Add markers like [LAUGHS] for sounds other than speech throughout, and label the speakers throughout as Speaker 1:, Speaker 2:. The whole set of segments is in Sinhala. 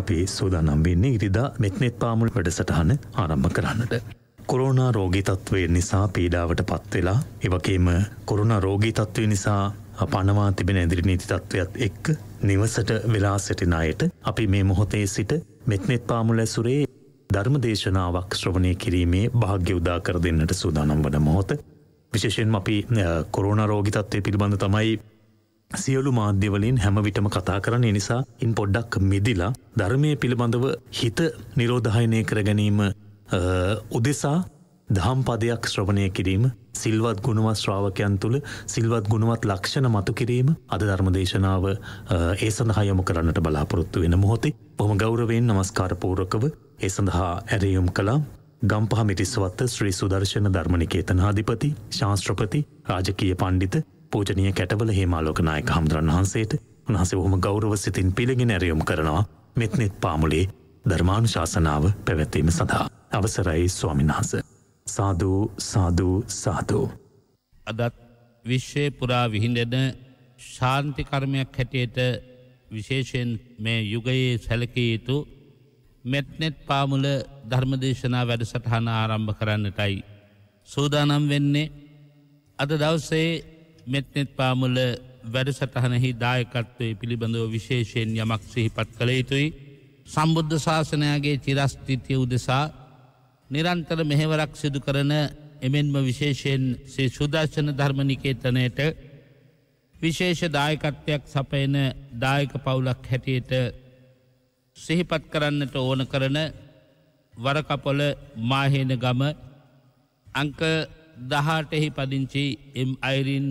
Speaker 1: අපි සූදානම් වෙන්නේ ඉරිදා මෙත්නෙත් පාමුල් වැඩසටහන ආරම්භ කරන්නට. කොරෝනා රෝගී තත්ත්වය නිසා පීඩාවට පත්වෙලා එවගේම කොරුණ රෝගී තත්ත්වය නිසා පනවා තිබෙන ඇදිරි නීති තත්ත්වයක්ත් එක් නිවසට වෙලා සිටින අයට අපි මේ මොහොතේ සිට මෙත්නෙත් පාමුල ඇසුරේ ධර්ම දේශනාවක් ශ්‍රවණය කිරීමේ භාග්‍ය උදා කර දෙන්නට සූදානම් වන මොහොත විශේෂෙන් අපි කොරුණ රෝගිතත්වය පිළිබඳ තමයි සියලු මාධ්‍යවලින් හැමවිටම කතා කරන නිසා ඉන් පොඩ්ඩක් මිදිලා ධර්මය පිළිබඳව හිත නිරෝධහයනය කරගැනීම උදෙසා දහම් පදයක් ශ්‍රවණය කිරීම සිල්වත් ගුණවත් ශ්‍රාවකයන් තුළ සිල්වත් ගුණවත් ලක්ෂණ මතු කිරීම අද ධර්මදේශනාව ඒ සඳහා යොමු කරන්නට බලාපොරොත්තු වෙන මොහොතේ බොහොම ගෞරවයෙන් නමස්කාරපූරකව ඒ සඳහා ඇරයුම් කළා ගම්පහ මිටිස්වත්ත ශ්‍රී සුදර්ශන ධර්මණිකේතනාධිපති ශාස්ත්‍රපති රාජකීය පණ්ඩිත පූජනය කැටවල හේමාලෝකනායක හමුදුරන් වහන්සේට උන්හසේ හොම ගෞරව සිතින් පිළිගෙන ඇරියුම් කරනවා මෙත්නෙත් පාමුලේ ධර්මාණු ශාසනාව පැවැත්වීම සඳහා. අවසරයි ස්වාමිනාස. සාධූ සාධූ සාධූ.
Speaker 2: අදත් විශ්වය පුරා විහිඳෙන ශාන්තිකර්මයක් හැටියට විශේෂයෙන් මේ යුගයේ සැලකිය යුතු මෙත්නෙත් පාමුල ධර්මදේශනා වැඩසටහන ආරම්භ කරන්නටයි. සූදානම් වෙන්නේ අද දවසේ මෙත්නෙත් පාමුල වැඩසටහනෙහි දායකත්වය පිළිබඳව විශේෂයෙන් යමක් සිහිපත් කළ යුතුයි. සම්බුද්ධ ශාසනයාගේ චිරස්ථිතිය උදෙසා නිරන්තර මෙහෙවරක් සිදු කරන එමෙන්ම විශේෂයෙන් සේ සුදර්ශන ධර්මනිකේතනයට විශේෂ දායකත්වයක් සපයන දායක පවුලක් හැටියට සිහිපත් කරන්නට ඕන කරන වරකපොල මාහේන ගම අංක දහටෙහි පදිංචි එම් අයිරින්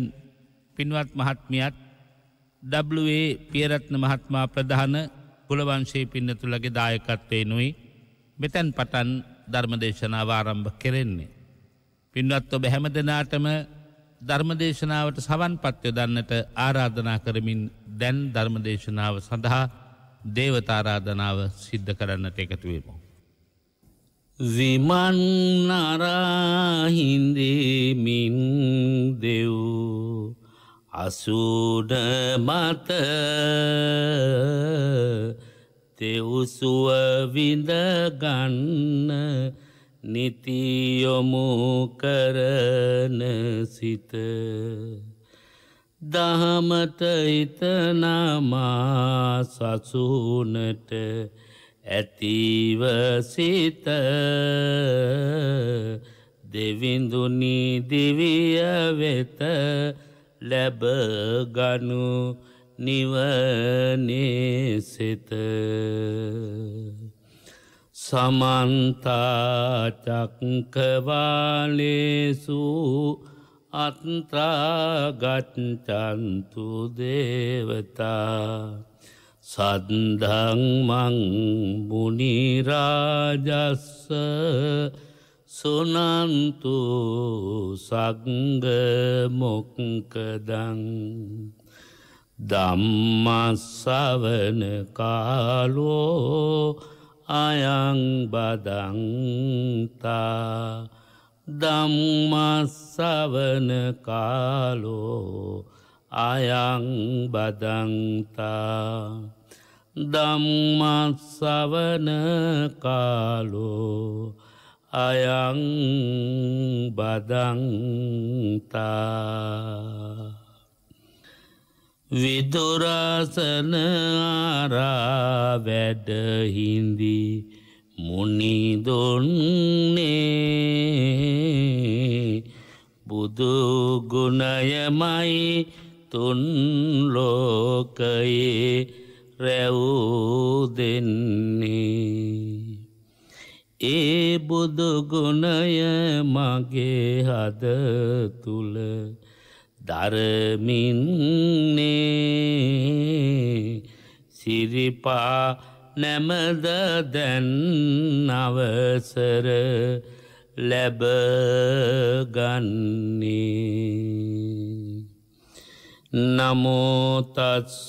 Speaker 2: පින්වත් මහත්මියත් ඩබ්ලුවේ පියරත්න මහත්මා ප්‍රධාන කුලවංශයේ පින්නතුළගේ දායකත්වයනුයි මෙතැන් පටන් ධර්මදේශනාව ආරම්භ කෙරෙන්නේ. පින්වත් ඔබ හැම දෙනාටම ධර්මදේශනාවට සවන් පත්ව දන්නට ආරාධනා කරමින් දැන් ධර්මදේශනාව සඳහා දේවතාරාධනාව සිද්ධ කරන්නට එකතුවේමු. විමන්නරාහින්දේමින් දෙවූ අසුඩ මත තෙවුසුව විඳගන්න නිතියොමු කරන සිත දහමත හිතනමා සසුනට ඇතිව සිත දෙවිඳුනි දිවිය වෙත ලැබගනු නිවනේසිත සමන්තාචක්කවාලේසු අත්ත්‍රාගච්චන්තු දේවතා සද්ධංමං බුණිරාජස්ස සුනන්තු සග්ග මොක්කදං ධම්මස්සවන කාලෝ අයං බදන්තා දම්මස්සවන කාලෝ අයං බදන්තා දම්මස්සවන කාලෝ අයං බදන්තා විදුරාසන ආරා වැඩහින්දි මුනිදුන්නේ බුදුගුණයමයි තුන්ලෝකයේ රැවූ දෙන්නේ ඒ බුදුගුණය මගේ හද තුළ දරමින්නේ සිරිපා නැමද දැන් අවසර ලැබගන්නේ නමෝතත්ස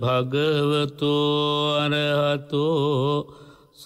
Speaker 2: භගවතෝ අරහතෝ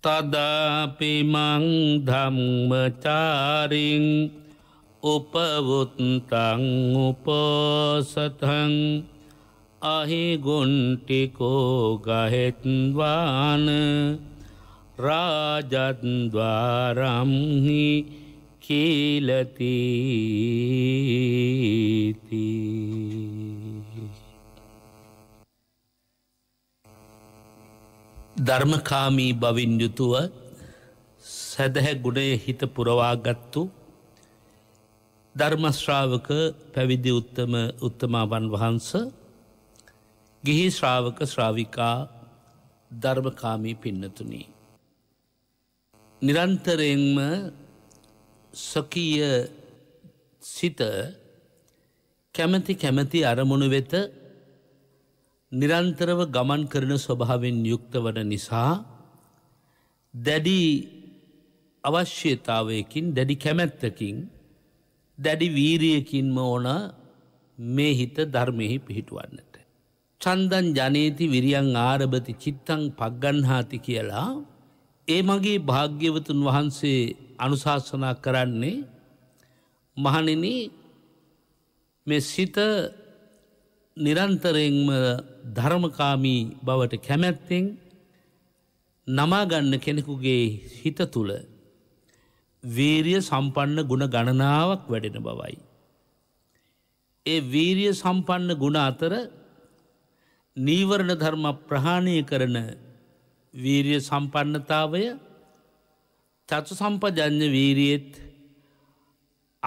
Speaker 2: තදාපිමං ධම්මචාරිං උපවුත්තං උපෝසතන් අහිගුන්ටිකෝ ගහෙත්වාන රාජත්ද්වාරම්හි කීලතිී ධර්මකාමී බවින් යුතුව සැදැහැ ගුණය හිත පුරවාගත්තු ධර්මශ්‍රාවක පැවිදි උත්තම උත්තමාවන් වහන්ස ගිහි ශ්‍රාවක ශ්‍රාවිකා ධර්මකාමී පින්නතුනී. නිරන්තරයෙන්ම සොකීය සිත කැමැති කැමැති අරමුණු වෙත නිරන්තරව ගමන් කරන ස්වභාවෙන් යුක්ත වන නිසා දැඩි අවශ්‍යතාවයකින් දැඩි කැමැත්තකින් දැඩි වීරියකින්ම ඕන මේ හිත ධර්මෙහි පිහිටුවන්නට. චන්දන් ජනේති විරියන් ආරභති චිත්තං පක්ගන්හාති කියලා ඒ මගේ භාග්‍යවතුන් වහන්සේ අනුශාසනා කරන්නේ මහනෙන මේ සිත නිරන්තරයෙන්ම ධර්මකාමී බවට කැමැත්තෙන් නමාගන්න කෙනෙකුගේ හිත තුළ වීරිය සම්පන්න ගුණ ගණනාවක් වැඩෙන බවයි. ඒ වීරිය සම්පන්න ගුණ අතර නීවරණ ධර්ම ප්‍රහාණය කරන වීරිය සම්පන්නතාවය චතු සම්පජඥ වීරියෙත්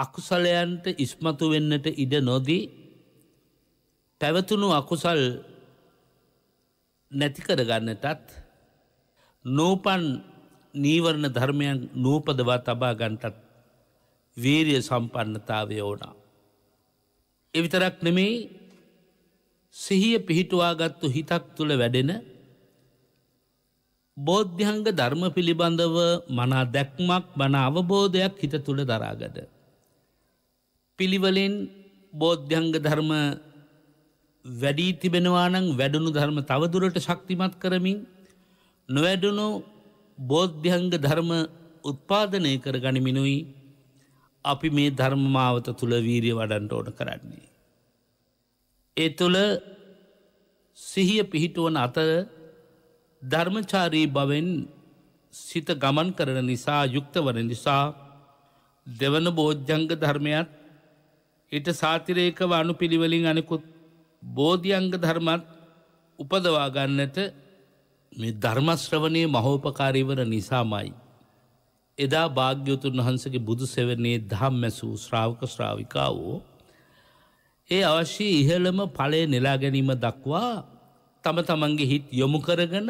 Speaker 2: අකුසලයන්ට ඉස්මතු වෙන්නට ඉඩ නොදී පැවතුණු අකුසල් නැති කරගන්නටත් නෝපන් නීවරණ ධර්මයන් නූපදවා තබා ගන්ටත් වීරිය සම්පන්නතාවය ඕනා. එවිතරක් නෙමෙයි සිහිය පිහිටුවාගත්තු හිතක් තුළ වැඩෙන බෝද්ධංග ධර්ම පිළිබඳව මනා දැක්මක් බන අවබෝධයක් හිත තුළ දරාගඩ. පිළිවලෙන් බෝද්ධංග ධර්ම වැඩී තිබෙනවා නං වැඩුණු ධර්ම තවදුරට ශක්තිමත් කරමින් නොවැඩුණු බෝද්ධ්‍යංග ධර්ම උත්පාදනය කර ගනිමිනුයි අපි මේ ධර්මමාවත තුළ වීරිය වඩන්ට ඕන කරන්නේ. ඒ තුළ සිහිය පිහිටුවන අතර ධර්මචාරී බවෙන් සිත ගමන් කරන නිසා යුක්ත වන නිසා දෙවන බෝජ්ජංග ධර්මයත් ඊට සාතිරේකව අනු පිළිවලින් අනෙකුත් බෝධියංග ධර්මත් උපදවාගන්නට මේ ධර්මශ්‍රවනය මහෝපකාරීවර නිසාමයි. එදා භාග්‍යවතුන් වහන්සගේ බුදු සෙවන්නේ දහම් මැසූ ශ්‍රාවක ශ්‍රාවිකාවෝ. ඒ අවශ්‍ය ඉහළම පලේ නෙලා ගැනීම දක්වා තම තමන්ගේ හිත් යොමු කරගන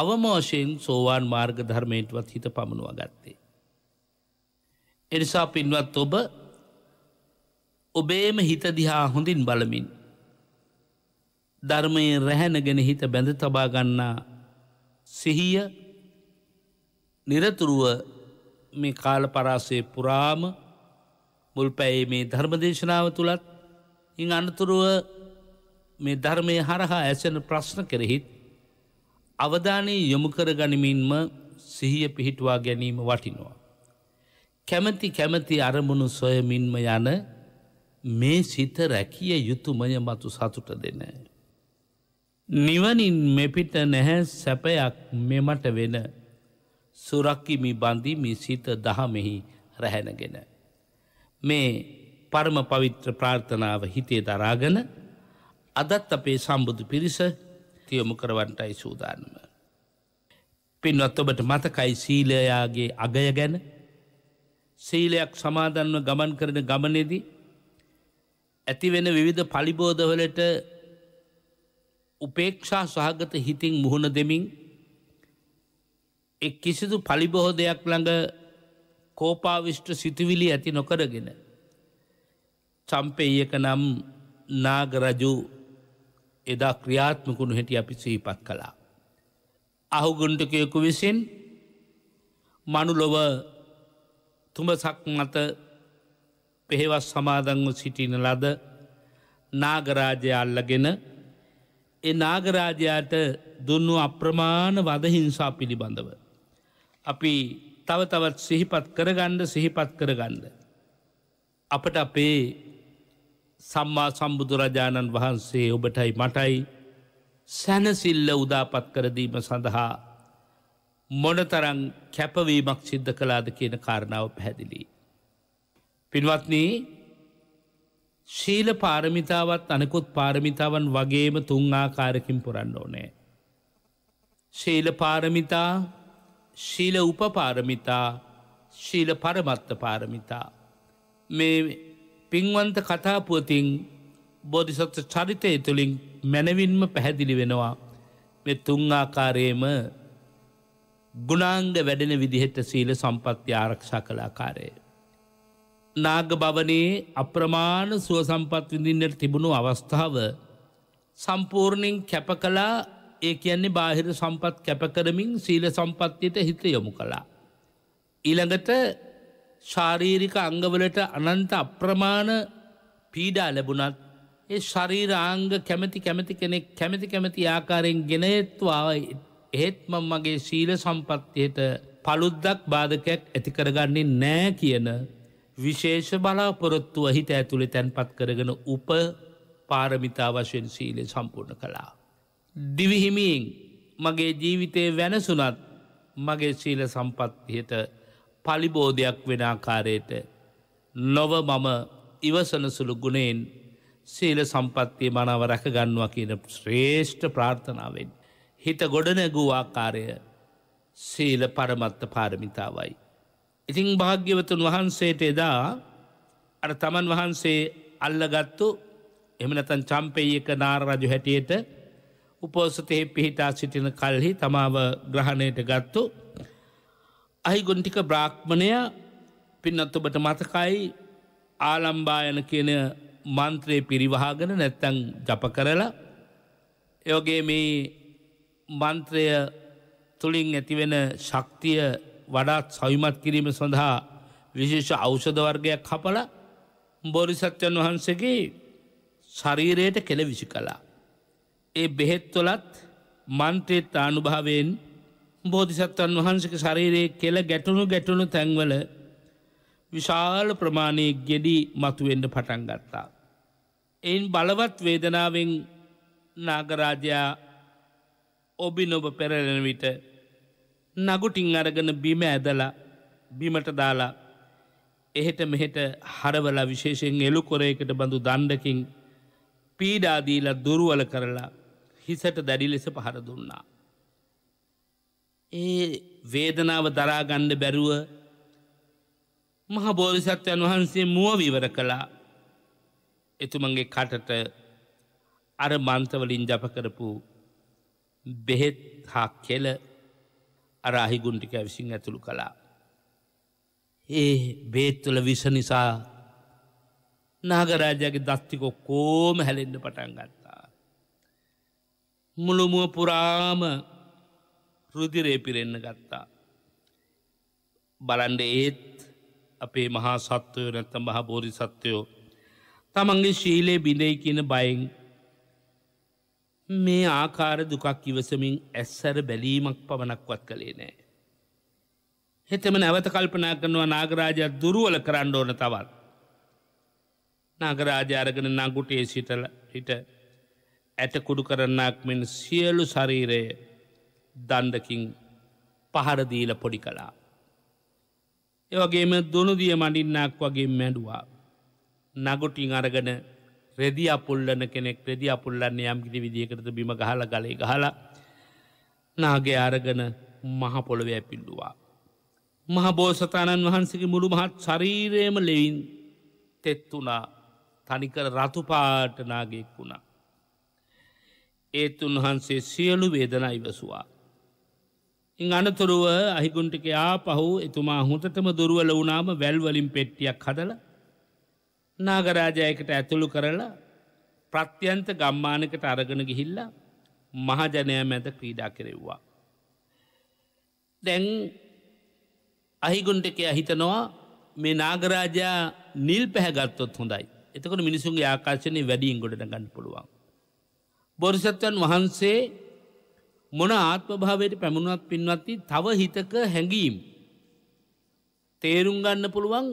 Speaker 2: අවම වශයෙන් සෝවාන් මාර්ග ධර්මයටවත් හිත පමණුව ගත්තේ. එනිසා පින්වත් ඔබ ඔබේම හිත දිහා හොඳින් බලමින් ධර්මයේ රැහැනගෙන හිත බැඳ තබාගන්නා සිහිය නිරතුරුව මේ කාල පරාසේ පුරාම මුල් පැයි මේ ධර්මදේශනාව තුළත් ඉං අනතුරුව මේ ධර්මය හරහා ඇසන ප්‍රශ්න කෙරෙහිත් අවධානය යොමු කර ගනිමින්ම සිහිය පිහිටුවා ගැනීම වටිනවා. කැමති කැමති අරමුණු සොයමින්ම යන මේ සිත රැකිය යුතුමය මතු සතුට දෙනෑ. නිවනින් මෙපිට නැහැ සැපයක් මෙමට වෙන සුරක්කිමි බන්දිමි සිත දහමෙහි රැහැනගෙන. මේ පරම පවිත්‍ර ප්‍රාර්ථනාව හිතේ දරාගෙන අදත් අපේ සම්බුදු පිරිස තියොමු කරවන්ටයි සූදානම. පින්වත් ඔබට මතකයි සීලයාගේ අගය ගැන සීලයක් සමාධන්ව ගමන් කරන ගමනෙදී ඇතිවෙන විවිධ පලිබෝධවලට උපේක්ෂා සහගත හිතින් මුහුණ දෙමින් එ කිසිදු පලිබොහෝදයක් ළඟ කෝපාවිෂ්ට සිතිවිලි ඇති නොකරගෙන. චම්පෙයක නම් නාගරජු එදා ක්‍රියාත්මකුණු හැටි අපි සහිපත් කළා. අහුගුන්ටකයකු විසින් මනුලොව තුමසක් මත පෙහෙවස් සමාදංව සිටින ලද නාගරාජය අල්ලගෙන ඒ නාගරාජයාට දුන්නු අප්‍රමාණ වදහිංසා පිළිබඳව. අපි තව තවත් සිහිපත් කරගණ්ඩ සිහිපත් කරගණ්ඩ. අපට අපේ සම්මා සම්බුදුරජාණන් වහන්සේ ඔබටයි මටයි සැනසිල්ල උදාපත් කරදීම සඳහා මොනතරං කැපවීමක් සිද්ධ කලාද කියන කාරණාව පැහැදිලි. පින්වත්නී ශීල පාරමිතාවත් අනකුත් පාරමිතාවන් වගේම තුංආකාරකින් පුරන්න ඕනෑ. ශීල පාරමිතා ශීල උපපාරමිතා ශීල පරමත්ත පාරමිතා. මේ පින්වන්ත කතාපුවතින් බෝධිසත්ව චරිතය තුළින් මැනවින්ම පැහැදිලි වෙනවා මෙ තුංආකාරයේම ගුණාංග වැඩෙන විදිහෙට සීල සම්පත්ති ආරක්ෂා කලාකාරයේ. නාගභවනයේ අප්‍රමාණ සුවසම්පත් විඳින්නට තිබුණු අවස්ථාව සම්පූර්ණයෙන් කැප කලා ඒ කියන්නේ බාහිර සම්පත් කැපකරමින් සීල සම්පත්තියට හිත යොමු කළා. ඊළඟට ශාරීරික අංගවලට අනන්ත අප්‍රමාණ පීඩා ලැබුණත් ඒ ශරීරාංග කැමති කැමති කෙනෙක් කැමති කැමති ආකාරයෙන් ගෙනයත්වා එහෙත් මං මගේ සීල සම්පත්තියට පළුද්දක් බාධකයක් ඇතිකරගන්නේ නෑ කියන විශේෂ බලාපොරොත්තුව හිත ඇතුළෙ තැන්පත් කරගෙන උප පාරමිතා වශයෙන් සීලෙ සම්පූර්ණ කළා. දිවිහිමීන් මගේ ජීවිතය වෙනසුනත් මගේ සීල සම්පත්තියට පලිබෝධයක් වෙනආකාරයට නොව මම ඉවසනසුළු ගුණෙන් සීල සම්පත්තිය මනව රැකගන්නවා කියන ශ්‍රේෂ්ඨ ප්‍රාර්ථනාවෙන්. හිත ගොඩනැගූ ආකාරය සීල පරමත්ත පාරමිතාවයි. ඉතිං භාග්‍යවතුන් වහන්සේට එදා අර තමන් වහන්සේ අල්ලගත්තු එමනතන් චම්පෙයක නාර රජු හැටියට උපෝසතය පිහිටා සිටින කල්හි තමාව ග්‍රහණයට ගත්තු අහිගුන්ටික බ්‍රාක්්මණය පින්නත්තුබට මතකයි ආලම්බායන කියන මන්ත්‍රයේ පිරිවහාගෙන නැත්තං ජප කරලා යෝගේ මේ මන්ත්‍රය තුළින් ඇතිවෙන ශක්තිය වඩාත් සවිමත් කිරීම සඳහා විශේෂ ඖෂධ වර්ගයක් හපල බොරිසත්්‍යන් වහන්සගේ ශරීරයට කෙළ විසි කලා. ඒ බෙහෙත්වලත් මන්ත්‍රේත් ආනුභාවයෙන් බෝධිසත්වන් වහන්සක ශරීරයේ කෙළ ගැටුණු ගැටුණු තැන්වල විශාල ප්‍රමාණය ගෙඩි මතුවෙන්ට පටන් ගත්තා. එයින් බලවත් වේදනාවෙන් නාගරාජයා ඔබි නොබ පෙරලෙන විට නගුටින් අරගන බිම ඇදලා බිමට දාලා එහෙට මෙහෙට හරවල විශේෂයෙන් එලු කොරයකට බඳු දණ්ඩකින් පීඩාදීලා දුරුවල කරලා හිසට දැඩි ලෙස පහර දුන්නා. ඒ වේදනාව දරාගණ්ඩ බැරුව මහ බෝධිසත්වයන් වහන්සේ මුව විවර කළා එතුමන්ගේ කටට අර මන්තවලින් ජපකරපු බෙහෙත් හා කෙල අරාහිගුන්ටික විසින් ඇතුළු කළා. ඒ බේත්තුල විස නිසා නාගරාජගේ දස්තිකො කෝම හැලෙන්ඩ පටන් ගත්තා. මුළුමුව පුරාම රුදිරේ පිරෙන්න්න ගත්තා. බලන්ඩ ඒත් අපේ මහා සත්වයෝ නැත්තම් බහ බෝධි සත්වයෝ තමන්ගේ ශීලයේ බිඳයි කියන බයින් මේ ආකාර දුකක් ඉවසමින් ඇස්සැර බැලීමක් පවනක්වත් කළේ නෑ. හෙතෙම නැවත කල්පනා කරනවා නාගරාජයක් දුරුවල කරන්න ඕන තවත්. නාගරාජාරගෙන නගුටේ සිටල හිට ඇටකුඩු කරන්නක් මෙන් සියලු ශරීරය දන්ඩකින් පහරදීල පොඩි කළා. ඒවගේම දුනුදිය මඩින්නක් වගේ මැඩුවා. නගොටින් අරගන රෙදි අපපුල්ලන කෙනෙක් රෙදි අපපුල්ලන්න යම්කිසි විදිහකරත බිම ගහල ගලේ ගහල නාගේ අරගන මහපොළොව ඇපිල්ලුවා. මහබෝසතාණන් වහන්සගේ මුළු මහත් ශරීරයම ලෙවින් තෙත්තුනා තනිකර රතුපාටනාගෙක් වුණා. ඒත් උන්වහන්සේ සියලු වේදන ඉවසවා. ඉං අනතුරුව අහිගුන්ටිකයා පහු එතුමා හොතටම දුරුවල වුණාම වැල්වලින් පෙට්ටියක් හදලා නාගරාජයකට ඇතුළු කරලා ප්‍රත්‍යන්ත ගම්මානකට අරගෙන ගිහිල්ලා මහජනය මැද ක්‍රීඩා කෙරෙව්වා. දැන් අහිගුන්ටක හිතනවා මේ නාගරාජා නිල් පැහැගත්තොත් හොඳයි එතකට මිනිසුන්ගේ ආකාශනය වැඩීන් ගොඩට ගන්න පුළුවන්. බොරිසත්වන් වහන්සේ මොන ආත්මභාවයට පැමුණුවත් පින්වත්ති තව හිතක හැඟීම් තේරුම් ගන්න පුළුවන්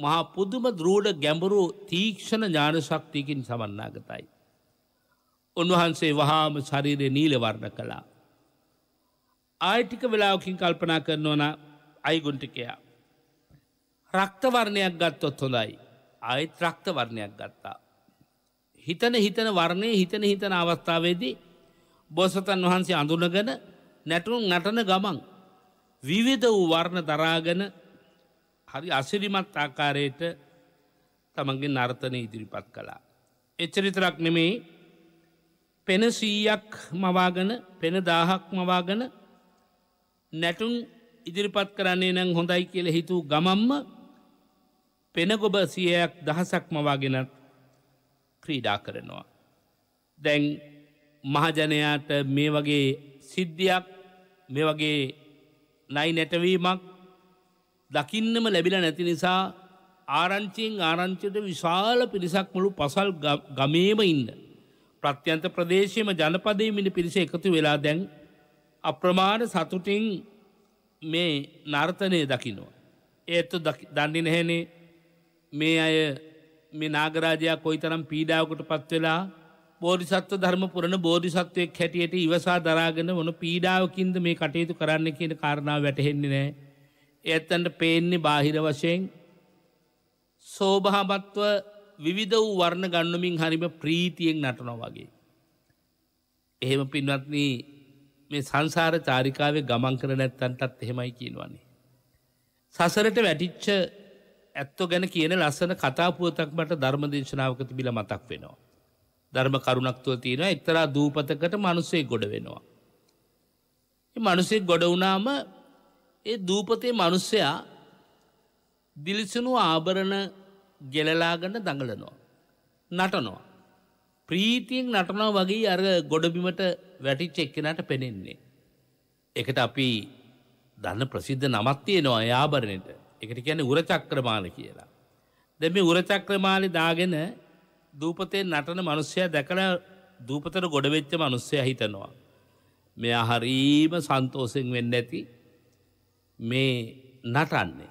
Speaker 2: මහා පුදුම දරෝඩ ගැඹුරු තීක්ෂණ ඥානශක්තියකින් සමන්නාගතයි. උන්වහන්සේ වහාම ශරීරය නීලවර්ණ කළා. ආයිටික වෙලාවකින් කල්පනා කරන ඕන අයිගුන්ටිකයා. රක්තවර්ණයක් ගත්තොත් හොඳයි. ආයත් රක්තවර්ණයක් ගත්තා. හිතන හිතන වර්ණය හිතන හිතන අවස්ථාවේදී බොසතන් වහන්සේ අඳුනගෙන නැටුම් නටන ගමන් විවිධ වූ වර්ණ දරාගෙන හරි අසිරිමත් ආකාරයට තමන්ගේ නර්තනය ඉදිරිපත් කළා. එච්චරිතරක් නෙමෙයි පෙන සීයක් මවාගෙන පෙන දාහක් මවාගෙන නැටුන් ඉදිරිපත් කරන්නේ නැං හොඳයි කියල හිතු ගමම්ම පෙනගොබ සියයක් දහසක් මවාගෙනත් ක්‍රීඩා කරනවා. දැන් මහජනයාට මේ වගේ සිද්ධියක් මේ වගේ නයි නැටවීමක් දකින්නම ලැබිල නැති නිසා ආරංචියෙන් ආරංචිට විශාල පිරිසක් මුළු පසල් ගමේම ඉන්න. ප්‍රත්‍යන්ත ප්‍රදේශයම ජනපදයමිනි පිරිස එකතු වෙලා දැන් අප්‍රමාණ සතුටින් මේ නර්තනය දකිනවා. ඒත්තු දන්නේ නැහැනේ මේ අය මේ නාගරාජයක් කොයි තරම් පීඩාවකට පත්වෙලා බෝධිසත්ව ධර්ම පුරණ බෝධිසත්වයක් හැටියට ඉවසා දරාගෙන මොන පීඩාවකින්ද මේ කටයුතු කරන්න කියන කාරණාව වැටහෙන්නේ නෑ. ඇත්තන්ට පේන්නේ බාහිර වශයෙන් සෝභහමත්ව විවිධ වූ වර්ණ ගණ්ඩුමින් හරිම ප්‍රීතියෙන් නටනො වගේ. එහෙම පින්වත්න මේ සංසාර චාරිකාවේ ගමන් කර නැත්තන්ටත් එහෙමයි කියනවන්නේ. සසරට වැටිච්ච ඇත්තෝ ගැන කියන ලස්සන කතාපුුවතක් මට ධර්ම දේශනාවක තිබිල මතක් වෙනවා. ධර්ම කරුණක්තුව තියෙන එක්තරා දූපතකට මනුසේ ගොඩ වෙනවා. මනුසේ ගොඩ වනාම ඒ දූපතේ මනුස්සයා දිලිසුණු ආභරණ ගෙලලාගන්න දඟලනවා. නටනවා. ප්‍රීතියෙන් නටනවා වගේ අර ගොඩබිමට වැටිච්ච එක්කෙනට පෙනෙන්නේ. එකට අපි දන්න ප්‍රසිද්ධ නමත් තියෙනවා යාභරණයට. එකට කියන්නේ උරචක්‍රමාල කියලා. දැන් මේ උරචක්‍රමාලි දාගෙන දූපතේ නටන මිනිස්සයා දැකලා දූපතට ගොඩ වෙච්ච මිනිස්සයා හිතනවා. මෙයා හරීම සන්තෝෂෙන් වෙන්න ඇති මේ නටන්නේ.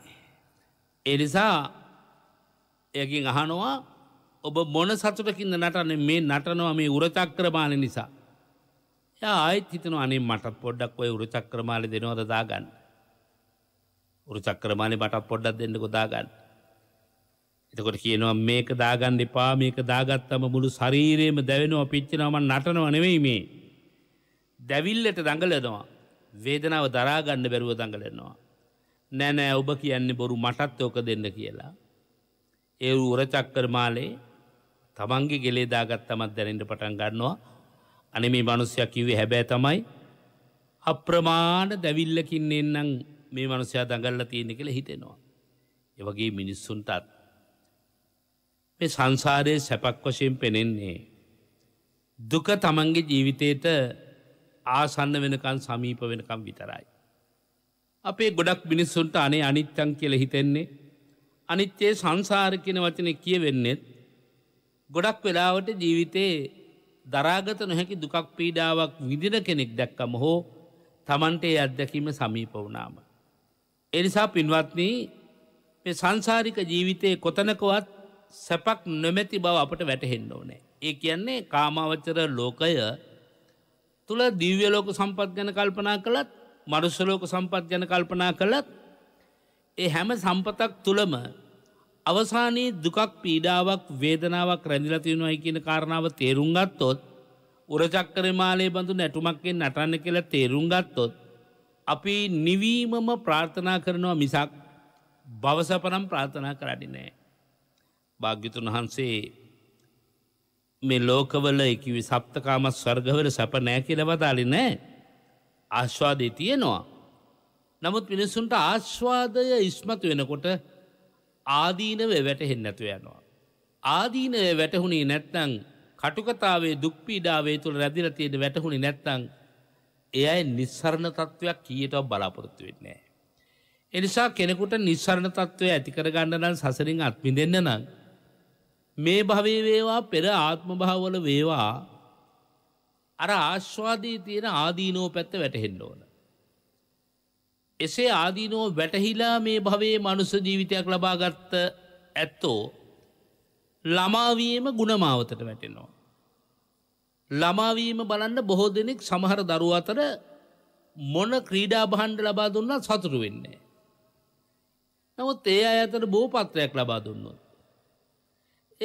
Speaker 2: එනිසා එකින් අහනවා ඔබ මොන සතුටකින්ද නටන්නේ මේ නටනවා මේ උරචක්‍රමාල නිසා. ය ආයිත් හිතන අනේ මටත් පොඩ්ඩක් ඔය උරචක්‍රමාලි දෙනවද දාගන්න. උරචක්‍රමාලි මටත් පොඩ්ඩක් දෙන්න ගොදාගන්න. එතකොට කියනවා මේක දාගන්න එපා මේක දාගත්තම මුළු ශරීරයේම දැවෙනවා පිච්චෙනවා මම නටනව නෙවෙයි මේ. දැවිල්ලට දඟලනවා. වේදනාව දරාගන්න බැරුව දඟලෙන්නවා. නෑනෑ ඔබ කියන්නේ බොරු මටත් ඕක දෙන්න කියලා. ඒ උරචක්කර මාලේ තමන්ගේ ගෙලේදාගත් තමත් දැනට පටන් ගන්නවා අන මේ මනුස්්‍ය කිවේ හැබැ තමයි අප්‍රමාණ දැවිල්ලකින් එන්නම් මේ මනුස්්‍යයා දඟල්ල තියෙන කළ හිතෙනවා. එවගේ මිනිස්සුන්ටත්. මේ සංසාරය සැපක් වශයෙන් පෙනෙන්නේ. දුක තමන්ගේ ජීවිතයට ආසන්න වෙනකන් සමීප වෙනකම් විතරයි. අපේ ගොඩක් මිනිස්සුන්ට අනේ අනිච්චන් කියල හිතෙන්නේ අනිච්චේ සංසාරකෙන වචන කිය වෙන්නෙත් ගොඩක් වෙලාවට ජීවිතයේ දරාගත නොහැකි දුකක් පීඩාවක් විදින කෙනෙක් දැක්කම හෝ තමන්ට ඒ අත්දැකීම සමීප වුණාම. එනිසා පින්වත්නී මේ සංසාරික ජීවිතයේ කොතනකවත් සැපක් නොමැති බව අපට වැටහෙන්න ඕනෑ. ඒ කියන්නේ කාමාවච්චර ලෝකය තුළ දිව්‍යලෝක සම්පත් ගැන කල්පනා කළත් මරුස්සලෝක සම්පත් ගැන කල්පනා කළත් ඒ හැම සම්පතක් තුළම අවසානයේ දුකක් පීඩාවක් වේදනාවක් රැඳිලතියෙනවයි කියන කාරණාව තේරුම් ගත්තොත් උරචක්කර මාලේ බඳු නැටුමක්ෙන් නටන්න කියලා තේරුම් ගත්තොත් අපි නිවීමම ප්‍රාර්ථනා කරනවා මිසක් බවසපනම් ප්‍රාර්ථනා කරඩි නෑ. භාග්‍යතුන් වහන්සේ මේ ලෝකවල එකවි සප්තකාමත් ස්වර්ගවල සැප නෑ කියලවතාලි නෑ ආශ්වාදය තියෙනවා. නමුත් මිනිස්සුන්ට ආශ්වාදය ඉස්මතු වෙනකොට ආදීනව වැටහෙන්නැතු යනවා. ආදීනය වැටහුණේ නැත්තං කටුකතාවේ දුක්පීඩාවේ තුළ රැදිර තියෙන වැටහුණි නැත්තං එයයි නිස්සරණ තත්ත්වයක් කියටව බලාපොරොත්තු වෙන්නේ. එනිසා කෙනෙකුට නිස්සරණ තත්ත්වය ඇතිකරගන්න නම් සසරින් අත්මි දෙන්න නම් මේ භවේ වේවා පෙර ආත්ම භාවල වේවා අර ආශ්වාදී තියෙන ආදීනෝ පැත්ත වැටහෙන්න ඕන. එසේ ආදීනෝ වැටහිලා මේ භවේ මනුස ජීවිතයක් ලබාගත්ත ඇත්තෝ ළමාවීම ගුණමාවතට වැටෙනවා. ළමාවීම බලන්න බොහෝ දෙනෙක් සමහර දරුව අතර මොන ක්‍රීඩා බහන්්ඩ ලබා දුන්නත් සතුරු වෙන්නේ. නමුත් ඒ අතර බෝපත්‍රයක් ලබා දුන්නොත්.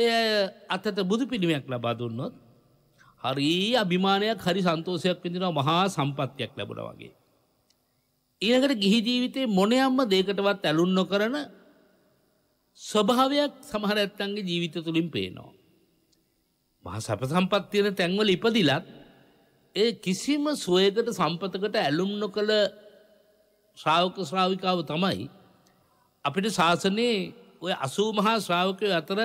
Speaker 2: ඒ අතට බුදු පිළිමයක් ලබා දුන්නොත් හරි අභිමානයක් හරි සන්තෝසයක් විඳෙනවා මහා සම්පත්තියක් ලැබුණ වගේ. ඊනකට ගිහි ජීවිතේ මොනයම්ම දේකටවත් ඇලුන් නොකරන ස්වභාවයක් සමහර ඇත්තන්ගේ ජීවිත තුළින් පේනවා. මහ සැප සම්පත්තියන තැන්වල ඉපදිලත් ඒ කිසිම සුවයකට සම්පතකට ඇලුම් නොකළ ශ්‍රාවක ශ්‍රාවිකාව තමයි අපිට ශාසනයේ ඔය අසූ මහා ශ්‍රාවකය අතර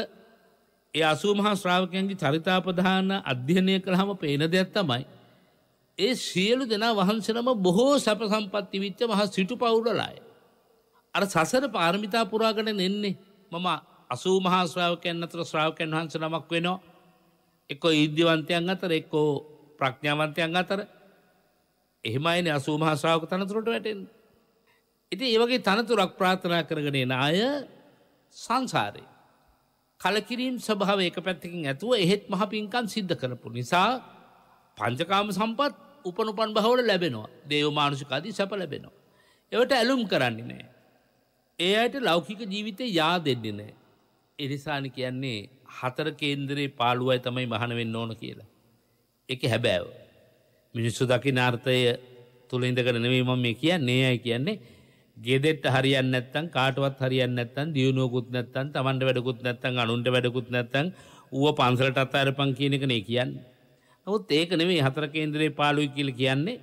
Speaker 2: ඒ අසූමහා ශ්‍රාවකයන්ගේ චරිතාපධාන අධ්‍යයනය කරහම පේන දෙයක් තමයි. ඒ සියලු දෙනා වහන්සනම බොහෝ සැප සම්පත්ති විච්ච මහ සිටු පවුඩලාය. අර සසර පාර්මිතා පුරාගෙන නෙන්නේ මම අසූ මහා ශ්‍රාවකයන් අතර ශ්‍රාවකයන් වහන්ස නමක් වෙනවා. එක්කෝ ඉද්ධවන්තයන් අතර එක්කෝ ප්‍රඥාවන්තයන් අතර එහෙමයින අසූමහා ශ්‍රාවක තනතුරට වැටෙන්. ඉති ඒවගේ තනතුරක් ප්‍රාථනා කරගෙන නාය සංසාරය. කලකිරීම් ස්වභාව එක පැත්තකින් ඇතුව එහෙත් මහ පින්කන් සිද්ධ කරපු නිසා පංචකාම සම්පත් උපනුපන් භහවල ලැබෙනවා දේව මානුෂිකාදී සැප ලැබෙනවා. එවට ඇලුම් කරන්නේ නෑ. ඒ අයට ලෞකික ජීවිතය යා දෙන්නේ නෑ. එනිසාන කියන්නේ හතර කේන්දරේ පාලුවයි තමයි මහනවෙන්න ඕන කියලා. එක හැබෑව. මිනිස්සු දකි නාර්ථය තුළ ඉඳකර නෙවේ මම මේ කිය නේ අයි කියන්නේ ගෙදෙට්ට හරියන් නැත්තන් කාටවත් හරියන් නැත්තන් දියුණුවකුත් නැත්තන් තමන්ට වැඩකුත් නැත්තන් අනුන්ට වැඩකුත් නැත්තන් ඌව පන්සලට අත්තාරපං කියන එක නේ කියන්න. නමුත් ඒක නෙමේ හතර කේන්දරේ පාලුයි කියල කියන්නේ.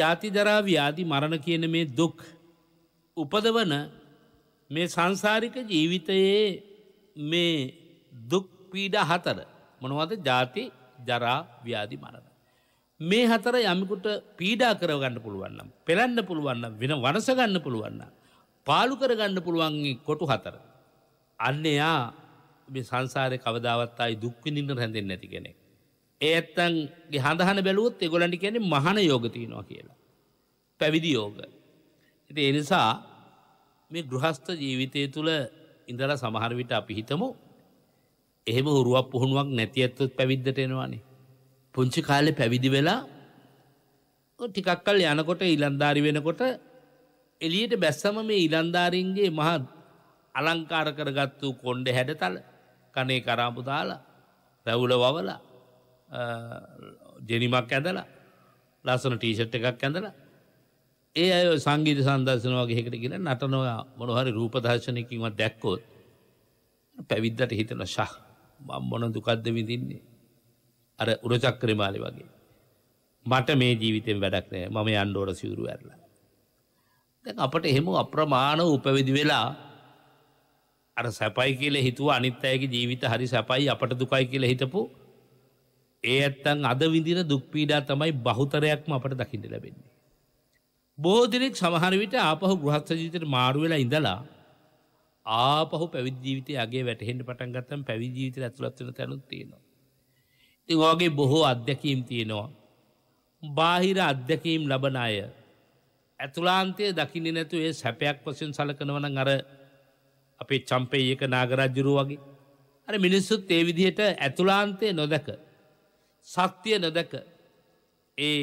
Speaker 2: ජාති දරා ව්‍යාධි මරණ කියන මේ දුක් උපදවන මේ සංසාරික ජීවිතයේ මේ දුක් පීඩ හතර මොනවද ජාති ජරා ව්‍යාධි මරණ. මේ හතර යමකුට පීඩා කරගන්න පුළුවන්නම්. පෙළන්න පුළුවන්න වෙන වනසගන්න පුළුවන්න. පාලු කරගන්න පුළුවන්ගේ කොටු හතර. අන්න එයා සංසාරය කවදාවත් අයි දුක්විඳින්න හැඳෙන් නැති කෙනෙක්. ඒ ඇත්තන්ගේ හඳහන බැලුවොත් එගොලන්ට කියැනෙ මහන යෝගතියනවා කියලා. පැවිදි යෝග. ඇති එනිසා මේ ගෘහස්ත ජීවිතය තුළ ඉඳලා සමහරවිට අපි හිතමු එහෙම හුරුවක් පුහුණුවක් නැති ඇත්තුත් පැවිද්දටෙනවානේ පුංචි කාලේ පැවිදි වෙලා ටිකක්කල් යනකොට ඉලන්ධාරි වෙනකොට එලියට බැස්සම මේ ඉලන්ධාරින්ගේ මහත් අලංකාර කරගත්තු කොන්්ඩ හැඩතල කනේ කරාපු දාලා රැවුල වවල ජනිමක් ඇඳලා ලස්සන ටීෂට් එකක් ඇඳලා ඒ අය සංගීත සන්දර්ශන වගේ එකට කියෙන නටනවා මොනොහරි රූපදර්ශනයකින්වත් දැක්කෝත් පැවිද්දට හිතන ශහ මම් මොන දුකක්ද විදින්නේ අර උරචක්කරමාලි වගේ. මට මේ ජීවිතෙන් වැඩක් නෑ මම අන්්ඩෝට සිවරු ඇරලා. දැන් අපට එහෙම අප්‍රමාණ උපවිදි වෙලා අර සැපයි කියල හිතුව අනිත් අයගේ ජීවිත හරි සැපයි අපට දුකයි කියල හිතපු ඒ ඇත්තන් අද විදින දුක්පීඩා තමයි බහුතරයක්ම අපට දකිට ලැබෙන්නේ. බෝධනෙක් සමහර විට ආපහු ගෘහත්ස ජීතයට මාරුවෙලා ඉඳලා ආපහු පැවිජීවිතය අගේ වැටහෙන්ට පටන් ගත්තම් පැවිජීවිත ඇතුළත්වන තැනුත් තියෙනවා. තිවාගේ බොහෝ අත්දැකීම් තියෙනවා. බාහිර අත්දැකීම් ලබන අය. ඇතුලාන්තය දකිනි නැතු ඒ සැපයක් වසින් සලකනවන අර අපේ චම්පේ ඒක නාගරජ්ජුරු වගේ. අර මිනිස්සුත් ඒ විදිහට ඇතුලාන්තය නොදැක. සත්‍යය නොදැක ඒ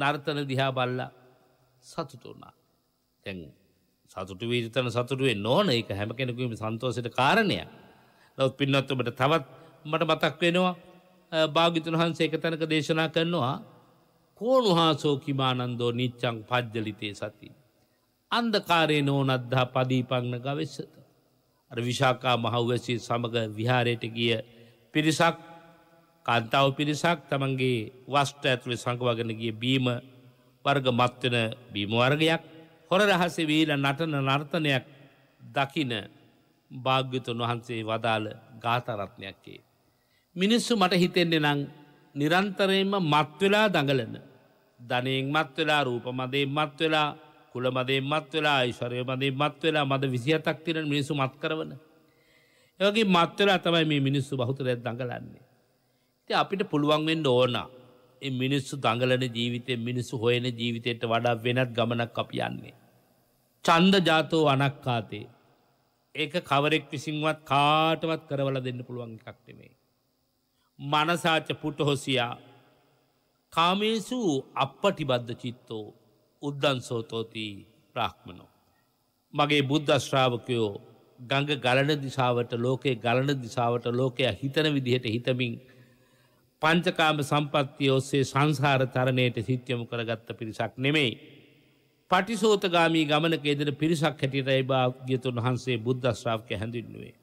Speaker 2: නර්තන දිහා බල්ලා සතුටුනා. තැන් සතුට වීතන සතුටුවේ නෝන එක හැම කෙනෙකුීම සන්තෝසයට කාරණය. නොත් පින්නොත්තුමට තවත් මට මතක් වෙනවා භාගිතුන් වහන්සේ එක තැනක දේශනා කරනවා කෝනු හා සෝකිමානන්දෝ නිච්චං පද්ජලිතය සති. අන්දකාරේ නෝනද්ධා පදීපංන ගවෙස්සත. අර විශාකා මහව්වසී සමඟ විහාරයට ගිය පිරිසක් කන්තාව පිරිසක් තමන්ගේ වස්ට ඇතුළි සංකවගෙන ගිය බීම වර්ග මත්වන බීම වර්ගයක් හොර රහස වීල නටන නර්තනයක් දකින භාග්‍යතුන් වහන්සේ වදාළ ගාතරත්නයක්කේ. මිනිස්සු මට හිතෙන්නේ නං නිරන්තරයෙන්ම මත්වෙලා දඟලන්න. ධනයෙන් මත්වෙලා රූප මදේ මත්වෙලා කුල මදේ මත්වෙලා යිශරය මදේ මත්වෙලා මද විසිහතක් තිරෙන මිනිසු මත් කරවන. ඒගේ මත්වෙලා තමයි මේ මිනිස්සු බහුතරයක් දඟලන්නේ. ති අපිට පුළුවන්වෙන්න ඕනා. ඒ මිනිස්සු දඟලන ජීවිතය මිනිස්සු හොයන ජීවිතයට වඩා වෙනත් ගමනක් අපි යන්නේ. චන්ද ජාතෝ වනක්කාතේ. ඒක කවරෙක් විසින්වත් කාටවත් කරවල දෙන්න පුළුවන් එකක්ටමේ. මනසාච පුටහොසියා කාමේසු අපපටිබද්ධ චිත්තෝ උද්දන් සෝතෝතිී ප්‍රාක්්මනෝ. මගේ බුද්ධශ්‍රාවකයෝ ගඟ ගලන දිසාාවට ලෝකයේ ගලන දිසාාවට ලෝකය හිතන විදිහට හිතමින් පංචකාම සම්පත්තිය ඔස්සේ සංසාර තරණයට සිත්‍යම කරගත්ත පිරිසක් නෙමෙයි. පටිසෝතගාමී ගමන ෙදර පිරිසක් හැටියට එබා ගියතුන් වහන්සේ බුද්ධශ්‍රාවක හැඳින්නුවේ.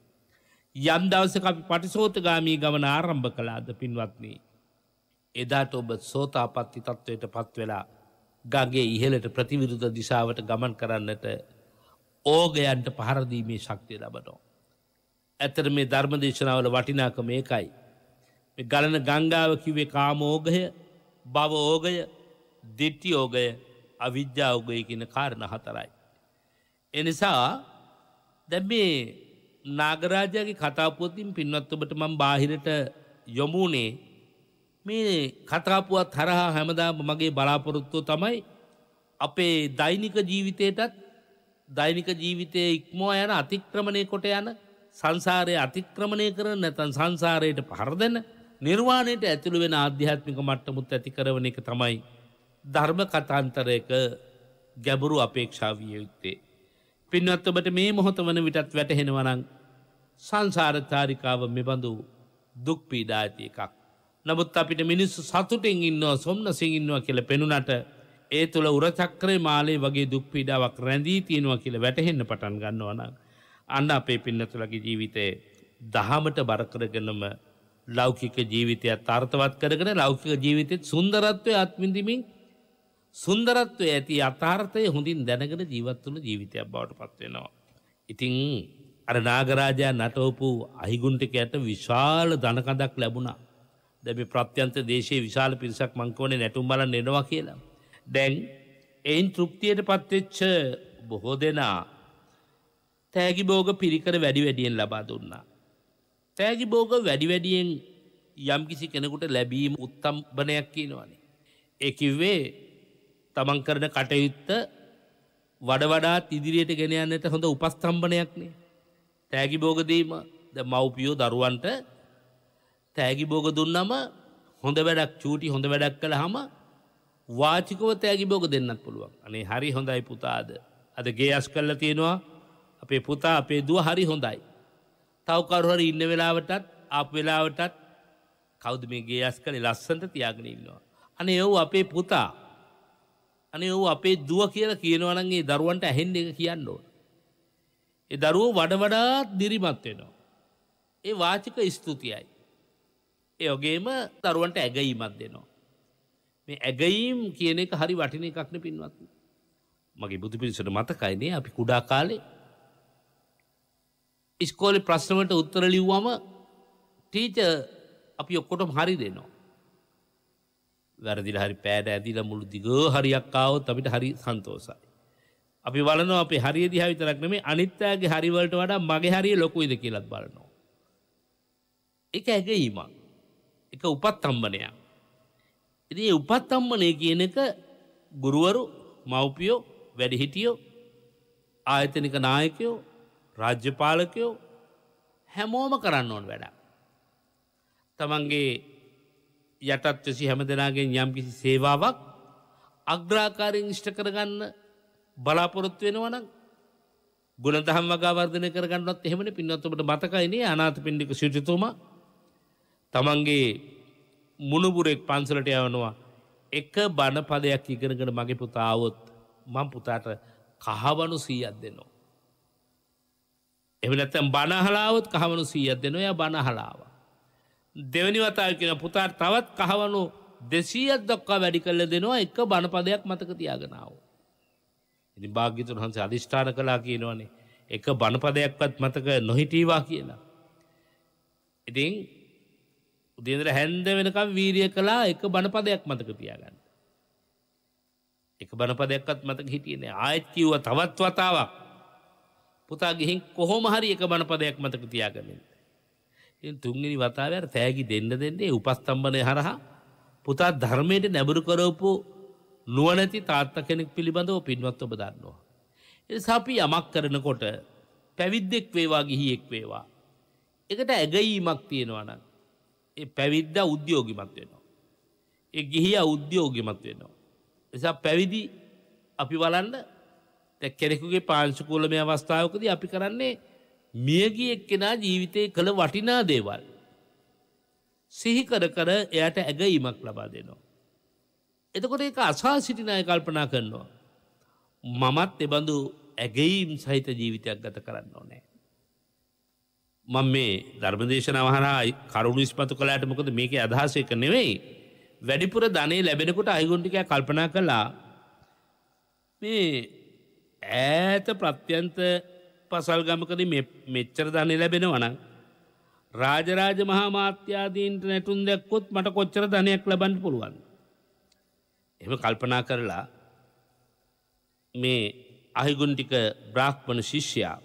Speaker 2: යම්දවස අපි පටිසෝතගාමී ගමන ආරම්භ කලාද පින්වත්නී. එදාට ඔබ සෝතාපත්ති තත්ත්වයට පත්වෙලා ගගේ ඉහලට ප්‍රතිවිරුද්ධ දිසාවට ගමන් කරන්නට ඕගයන්ට පහරදීමේ ශක්තිය ලබනෝ. ඇතර මේ ධර්මදේශනාවල වටිනාක මේකයි. ගලන ගංගාව කිවේ කාමෝගය බවෝගය දිට්ටියෝගය අවිද්‍යාවගය කියන කාරණ හතරයි. එනිසා දැ මේ නාගරාජයාගේ කතාපුවතින් පින්වත් ඔබට මම බාහිරට යොමුුණේ මේ කතාපුවත් හරහා හැමදාම මගේ බලාපොරොත්තුව තමයි අපේ දෛනික ජීවිතයටත් දෛනික ජීවිතය ඉක්මෝ යන අතික්‍රමණය කොට යන සංසාරය අතික්‍රමණය කරන නැතන් සංසාරයට පහරදන නිර්වාණයට ඇතුළු වෙන අධ්‍යාත්මික මට්ටමුත් ඇති කරවන එක තමයි ධර්ම කතාන්තරයක ගැඹුරු අපේක්ෂාවිය යුත්තේ. පින්වත්තබට මේ මොහොත වන විටත් වැටහෙනවනං සංසාරතාරිකාව මෙබඳු දුක්පීඩා ඇති එකක්. නමුත් අපිට මිනිස්සු සතුටෙන් ඉන්නවා සොම්න්නසිං ඉන්නවා කියල පෙනුනට ඒ තුළ උරචක්‍රේ මාලේ වගේ දුක්පීඩාවක් රැඳී තියෙනවා කියල වැටහෙන්න පටන් ගන්නවන. අන්න අපේ පින්නතුලකි ජීවිතයේ දහමට බරකරගෙනම ලෞකික ජීවිතය අර්ථවත් කරගෙන ලෞකික ජීවිතයත් සුන්දරත්වය අත්මිඳමින් සුන්දරත්වය ඇති අතාර්ථය හොඳින් දැනගෙන ජීවත්තුළ ජීවිතයක් බවට පත්වෙනවා. ඉතිං අර නාගරාජයා නටවපු අහිගුන්ටික ඇට විශාල ධනකඳක් ලැබුණා. දැම ප්‍රත්‍යන්ත දේශයේ විශාල පිරිසක් මංකෝනේ නැටුම් බල නෙනවා කියලා. දැන් එයින් තෘප්තියට පත්වෙච්ච බොහෝ දෙනා තෑගි බෝග පිරිකර වැඩි වැඩියෙන් ලබා දුන්නා. තෑගි බෝග වැඩි වැඩියෙන් යම්කිසි කෙනෙකුට ලැබීම උත්තම්බනයක් කියනවනේ. එකකිවේ තමන් කරන කටයුත්ත වඩ වඩාත් ඉදිරියට ගෙනයන්නට හොඳ උපස්තම්බනයක්නේ. තෑගි බෝගදීම ද මව්පියෝ දරුවන්ට තෑගි බෝග දුන්නම හොඳ වැඩක් චූටි හොඳ වැඩක් කළ හම වාචිකව තෑගි බෝග දෙන්නත් පුළුවන් අනේ හරි හොඳයි පුතාද අද ගේ අස් කල්ල තියෙනවා අපේ පුතා අපේ දුව හරි හොඳයි තවකරුහර ඉන්න වෙලාවටත් අප වෙලාවටත් කෞද මේ ගේ අස් කලේ ලස්සන්ට තියාගෙන ඉන්නවා අනේ ඔවු අපේ පුතා අනේ ඔවු අපේ දුව කියලා කියනවනන්ගේ දරුවන්ට ඇහෙන් එක කියන්න ඕන ඒ දරුවෝ වඩවඩාත් දිරිමත් වෙනවා. ඒ වාචික ස්තුතියයි. ඒ ඔගේම දරුවන්ට ඇගීමත් දෙනවා. මේ ඇගයිම් කියන එක හරි වටින එකක්න පින්වත්. මගේ බුදු පිරිසට මතකයිනේ අපි කුඩා කාලේ ඉස්කෝලි ප්‍රශ්නවට උත්තර ලිව්වම ටීච අපි ඔක්කොටම හරි දෙනවා. වැරදිල හරි පෑඩ ඇදිල මුළු දිග හරියක් කාවත් අපිට හරි සන්තෝසයි. අපි බලනවා අපි හරිය දිහා විතරක් නෙමෙයි අනිත්‍යගේ හරි වලට වඩා මගේ හරිය ලොකුයිද කියලාත් බලනවා. ඒක ඇගීමක්. ඒක උපත්තම්බනයක්. ඉතින් මේ උපත්තම්බනය කියන එක ගුරුවරු, මව්පියෝ, වැඩිහිටියෝ, ආයතනික නායකයෝ, රාජ්‍යපාලකයෝ හැමෝම කරන්න ඕන වැඩක්. තමන්ගේ යටත්වසි හැම දෙනාගෙන් යම් කිසි සේවාවක් අග්‍රාකාරයෙන් ඉෂ්ට කරගන්න බලාපොරොත්තු වෙනවනම් ගුණ දහම් වගාවර්ධනය කරගන්නත් එහෙමන පින්නත්තුමට මතකයිනේ අනාත පින්ඩික සිටිතුමා තමන්ගේ මුණුපුරෙක් පන්සලට යවනවා එක බණපදයක් ඉගෙනගෙන මගේ පුතාවොත් මං පුතාට කහවනු සීයත් දෙනවා. එම නැත්තම් බණහලාවත් කහවනු සීයත් දෙනවා ය බණහලාව. දෙවනි වතාව කියෙන පුතාට තවත් කහවනු දෙසීයත් දක්කා වැඩි කල්ල දෙනවා එක බණපදයක් මතක තියාගෙනාව. ඉතින් භාග්‍යතුන් වහන්සේ අදිෂ්ඨාන කළා කියනවනේ එක බණපදයක්වත් මතක නොහිටීවා කියලා. ඉතින් උදේන්දර හැන්ද වෙනකම් වීරිය කළා එක බණපදයක් මතක තියාගන්න. එක බණපදයක්වත් මතක හිටියේ නෑ. ආයෙත් කිව්වා තවත් වතාවක්. පුතා ගිහින් කොහොම හරි එක බණපදයක් මතක තියාගන්න. ඉතින් තුන්වෙනි වතාවේ අර තෑගි දෙන්න දෙන්නේ උපස්තම්භනය හරහා පුතා ධර්මයට නැඹුරු කරවපු නුවනැති තාත්ත කෙනෙක් පිළිබඳව පින්වත් ඔබ දන්නවා. එසාපි යමක් කරනකොට පැවිද්දෙක් වේවා ගිහියෙක් වේවා. එකට ඇගයීමක් තියෙනවනම්. ඒ පැවිද්ද උද්‍යෝගිමත් වෙනවා. ඒ ගිහිය උද්‍යෝගිමත් වෙනවා. එසා පැවිදි අපි වලන්න තැ කෙනෙකුගේ පාංශකූලමය අවස්ථාවකද අපි කරන්නේ මියගිය එක්කෙනා ජීවිතය කළ වටිනා දේවල්. සිහිකර කර එයට ඇගීමක් ලබා දෙනවා. එතකොට ඒක අසා සිටිනාය කල්පනා කරනවා. මමත් එබඳු ඇගැයිම් සහිත ජීවිතයක් ගත කරන්න ඕනෑ. මං මේ ධර්මදේශන වහනා කරුණු ස්පතු කලාට මොකද මේක අදහසයක නෙවෙයි. වැඩිපුර ධනේ ලැබෙනකොට අයිගොන්ටිකය කල්පනා කළා මේ ඈත ප්‍රත්‍යන්ත පසල් ගමකද මෙච්චර ධනය ලැබෙනවන. රාජරාජ මහා මාත්‍යාදීන්ට නැටුන් දැක්කොත් මට කොච්චර ධනයක් ලබන්න පුළුවන්. එම කල්පනා කරලා මේ අහිගුන්ටික බ්‍රාහ්මණ ශිෂ්‍යයා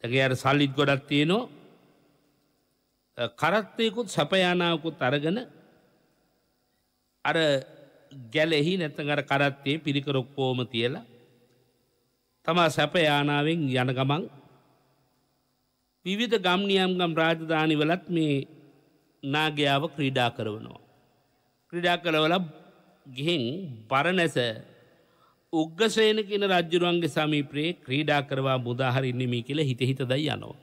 Speaker 2: තක අර සල්ලිත් ගොඩක් තියෙනවා කරත්තයකුත් සපයානාවකුත් අරගන අර ගැලෙහි නැතන් අර කරත්තේ පිරිකරොක්කෝම තියලා තමා සැපයානාවෙන් යන ගමන් විවිධ ගම්නියම් ගම් රාජධානි වලත් මේ නාග්‍යාව ක්‍රීඩා කරවනවා. ක්‍රඩා කළවල ගිහින් පරණැස උග්ගසයන කියන රජ්ජුරුවන්ගේ සමීප්‍රයේ ක්‍රීඩා කරවා බුදාහරින්නමී කියල හිතහිත දයි යනවා.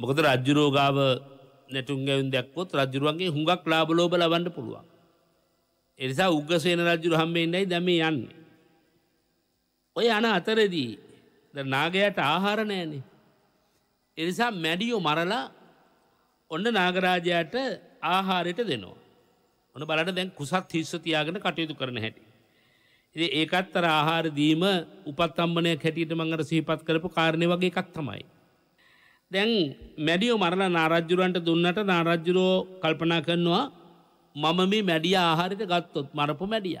Speaker 2: මොකද රජ්ජුරෝගාව නැටුන්ගැවන් දැක්කොත් රජුරුවන්ගේ හුඟක් ලාබලෝබ ලබන්න පුළුවන්. එනිසා උග්ගසේන රජුරු හම්බෙන්න්නයි දැම යන්න. ඔය අන අතරදී නාගයට ආහාර නෑනේ. එනිසා මැඩියෝ මරලා ඔන්න නාගරාජයට ආහාරයට දෙනවා. ඔන බලට දැන් කුසක් හිස්වතියාගෙන කටයුතු කරන හැටි. ඒකත් තර ආහාර දීම උපත් අම්මනය හැටියට මංඟට සහිපත් කරපු කාරණය වගේ එකක් තමයි. දැන් මැඩියෝ මරලා නාරජ්ජුරුවන්ට දුන්නට නාරජ්ජුරෝ කල්පනා කරනවා මම මේ මැඩිය ආහාරිත ගත්තොත් මරපු මැඩිය.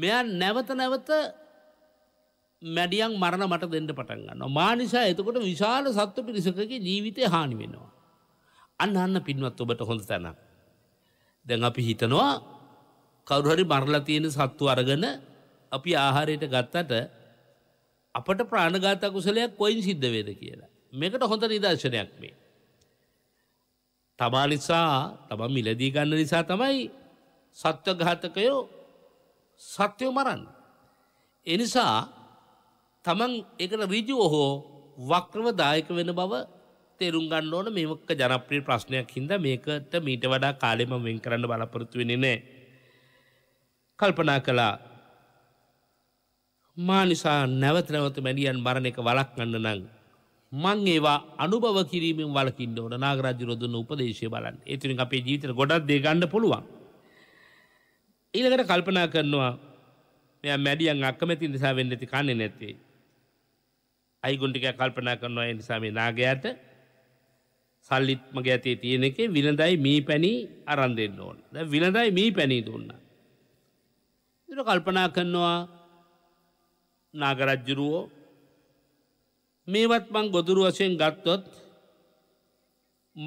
Speaker 2: මෙයා නැවත නැවත මැඩියන් මරණ මට දෙන්න පටන්ගන්න. මා නිසා එතකොට විශාල සත්ව පිරිසකගේ ජීවිතය හානි වෙනවා. අන්න අන්න පින්වත් ඔබට හොඳ තැනක්. දැන් අපි හිතනවා කවරුහරි මරලා තියෙන සත්තු අරගන අපි ආහාරයට ගත්තට අපට ප්‍රාණගාතා කුසලයක් කොයින් සිද්ධ වේද කියලා. මේකට හොඳ නිදර්ශනයක් මේ. තමා නිසා තම මිලදී ගන්න නිසා තමයි සත්ව ඝාතකයෝ සත්‍යය මරන්න. එනිසා තමන් එකට රිජුව හෝ වක්‍රව දායක වෙන බව තේරුම් ගන්න ඕන මේක ජනප්‍රිය ප්‍රශ්නයක් හින්ද මේකට මීට වඩා කාලෙම වෙන් කරන්න බලපොරොත්තු වෙන්නේ නෑ. කල්පනා කළා මා නිසා නැවත නැවත මැඩියන් මරණ එක වළක්වන්න නම් මං ඒවා අනුභව කිරීමෙන් වළකින්න ඕන නාගරාජ්‍ය රොදුන්න උපදේශය බලන්න. ඒ තුලින් අපේ ජීවිතේ ගොඩක් දේ ගන්න පුළුවන්. ඊළඟට කල්පනා කරනවා මෙයා මැඩියන් අකමැති නිසා වෙන්න ඇති කන්නේ නැත්තේ. අයිගුන්ටිකයක් කල්පනා කරනවා ඒ නිසා මේ නාගයාට සල්ලිත්මක ඇතේ තියෙන එක විලඳයි මී පැණී අරන් දෙන්න ඕන ද විලඳයි මී පැණී දුන්න. දුර කල්පනා කරනවා නාගරජ්ජුරුවෝ මේවත් මං ගොදුරු වශයෙන් ගත්තොත්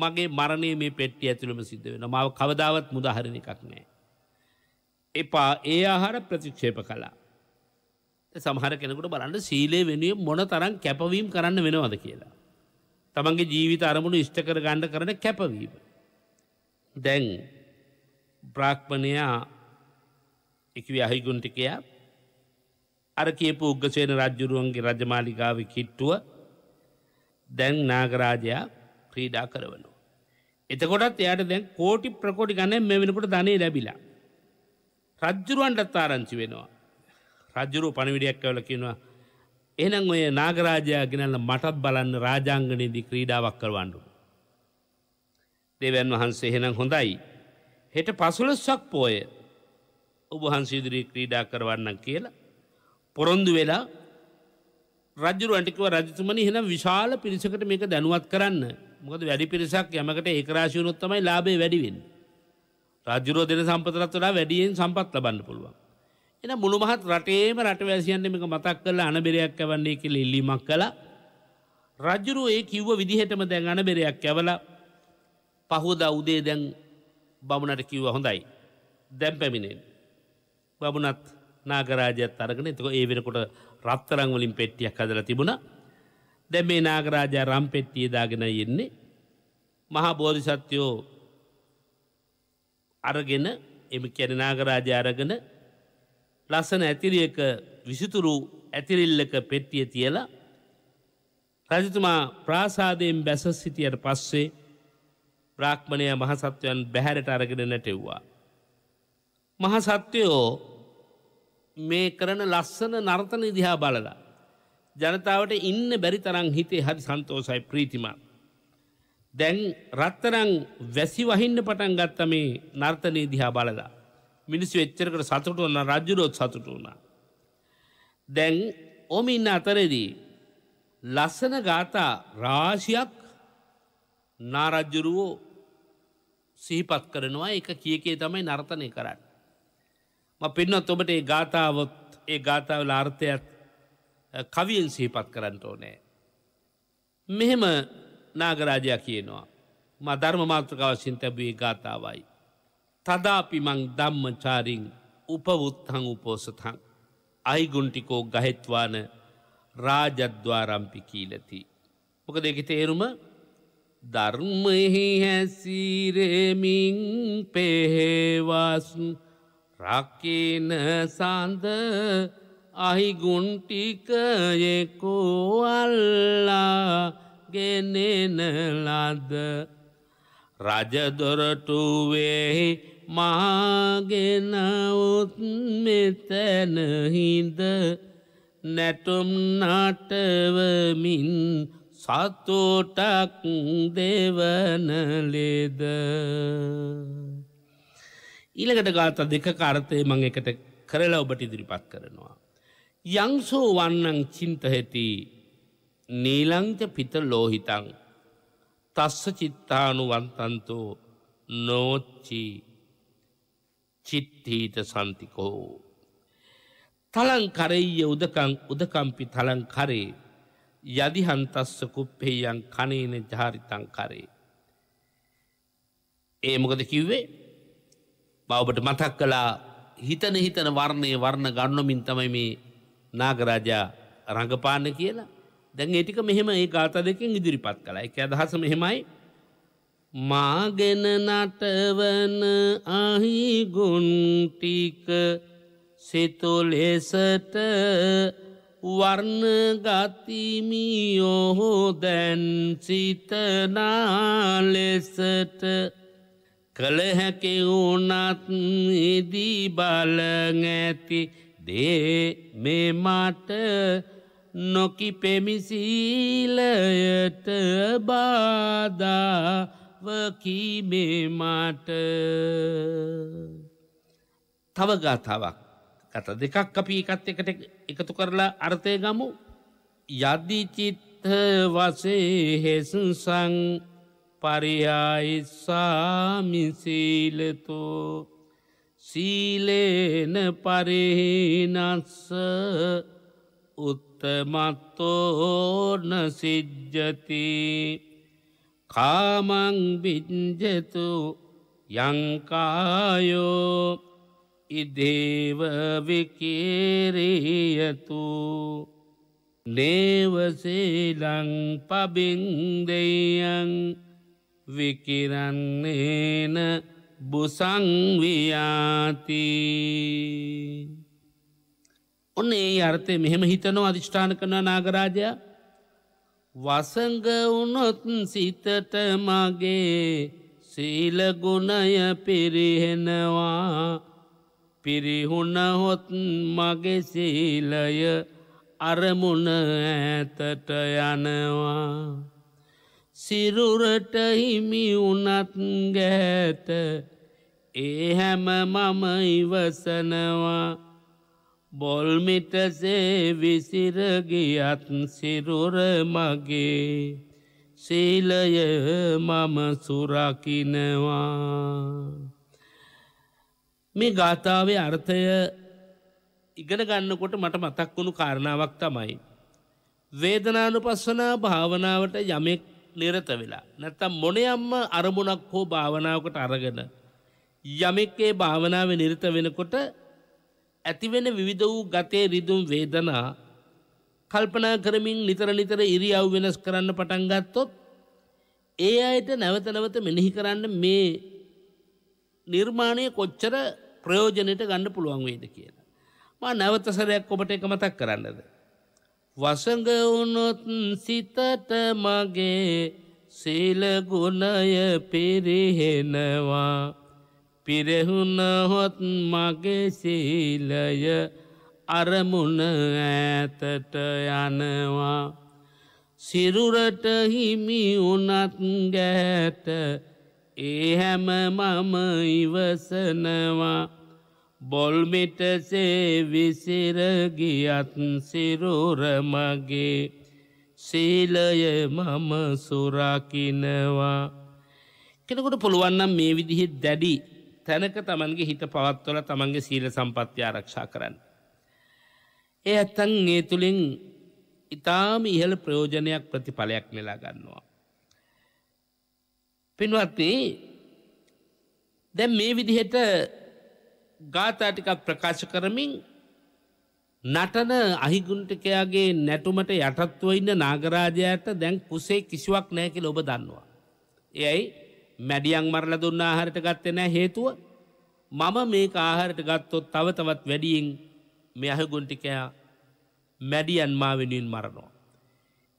Speaker 2: මගේ මරණය මේ පෙට්ටි ඇතුළම සිද්ධ වෙන මාව කවදාවත් මුදහරණ එකක් නෑ. එපා ඒ ආහාර ප්‍රතික්ෂේප කලා. සමහර කෙනකුට බලන්න සීලේ වෙනුවේ මොන තරම් කැපවීම් කරන්න වෙනවද කියලා. තමන්ගේ ජීවිත අරමුණු ඉෂ්ටකර ගණ්ඩ කරන කැපවීම. දැන් බ්‍රාක්්මණයා එකවි අහිගුන්ටිකයා අර කියපු උග්ගසේන රජ්ජුරුවන්ගේ රජමාලිගාව කිට්ටුව දැන් නාගරාජයා ක්‍රීඩා කරවනු. එතකොටත් එයට දැන් කෝටි ප්‍රකෝටි ගණය මෙ වෙනකට ධනය ලැබිලා. රජ්ජුරුවන්ටත් ආරංචි වෙනවා. රජ්ජුරුව පණවිඩියක් කවල කියනවා එනම් ඔය නාගරාජයා ගෙනල්ල මටත් බලන්න රාජාංගනයේදී ක්‍රීඩාවක් කරවඩු. දෙවන් වහන්සේ එහෙනම් හොඳයි. හෙට පසුලස්සක් පෝය ඔබහන්සිදිරී ක්‍රීඩා කරවන්න කියලා. පොරොන්දු වෙලා රජරුවටිකව රජතුමනි හෙනම් විශාල පිරිසකට මේක දැනුවත් කරන්න මොකද වැඩි පිරිසක් යමකට ඒකරාශයනොත්තමයි ලාබේ වැඩිවෙන්. රජරෝ දෙන සම්පතරත් වලා වැඩියෙන් සම්පත් ලබන්න පුළුවන්. එන මුළු මහත් රටේම රටවැසියන් මේක මතක් කරලා අනබෙරයක් ඇවන්නේ කියලා ඉල්ලීමක් කළා. රජුරු ඒ කිව්ව විදිහටම දැන් අනබෙරයක් ඇවලා පහෝදා උදේ දැන් බමුණට කිව්ව හොඳයි. දැන් පැමිණෙන්. බමුණත් නාගරාජයත් අරගෙන එතක ඒ වෙනකොට රත්තරන් වලින් පෙට්ටියක් හදලා තිබුණා. දැන් මේ නාගරාජා රම් පෙට්ටිය දාගෙන යන්නේ. මහා බෝධිසත්වෝ අරගෙන එම කියන නාගරාජය අරගෙන ලස්සන ඇතිරියක විසිතුරු ඇතිරිල්ලක පෙට්ටිය තියලා රජතුමා ප්‍රාසාදයෙන් බැස සිටියට පස්සේ බ්‍රාක්්මණය මහසත්වයන් බැහැරට අරගෙන නැටෙව්වා. මහසත්වයෝ මේ කරන ලස්සන නර්තන ඉදිහා බලලා. ජනතාවට ඉන්න බැරි තරං හිතේ හරි සන්තෝසයි ප්‍රීතිමත්. දැන් රත්තරං වැසි වහින්න පටන් ගත්තමේ නර්තනය දිහා බලලා. මිනිස්සු එච්චරකට සතුට වන්න රජ්ජුරෝත් සතුට වුණා. දැන් ඕම ඉන්න අතරෙදී ලස්සන ගාථා රාශියක් නාරජ්ජුරුවෝ සිහිපත් කරනවා එක කියකේ තමයි නර්තනය කරන්න. ම පෙන්වත් ඔබට ඒ ගාථාවත් ඒ ගාථාවල අර්ථයත් කවියෙන් සිහිපත් කරන්නට ඕනෑ. මෙහෙම නාගරාජයා කියනවා. මධර්ම මාත්‍රකාවසින් තැබුවේ ගාථාවයි. තදාපිමං ධම්මචාරිං උපවුත්හං උපෝසතන් අයිගුන්ටිකෝ ගහෙත්වාන රාජද්වාරම්පි කීලති. මොක දෙක තේරුම ධර්මෙහි හැසිරෙමින් පෙහෙවස්න් රකින සඳ අහිගුන්ටිකයෙකෝ අල්ලා ගෙනෙන ලද රජදොරටුවෙහි මාගෙනවුත් මෙතැනහිද නැටුම් නටවමින් සතුටක් දෙවනලෙද ඊළකට ගාත දෙක කාර්තය මං එකට කරලා ඔබට ඉදිරිපත් කරනවා. යංසෝ වන්නං චින්තහෙති නීලංච පිත ලෝහිතං තස්ස චිත්තානු වන්තන්තෝ නෝච්චී චිත්තීත සන්තිකෝ. තලං කරෙය උදකං උදකම්පි තලං කරේ යදිහන්තස්ස කුප්පෙයන් කනේන ජාරිතං කරේ. ඒ මොකද කිව්වේ බවබට මතක් කලා හිතන හිතන වර්ණය වර්ණ ගන්නමින් තමයි මේ නාගරාජා රඟපාන්න කියලා දැන් ඒටික මෙහෙම ඒ ගාත දෙකින් ඉදිරිපත් කලා එක අදහස මෙහෙමයි මාගෙන නටවන අහිගුන්ටික සිතුලෙසට වර්ණගතිමියොහෝ දැන් සිතනාලෙසට
Speaker 1: කළහැකි
Speaker 2: වුනත් ඉදී බලගැති දේ මෙමට නොකි පෙමිසීලයට බාදා අපව කීමේ මාට තවගාතාවක් ඇත දෙකක් අපි එකත් එකට එකතු කරලා අර්ථය ගමු යදිචිත්ත වසේ හෙසුසං පරියායිසාමිසීලතු සීලේන පරිහිනස්ස උත්තමත්තෝන සිද්ධතිී කාමං බිජ්ජතු යංකායෝ ඉදේව විකේරීයතු නේවසේලං පබින්දයන් විකිරන්නේන බුසංවියාති ඔන්න ඒ අර්ථය මෙහෙම හිතනෝ අධිෂ්ඨාන කරන නාගරාජයා වසඟ වුනොත් සිතට මගේ සීලගුණය පිරිහෙනවා පිරිහුණහොත් මගේ සීලය අරමුණ ඇතට යනවා සිරුරට හිමි වුනත් ගැත ඒ හැම මම ඉවසනවා බොල්මිටසේ විසිරගියත් සිරුර මගේ සීලය මම සුරකිනවා මේ ගාථාවේ අර්ථය ඉගෙන ගන්නකොට මට මතක් වුණු කාරණාවක් තමයි. වේදනානුපස්සනා භාවනාවට යමෙක් නිරත වෙලා නැත්තම් මොනයම්ම අරමුණක් හෝ භාවනාවකට අරගෙන යමෙක් ඒ භාවනාව නිරත වෙනකොට ඇතිවෙන විවිධ වූ ගතේ රිදුම් වේදනා කල්පනා කරමින් නිතර නිතර ඉරියව් වෙනස් කරන්න පටන් ගත්තොත් ඒ අයට නැවත නැවත මෙනෙහි කරන්න මේ නිර්මාණය කොච්චර ප්‍රයෝජනයට ගණ්ඩ පුළුවන් වේද කියලා. මා නැවතසරයක් ඔබට එක මතක් කරන්නද. වසඟවුණොත් සිතට මගේ සීලගුණය පිරිහෙනවා. පිරෙහුණහොත් මගේ සීලය අරමුණ ඇතට යනවා සිරුරට හිමි උනත් ගැට ඒ හැම මම ඉවසනවා බොල්මිටසේ විසිරගියත් සිරුර මගේ සීලය මම සුරකිනවා කෙනකොට පුළුවන්නම් මේ විදිහෙත් දැඩි තැනක තමන්ගේ හිත පවත්වල තමන්ගේ සීල සම්පත්්‍ය ආරක්ෂා කරන්න. ඒ ඇත්තන් ඒ තුළින් ඉතාම ඉහළ ප්‍රයෝජනයක් ප්‍රතිඵලයක් නෙලා ගන්නවා. පෙන්වත්න්නේ දැම් මේ විදිහට ගාතාටිකක් ප්‍රකාශ කරමින් නටන අහිගුන්ටකයාගේ නැටුමට යටත්ව ඉන්න නාගරාජයට දැන් කුසේ කිසිවක් නෑකි ලොබ දන්නවා. එයයි මැඩියන් මරලා දුන්න ආහාරයට ගත්තේ නැහැ හේතුව මම මේක ආහාරයට ගත්තොත් තව තවත් වැඩියෙන් මේ අහගුන් ටිකයා මැඩියන් මා වෙනුවෙන් මරනවා.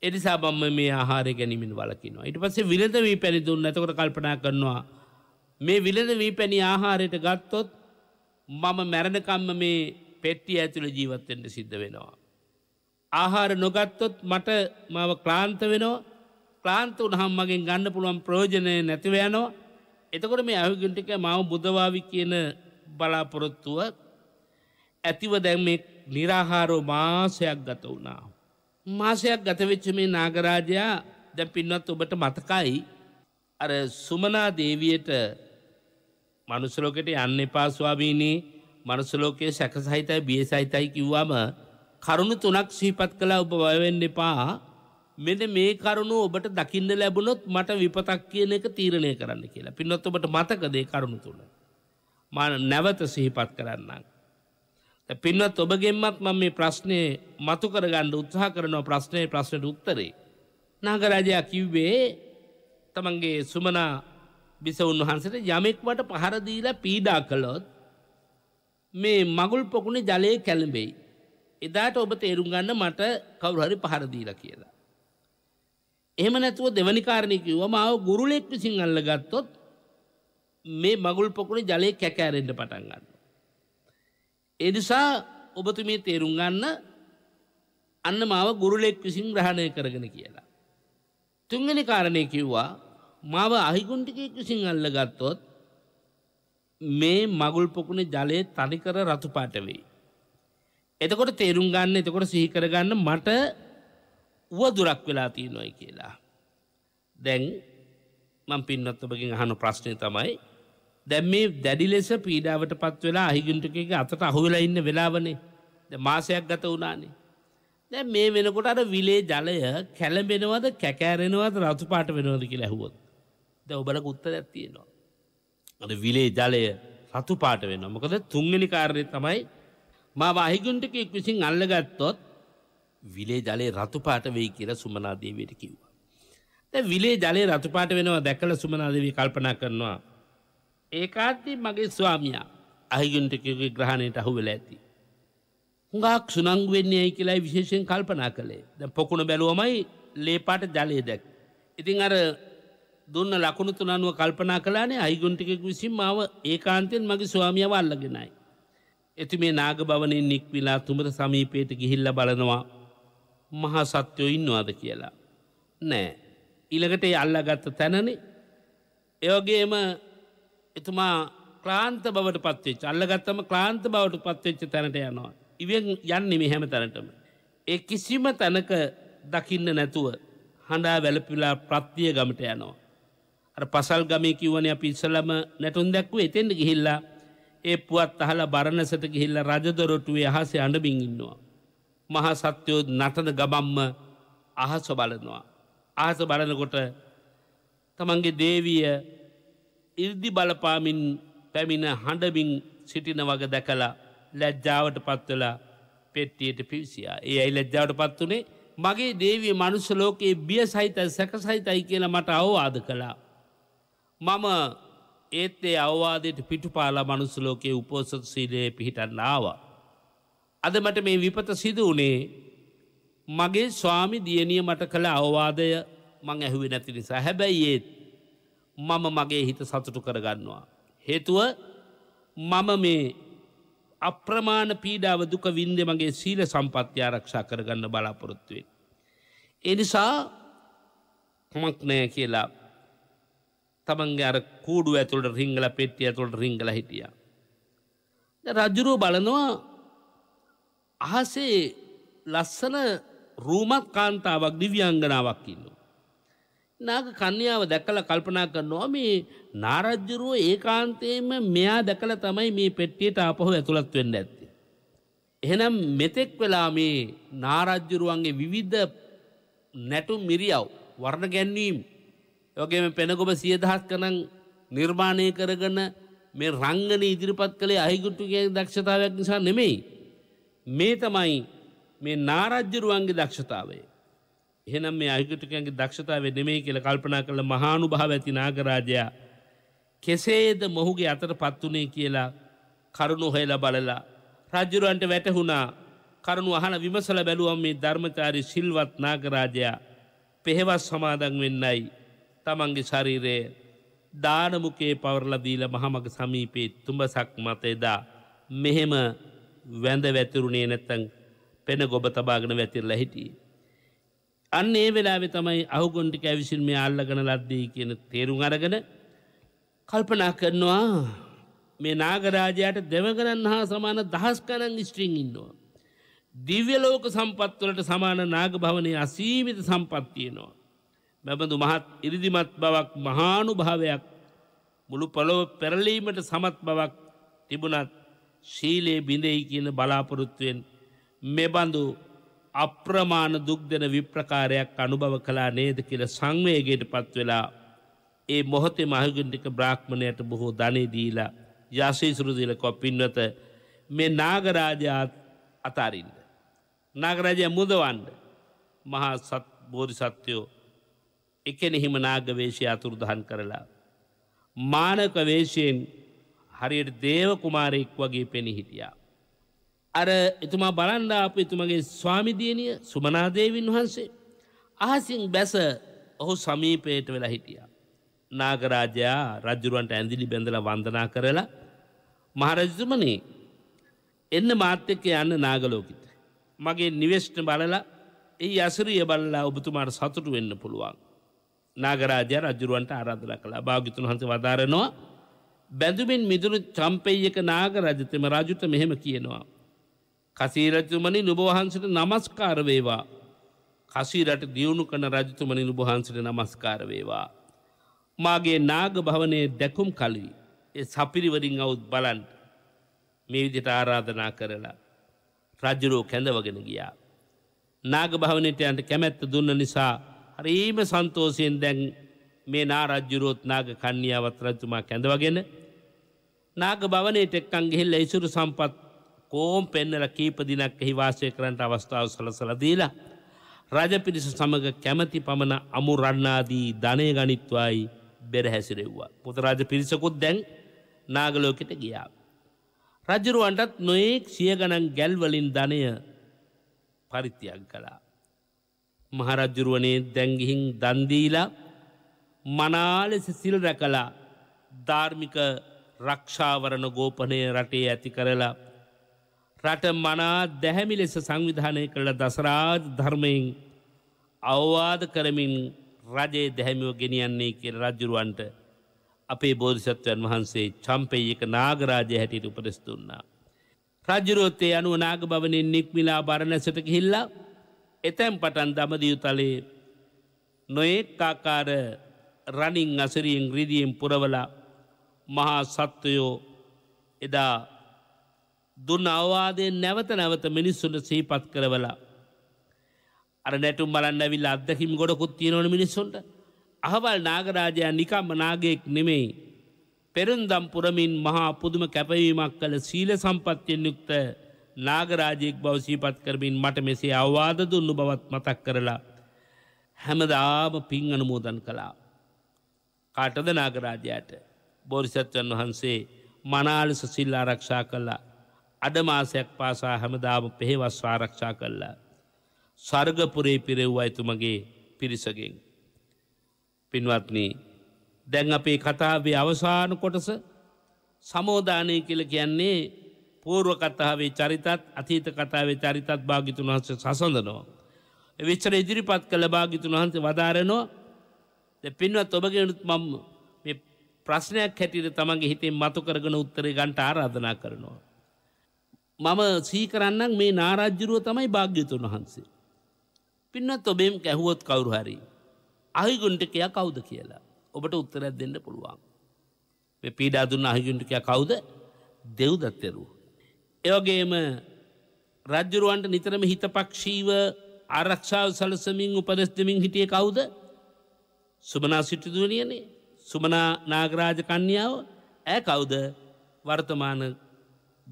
Speaker 2: එනිසා මම මේ ආහාරය ගැනීමෙන් වලකිනවා. ඊට පස්සේ විලද වී පැණි දුන්න එතකොට කල්පනා කරනවා මේ විලද වී පැණි ආහාරයට ගත්තොත් මම මැරණකම්ම මේ පෙට්ටිය ඇතුළ ජීවත්වෙන්ට සිද්ධ වෙනවා. ආහාර නොගත්තොත් මට මාව ක්ලාන්ත වෙනවා ක්ලාන්ත උනහම් මගෙන් ගන්න පුළුවන් ප්‍රෝජනය නැතිව යනවා එතකොට මේ අයුගින්ටික මව බුදවාවි කියන බලාපොරොත්තුව ඇතිව දැන් මේ නිරාහාරෝ මාසයක් ගත වුණා. මාසයක් ගතවෙච්ච මේ නාගරාජයා දැ පින්වත් ඔබට මතකයි අර සුමනා දේවියට මනුසලෝකට යන්න පාස්වාබීනී මනුසලෝකයේ සැක සහිතයි බිය සහිතයි කිව්වම කරුණු තුනක් සහිපත් කලා ඔබ වයවෙන්න එපා මෙද මේ කරුණු ඔබට දකින්න ලැබුණොත් මට විපතක් කියන එක තීරණය කරන්න කියලා පින්නොත් ඔබට මතකදේ කරුණු තුළ. මාන නැවත සිහිපත් කරන්න. පින්වත් ඔබගෙන්මත් මම මේ ප්‍රශ්නය මතු කරගන්න උත්සාහ කරනවා ප්‍රශ්නය ප්‍රශ්නයට උත්තරේ. නාගරාජයා කිව්වේ තමන්ගේ සුමනා බිස උන්වහන්සට යමෙක්වට පහරදීලා පීඩා කළොත් මේ මගුල් පොකුණ ජලය කැළඹෙයි. එදාට ඔබ තේරුම් ගන්න මට කවුරුහරි පහරදීලා කියලා. එහෙම නැතුව දෙවනි කාරණය කිව්වම ආව ගුරුලෙක් විසින් අල්ලගත්තොත් මේ මගුල් පොකුණේ ජලයේ කැකෑරෙන්න පටන් ගන්න. ඒ නිසා ඔබතුමේ තේරුම් ගන්න අන්න මාව ගුරුලෙක් විසින් ග්‍රහණය කරගෙන කියලා. තුන්ගනි කාරණය කිව්වා මාව අහිගුන්ටිකෙක් විසින් අල්ලගත්තොත් මේ මගුල් පොකුණේ ජලයේ තනිකර රතුපාට වෙයි. එතකොට තේරුම් ගන්න එතකොට සිහිකරගන්න මට වුවදුරක් වෙලා තියෙනොයි කියලා. දැන් මං පින්නත්තමකින් අහනු ප්‍රශ්නය තමයි දැම් මේ දැඩි ලෙස පීඩාවට පත් වෙලා අහිගින්ටුකගේ අතට අහුවෙලා ඉන්න වෙලාවනේ ද මාසයක් ගත වුණානේ. දැ මේ වෙනකොට අට විලේ ජලය කැලඹෙනවද කැකෑරෙනවද රතු පාට වෙනවද කියලා ඇහුවොත් ද ඔබල උත්තර ඇත්තියෙනවා. අද විලේ ජලය රතු පාට වෙන මොකද තුංගනි කාරණය තමයි මා වාහිගුන්ටකෙක් විසින් අල්ලගත්තොත් විලේ ජලය රතුපාට වෙයි කියලා සුමනාදේවයට කිව්වා. දැන් විලේ ජලය රතුපාට වෙනවා දැකලා සුමනාදේවිය කල්පනා කරනවා. ඒකාත්ති මගේ ස්වාමියා අහිගුන්ට කිව්වේ ග්‍රහණයට අහුවෙලා ඇති. හුඟක් සුනංගු වෙන්නේ ඇයි කියලායි විශේෂයෙන් කල්පනා කළේ. දැන් පොකුණ බැලුවමයි ලේ පාට ජලය දැක්. ඉතින් අර දුන්න ලකුණු තුන අනුව කල්පනා කළානේ අයිගුන්ටිකෙක් විසින් මාව ඒකාන්තයෙන් මගේ ස්වාමියාව අල්ලගෙනයි. එති මේ නාග භවනෙන් නික්විලා තුමට සමීපයට ගිහිල්ල බලනවා මහා සත්‍යයෝ ඉන්නවාද කියලා. නෑ. ඉළඟට අල්ලගත්ත තැනනේ. එයෝගේම එතුමා ක්‍රාන්ත බවට පත්වෙච් අල්ලගත්තම ක්‍රාන්ත බවට පත්වෙච්ච තැනට යනවා. ඉවෙන් යන්නේ මෙහැම තැනටම. ඒ කිසිම තැනක දකින්න නැතුව හඬා වැලපිලා ප්‍රත්තිය ගමට යනවා. අ පසල් ගමේ කිවන අප ඉස්සලම නැටුන් දැක්ව එතෙන්ට ගිහිල්ලා ඒ පුවත් අහලා බරණසට ගිහිල්ල රජදොරොටුවේ අහසේ අඩබින් ඉන්නවා. මහසත්‍යයෝ නටන ගබම්ම අහස බලනවා. අහස බලනකොට තමන්ගේ දේවිය ඉර්දි බලපාමින් පැමිණ හඬමින් සිටින වග දැකලා ලැජ්ජාවට පත්වල පෙට්ටියට පිවිසියා. ඒ ඇයි ලැජ්ජාවට පත් වනේ මගේ දේවිය මනුස්සලෝකයේ බිය සහිත සැක සහිතයි කියලා මට අවවාද කළා. මම ඒත් ඒ අවවාදයට පිටුපාලා මනුස්සලෝකයේ උපෝසත් සීලයේ පිහිටන්නාවා. අද මට මේ විපත සිදු වනේ මගේ ස්වාමි දියනිය මට කළ අවවාදය මං ඇහුවේ නැති නිසා හැබැයි ඒත් මම මගේ හිත සතුටු කරගන්නවා. හේතුව මම මේ අප්‍රමාණ පීඩාව දුක වින්ද මගේ සීල සම්පත්්‍ය ආරක්ෂා කරගන්න බලාපොරොත්තුවෙන්. එනිසා කොමක් නෑ කියලා තමන්ගේ අර කූඩු ඇතුළට රිංගල පෙට්ටිය ඇතුළට රිංගල හිටිය. රජුරෝ බලනවා අහසේ ලස්සන රූමත් කාන්තාවක් දිවියංගනාවක් ඉන්නවා. නාග කන්‍යාව දැකල කල්පනා කරනවා මේ නාරජ්ජරුව ඒ කාන්තේම මෙයා දැකල තමයි මේ පෙට්ටියට අපහු ඇතුළත් වෙන්න ඇත්තේ. එහෙනම් මෙතෙක් වෙලා මේ නාරජ්ජුරුවන්ගේ විවිධ නැටු මිරියව් වර්ණ ගැන්වීම් යොගේම පෙනගොබ සියදහස් කනං නිර්මාණය කරගන මේ රංගන ඉදිරිපත් කළේ අහිගුට්ටුගේ දක්ෂතාවයක් නිසා නෙමෙයි මේ තමයි මේ නාරජ්‍යරුවන්ගේ දක්ෂතාවය. එහෙනම් මේ අයකුටකන්ගේ දක්ෂතාව නෙමෙයි කියල කල්පනා කළ මහානු භාව ඇති නාගරාජයා කෙසේද මොහුගේ අතට පත්වනේ කියලා කරුණු හොයලා බලලා රජ්ජුරුවන්ට වැටහුණා කරුණු අහන විමසල බැලුවම් මේ ධර්මචාරි සිල්වත් නාගරාජයා පෙහෙවස් සමාදන් වෙන්නයි තමන්ගේ ශරීරය දානමුකේ පවරලදීල මහමග සමීපේ තුඹසක් මත එදා මෙහෙම වැඳ වැතිරුණේ නැත්තං පෙන ගොබ තබාගෙන වැතිරලා හිටියේ. අන්න ඒ වෙලාවෙ තමයි අහුගොන්ටික ඇවිසින් මේ අල්ලගන ලද්දී කියන තේරුම් අරගෙන කල්පනා කරනවා මේ නාගරාජයට දෙවගරන් හා සමාන දහස් කරන් ස්ට්‍රිං ඉන්නවා. දිව්‍යලෝක සම්පත්වලට සමාන නාග භවනය අසීවිත සම්පත්තියනවා. මෙබඳු මහත් ඉරිදිමත් බවක් මහානු භාවයක් මුළු පොළොව පෙරලීමට සමත් බවක් තිබුණත් ශීලයේ බිඳෙහි කියන බලාපොරොත්තුවෙන් මෙබඳු අප්‍රමාණ දුක්දෙන විප්‍රකාරයක් අනුභව කලා නේද කියල සංවයගේයට පත්වෙලා ඒ මොහොතේ මහගුන්ටික බ්‍රාහ්මණයට බොහෝ ධනේදීලා යසීසුරුදිල කො පින්වත මේ නාගරාජාත් අතාරන්න. නාගරජය මුදවන්ඩ මහා සත් බෝධි සත්‍යයෝ එකනෙහිම නාගවේශය අතුරුදහන් කරලා. මානක වේශයෙන් හරියට දේව කුමාරයෙක් වගේ පෙනි හිටියා. අර එතුමා බලන්ඩ අප එතුමගේ ස්වාමිදියනිය සුමනාදේවින් වහන්සේ අහසින් බැස ඔහු සමීපයට වෙලා හිටියා. නාගරාජයා රජ්ජුරුවන්ට ඇඳිලි බැඳල වන්දනා කරලා මහරජතුමනේ එන්න මාත්‍යක යන්න නාගලෝකිත. මගේ නිවෙෂ්ට බලලා ඒ අසරිය බලලා ඔබතුමාට සතුටු වෙන්න පුළුවන්. නාගරාජය රජුරුවන්ට ආරාධල කළ භාගිතුන් හන්ස වදාරනවා බැඳුමෙන් මිදුරු චම්පෙයක නාග රජතම රජුට මෙහෙම කියනවා. කසීරජතුමනි නුබවහන්සට නමස්කාරවේවා. කසීරට දියුණු කන රජතුමනි නුබහන්සට නමස්කාරවේවා. මාගේ නාග භවනයේ දැකුම් කලී. ඒ සපිරිවරින් අවුත් බලන්ට මේ විදිට ආරාධනා කරලා. රජරෝ කැඳවගෙන ගියා. නාග භවනයට යන්ට කැමැත්ත දුන්න නිසා හරීම සන්තෝසයෙන් දැන් මේ නා රජ්ජුරෝත් නාග කන්‍යාවත් රජතුමා කැඳවගෙන නාග භවනයට එක්කන් ගෙහිල්ල ඉසුරු සම්පත් කෝම් පෙන්නල කීප දිනක් එහි වාසය කරන්නට අවස්ථාව සලසලදීලා. රජ පිරිස සමඟ කැමති පමණ අමු රන්නාදී ධනය ගනිත්වායි බෙර හැසිරෙව්වා. පුත රාජ පිරිසකුත් දැන් නාගලෝකෙට ගියා. රජරුවන්ටත් නොයෙක් සියගණන් ගැල්වලින් ධනය පරිත්‍යයක් කළා. මහරජ්ජුරුවනේ දැංගිහින් දන්දීලා මනාලෙස සිල් රැකලා ධාර්මික රක්ෂාවරණ ගෝපනය රටේ ඇති කරලා. රට මනා දැහැමි ලෙස සංවිධානය කරළ දසරාජ ධර්මයෙන් අවවාද කරමින් රජයේ දැහැමිෝ ගෙනියන්නේ කිය රජ්ජුරුවන්ට අපේ බෝධිසත්වයන් වහන්සේ චම්පෙයි එක නාගරාජය හැටියට උපදෙස්තුන්නා. රජරෝත්තේ අනුව නාග භවනෙන් නික්මිලා බරණැසට හිල්ලා එතැම් පටන් දමදියු තලේ නොයෙක් ආකාර රනින් අසරියෙන් ග්‍රදියෙන් පුරවලා මහා සත්වයෝ එදා දුන්න අවවාදය නැවත නැවත මිනිස්සුන්ට සීපත් කරවලා. අර නැටුම් බලන්න විල් අදකින් ගොඩකුත් තියෙනවන මිනිස්සුන්ට අහවල් නාගරාජයා නිකම්ම නාගයෙක් නෙමෙයි. පෙරුන්දම් පුරමින් මහා පුදුම කැපවීමක් කළ සීල සම්පත්තියෙන් යුක්ත නාගරාජයෙක් බව සීපත් කරමින් මට මෙසේ අවවාද දුන්නු බවත් මතක් කරලා. හැමදාම පින් අනුමෝදන් කළා. කාටද නාගරාජයට. බෝරිසත්වන් වහන්සේ මනාලෙස සිල් ආරක්ෂා කල්ලා අඩමාසයක් පාසා හැමදාම පෙහෙවස් ආරක්ෂා කල්ලා. සර්ගපුරේ පිරෙව් අයිතුමගේ පිරිසගෙන්. පින්වත්නී දැන් අපේ කතාවේ අවසාන කොටස සමෝධානය කියල කියන්නේ පූර්ව කතාවේ චරිතත් අතීත කතාවේ චරිතත් භාගිතුන් වහන්ස සසඳනවා. විච්චර ඉදිරිපත් කළ භාගිතුන් වහන්සේ වදාරනවා පින්වත් ඔබගෙනුත් මම්ම ප්‍රශ්නයක් හැටියට තමන්ගේ හිතෙන් මතු කරගෙන උත්තරේ ගන්ට ආරාධනා කරනවා. මම සීකරන්නක් මේ නාරාජ්‍යරුව තමයි භාග්‍යතුන් වහන්සේ. පින්නත් ඔබෙම් ඇහුවොත් කවුරුහරි. අහිගුන්ටකයා කවුද කියලා. ඔබට උත්තරැත් දෙන්න පුළුවන්. පීඩා දුන්න අහිගුන්ටකයා කවුද දෙව්දත්තෙරුව. එවගේම රජ්ජුරුවන්ට නිතරම හිතපක්ෂීව ආරක්ෂාව සලසමින් උපදෙස් දෙමින් හිටිය කවුද සුභනා සිටිදුවනියනේ සුමනා නාගරාජ කන්‍යාව ඇ කවුද වර්තමාන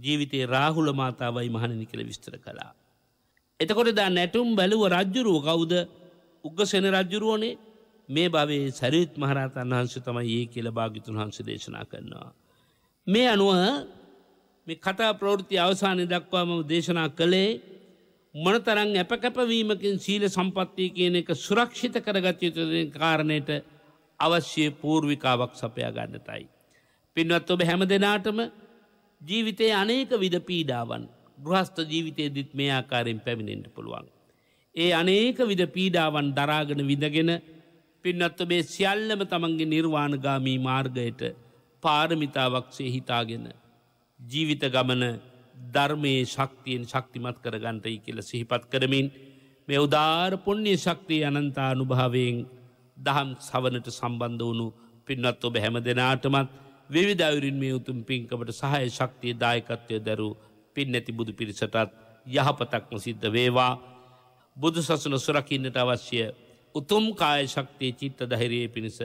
Speaker 2: ජීවිතේ රාහුල මාතාවයි මහණනි කළ විස්තර කළා. එතකොට දා නැටුම් බැලුව රජ්ජුරුව කවුද උගසෙන රජ්ජුරුවනේ මේ භවේ සැරිත් මහරතන් වහන්ස තමයි ඒ කියල භාගිතුන් වහන්ස දේශනා කරනවා. මේ අනුව මේ කතා ප්‍රෝෘති අවසානය දක්වාම දේශනා කළේ මොනතරං ඇපකැපවීමකින් සීල සම්පත්තිය කියන එක සුරක්ෂිත කරගත්යුතු කාරණයට අවශ්‍ය පූර්විකාවක් සපයා ගන්නටයි. පින්වත් ඔබ හැම දෙනාටම ජීවිතයේ අනේක විද පීඩාවන් ගෘහස්ත ජීවිතයේදිත් මේ ආකාරයෙන් පැමිණෙන්ට පුළුවන්. ඒ අනේක විද පීඩාවන් දරාගෙන විඳගෙන පින්නත්ව මේ සියල්ලම තමන්ගේ නිර්වාණගාමී මාර්ගයට පාරමිතාවක්ෂේ හිතාගෙන ජීවිත ගමන ධර්මයේ ශක්තියෙන් ශක්තිමත් කරගන්ටයි කියල සිහිපත් කරමින් මේ උදාර පුුණ්්‍ය ශක්තිය අනන්තා අනුභාවයෙන් දහම් සවනට සම්බන්ධ වුණු පින්නත් ඔබ හැම දෙනාටමත් විවිධවරින් මේ උතුම් පින්කමට සහය ශක්තිය දායකත්වය දැරු පින් නැති බුදු පිරිසටත් යහපතක්ම සිද්ධ වේවා බුදු සසුන සුරකින්නට අවශ්‍ය උතුම් කාය ශක්තිය චිත්ත දහිරයේ පිණිස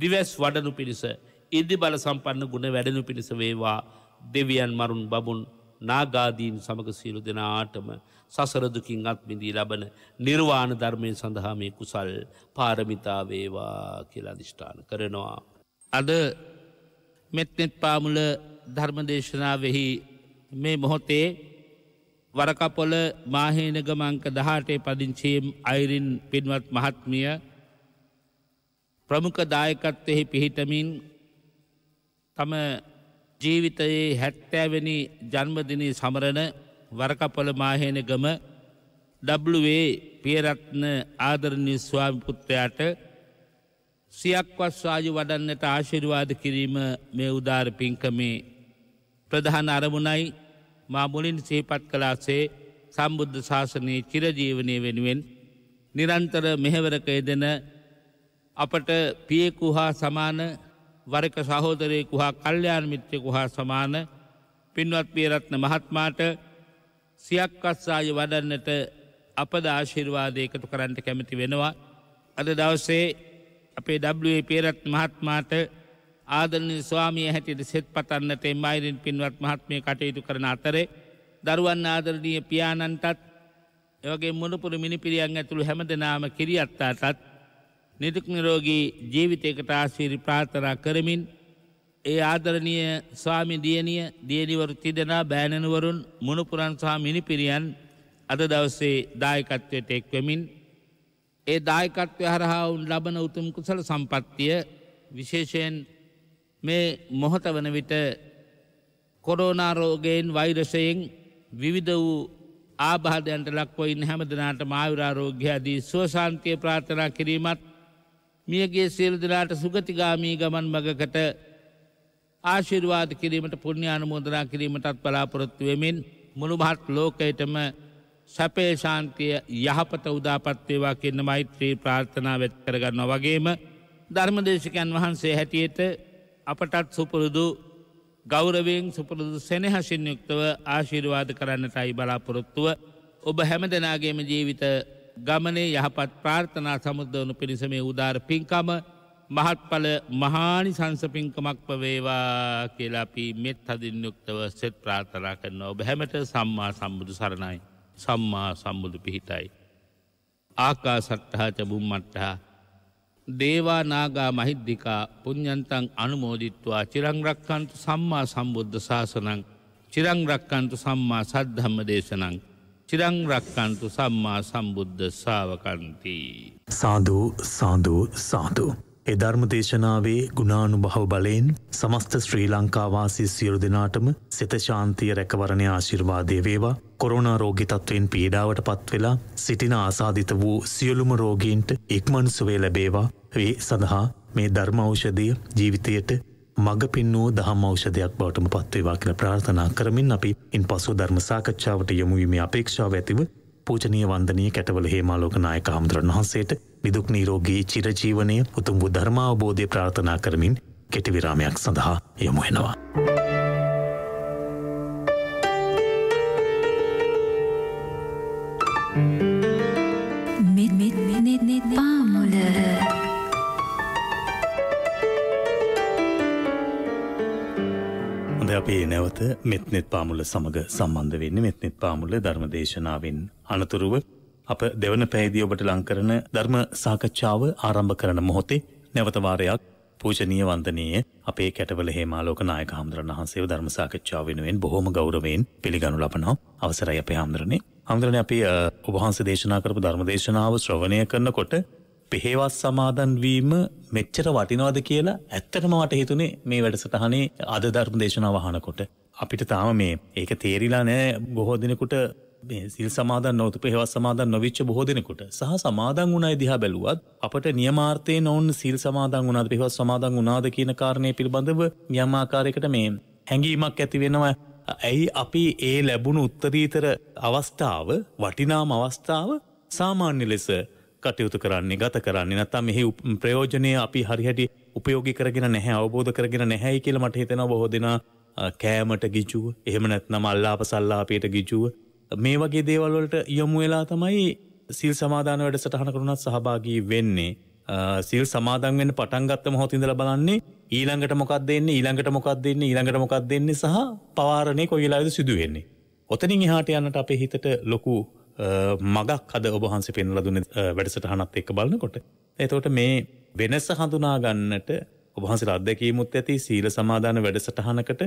Speaker 2: දිවැස් වඩනු පිණිස ඉදි බල සම්පන්න ගුණ වැඩනු පිණිස වේවා දෙවියන් මරුන් බබුන් නාගාදීන් සමග සියලු දෙනාටම සසරදුකින් අත්මිදී ලබන නිර්වාණ ධර්මය සඳහා මේ කුසල් පාරමිතාවේවා කියලා අධිෂ්ඨාන කරනවා. අද මෙත්නෙත් පාමුල ධර්මදේශනාවෙහි මේ මොහොතේ වරකපොල මාහේනගමංක දහටේ පදිංචීම් අයිරින් පින්වත් මහත්මිය ප්‍රමුඛ දායකත්වෙහි පිහිටමින් තම ජීවිතයේ හැත්තෑවැනි ජන්මදිනී සමරණ වරකපොල මාහේනගම ඩබ්ලුවේ පියරත්න ආදරණී ස්වාමිපුත්‍රයාට සියක්වස් සාජු වඩන්නට ආශිරවාද කිරීම මේ උදාර පින්කමේ ප්‍රධාන අරමුණයි මා මුලින් සේපත් කලාසේ සම්බුද්ධ ශාසනයේ චිරජීවනය වෙනුවෙන් නිරන්තර මෙහෙවරකය දෙන අපට පියෙකු හා සමාන වරක සහෝදරයෙකු හා කල්්‍යයාන මිත්‍රයෙකු හා සමාන පින්වත් පියරත්න මහත්මාට සියක්කස්සාය වඩන්නට අපද ආශිර්වාදය එකතු කරන්නට කැමති වෙනවා. අද දවසේ අපේ ඩේ පේරත් මහත්මාට ආදරනි ස්වාමිය හැටියට සෙත් පතන්නට එම්මයිරින් පින්වත් මහත්මය කටයුතු කරන අතරේ දරුවන් ආදරණීය පියාණන්ටත් එවගේ මුණපුරු මිනිපිරියන් ඇතුළු හැම දෙනාම කිරියත්තාටත් නිදුක්නිරෝගී ජීවිතයකට ආශීරි ප්‍රාර්ථනා කරමින් ඒ ආදරණීය ස්වාමි දියණිය දියණිවරු තිදෙනා බෑණනවරුන් මුණුපුරන් සහ මිනිපිරියන් අද දවසේ දායකත්වයට එක්වෙමින් ඒ දායකත්වය හරහා උන් ලබන උතුම් කුසල සම්පත්තිය විශේෂයෙන් මේ මොහොත වන විට කොරෝනාරෝගයෙන් වෛරසයෙන් විවිධ වූ ආබාධයන්ට ලක්වයින් හැමදනාට මාවිරාරෝග්‍යයාදී ස්වශාන්තිය ප්‍රාථනා කිරීමත් මියගේ සේල්දනාට සුගතිගාමී ගමන් මගකට ආශිර්වාද කිරීමට පුුණ්‍ය අනුමෝදනා කිරීමටත් බලාපොරොත්තුවමින් මුළු මහත් ලෝකයටම සැපේ ශාන්තිය යහපත උදාපත්වේවා කියන්න මෛත්‍රී ප්‍රාර්ථනා වෙත් කරගන්න වගේම ධර්මදේශකයන් වහන්සේ හැටියට අපටත් සුපුරුදු ගෞරවෙන් සුපුරුදු සෙනහසින් යුක්තව ආශිර්වාද කරන්නටයි බලාපොරොත්තුව ඔබ හැම දෙනාගේම ජීවිත ගමනේ යහපත් ප්‍රාර්ථනා සමුදවනු පිණිස මේ උදාර පින්කම මහත්ඵල මහානි සංසපින්කමක්ම වේවා කියලාපි මෙත් හදින් යුක්තව සෙත් ප්‍රාථනා කරන ඔබ හැමට සම්මා සම්බුදු සරණයි සම්මා සම්බුදු පිහිටයි. ආකා සට්ටහාච බුම්මට්ටහා දේවා නාගා මහිද්දිිකා පුං්ඥන්තන් අනුමෝදිත්වා චිරංරක්කන්තු සම්මා සම්බුද්ධ ශාසනං චිරංරක්කන්තු සම්මා සද්ධම්ම දේශනං චිරංරක්කන්තු සම්මා සම්බුද්ධ සාාවකන්ති.
Speaker 1: සාධූ සාධූ සාධූ. එධර්ම දේශනාවේ ගුණානු බහව බලයෙන් සමස්ත ශ්‍රී ලංකාවාසි සියලු දෙනාටම සෙතශාන්තිය රැකවරණය ආශිර්වාදය වේවා කොරුණ රෝගිතත්වයෙන් පීඩාවට පත්වෙලා සිටින ආසාධිත වූ සියලුම රෝගීන්ට ඉක්මන් සුවේ ලැබේවා වේ සඳහා මේ ධර්මෞෂදය ජීවිතයට මඟ පෙන්වූ දහම් ෞෂධයක් බවටම පත්වේවා කියල ප්‍රාර්ථනා කරමින් අපි ඉන් පසු ධර්ම සාකච්ඡාවට යොමුවීමේ අපේක්ෂාව ඇතිව පූජනය වන්දනී කැටවල හේමාලෝකනායක හාමුදුරන් වහන්සේට නිදුක් නීරෝගී චිරජීවනය උතුම් වූ ධර්මාවබෝධය ප්‍රාර්ථනා කරමින් කෙටිවිරාමයක් සඳහා යොමුහෙනවා. අද මෙත්නෙත් පාමුල සමග සම්බන්ධ වෙන්නේ මෙත්නෙත් පාමුල ධර්ම දේශනාවෙන් අනතුරුව අප දෙවන පැයදී ඔබට ලං කරන ධර්ම සාකච්ඡාව ආරම්භ කරන මොහොතේ නැවත වාරයක් පූජනීය වන්දනීය අපේ කැටවල හේමාලෝක නායක හඳුරන වහන්සේව ධර්ම සාකච්ඡාව වෙනුවෙන් බොහොම ගෞරවයෙන් පිළිගනු ලබනවා අවසරයි අපේ හඳුරන්නේ හඳුරන්නේ අපි ඔබ වහන්සේ දේශනා කරපු ධර්ම දේශනාව ශ්‍රවණය කරනකොට පෙහෙවස් සමාදන් වීම මෙච්චර වටිනවද කියලා ඇත්තටම මට හිතුනේ මේ වැඩසටහනේ අද ධර්ම දේශනාව අහනකොට අපිට තාම මේ ඒක තේරිලා නෑ බොහෝ දෙනෙකුට සිල් සමාදන් නොතු පෙහවත් සමාදන් නොවිච්ච බොහෝ දෙනෙකුට සහ සමාදන් වුණයි දිහා බැලුවත් අපට නියමාර්තය නොවන් සිල් සමාදන් වුණාද පෙහවත් සමාදන් වුණාද කියන කාරණය පිළිබඳව යම්මාකාරයකට මේ හැඟීමක් ඇතිවෙනවා ඇයි අපි ඒ ලැබුණු උත්තරීතර අවස්ථාව වටිනාම අවස්ථාව සාමාන්‍ය ලෙස කටයුතු කරන්නේ ගත කරන්නේ නැත්තම් මෙහි ප්‍රයෝජනය අපි හරිහැටි උපයෝගි කරගෙන නැහැ අවබෝධ කරගෙන නැහැයි කියලා මට හිතෙනවා බොහෝ දෙනා කෑමට ගිචුව එහෙම නැත්නම් අල්ලාප සල්ලාපයට ගිචුව මේ වගේ දේවල්වලට යොමු වෙලා තමයි සිල් සමාධාන වැඩසටහන කරුණත් සහභාගී වෙන්නේ සිල් සමාදන් වෙන්න පටන් ගත්තම හොත් ඉඳලා බලන්නේ ඊළඟට මොකක් දෙන්නේ ඊළඟට මොකක් දෙන්නේ ඊළඟට මොකක් දෙන්නේ සහ පවාරණේ කොයි වෙලාවෙද සිදු වෙන්නේ ඔතනින් එහාට යන්නට අපේ හිතට ලොකු මගක් අද ඔබහන්සේ පෙන්ලා දුන්න වැඩසටහනත් එක්ක බලනකොට එතකොට මේ වෙනස හඳුනා ගන්නට ඔබහන්සේ අත්දැකීමුත් ඇති සීල සමාදාන වැඩසටහනකට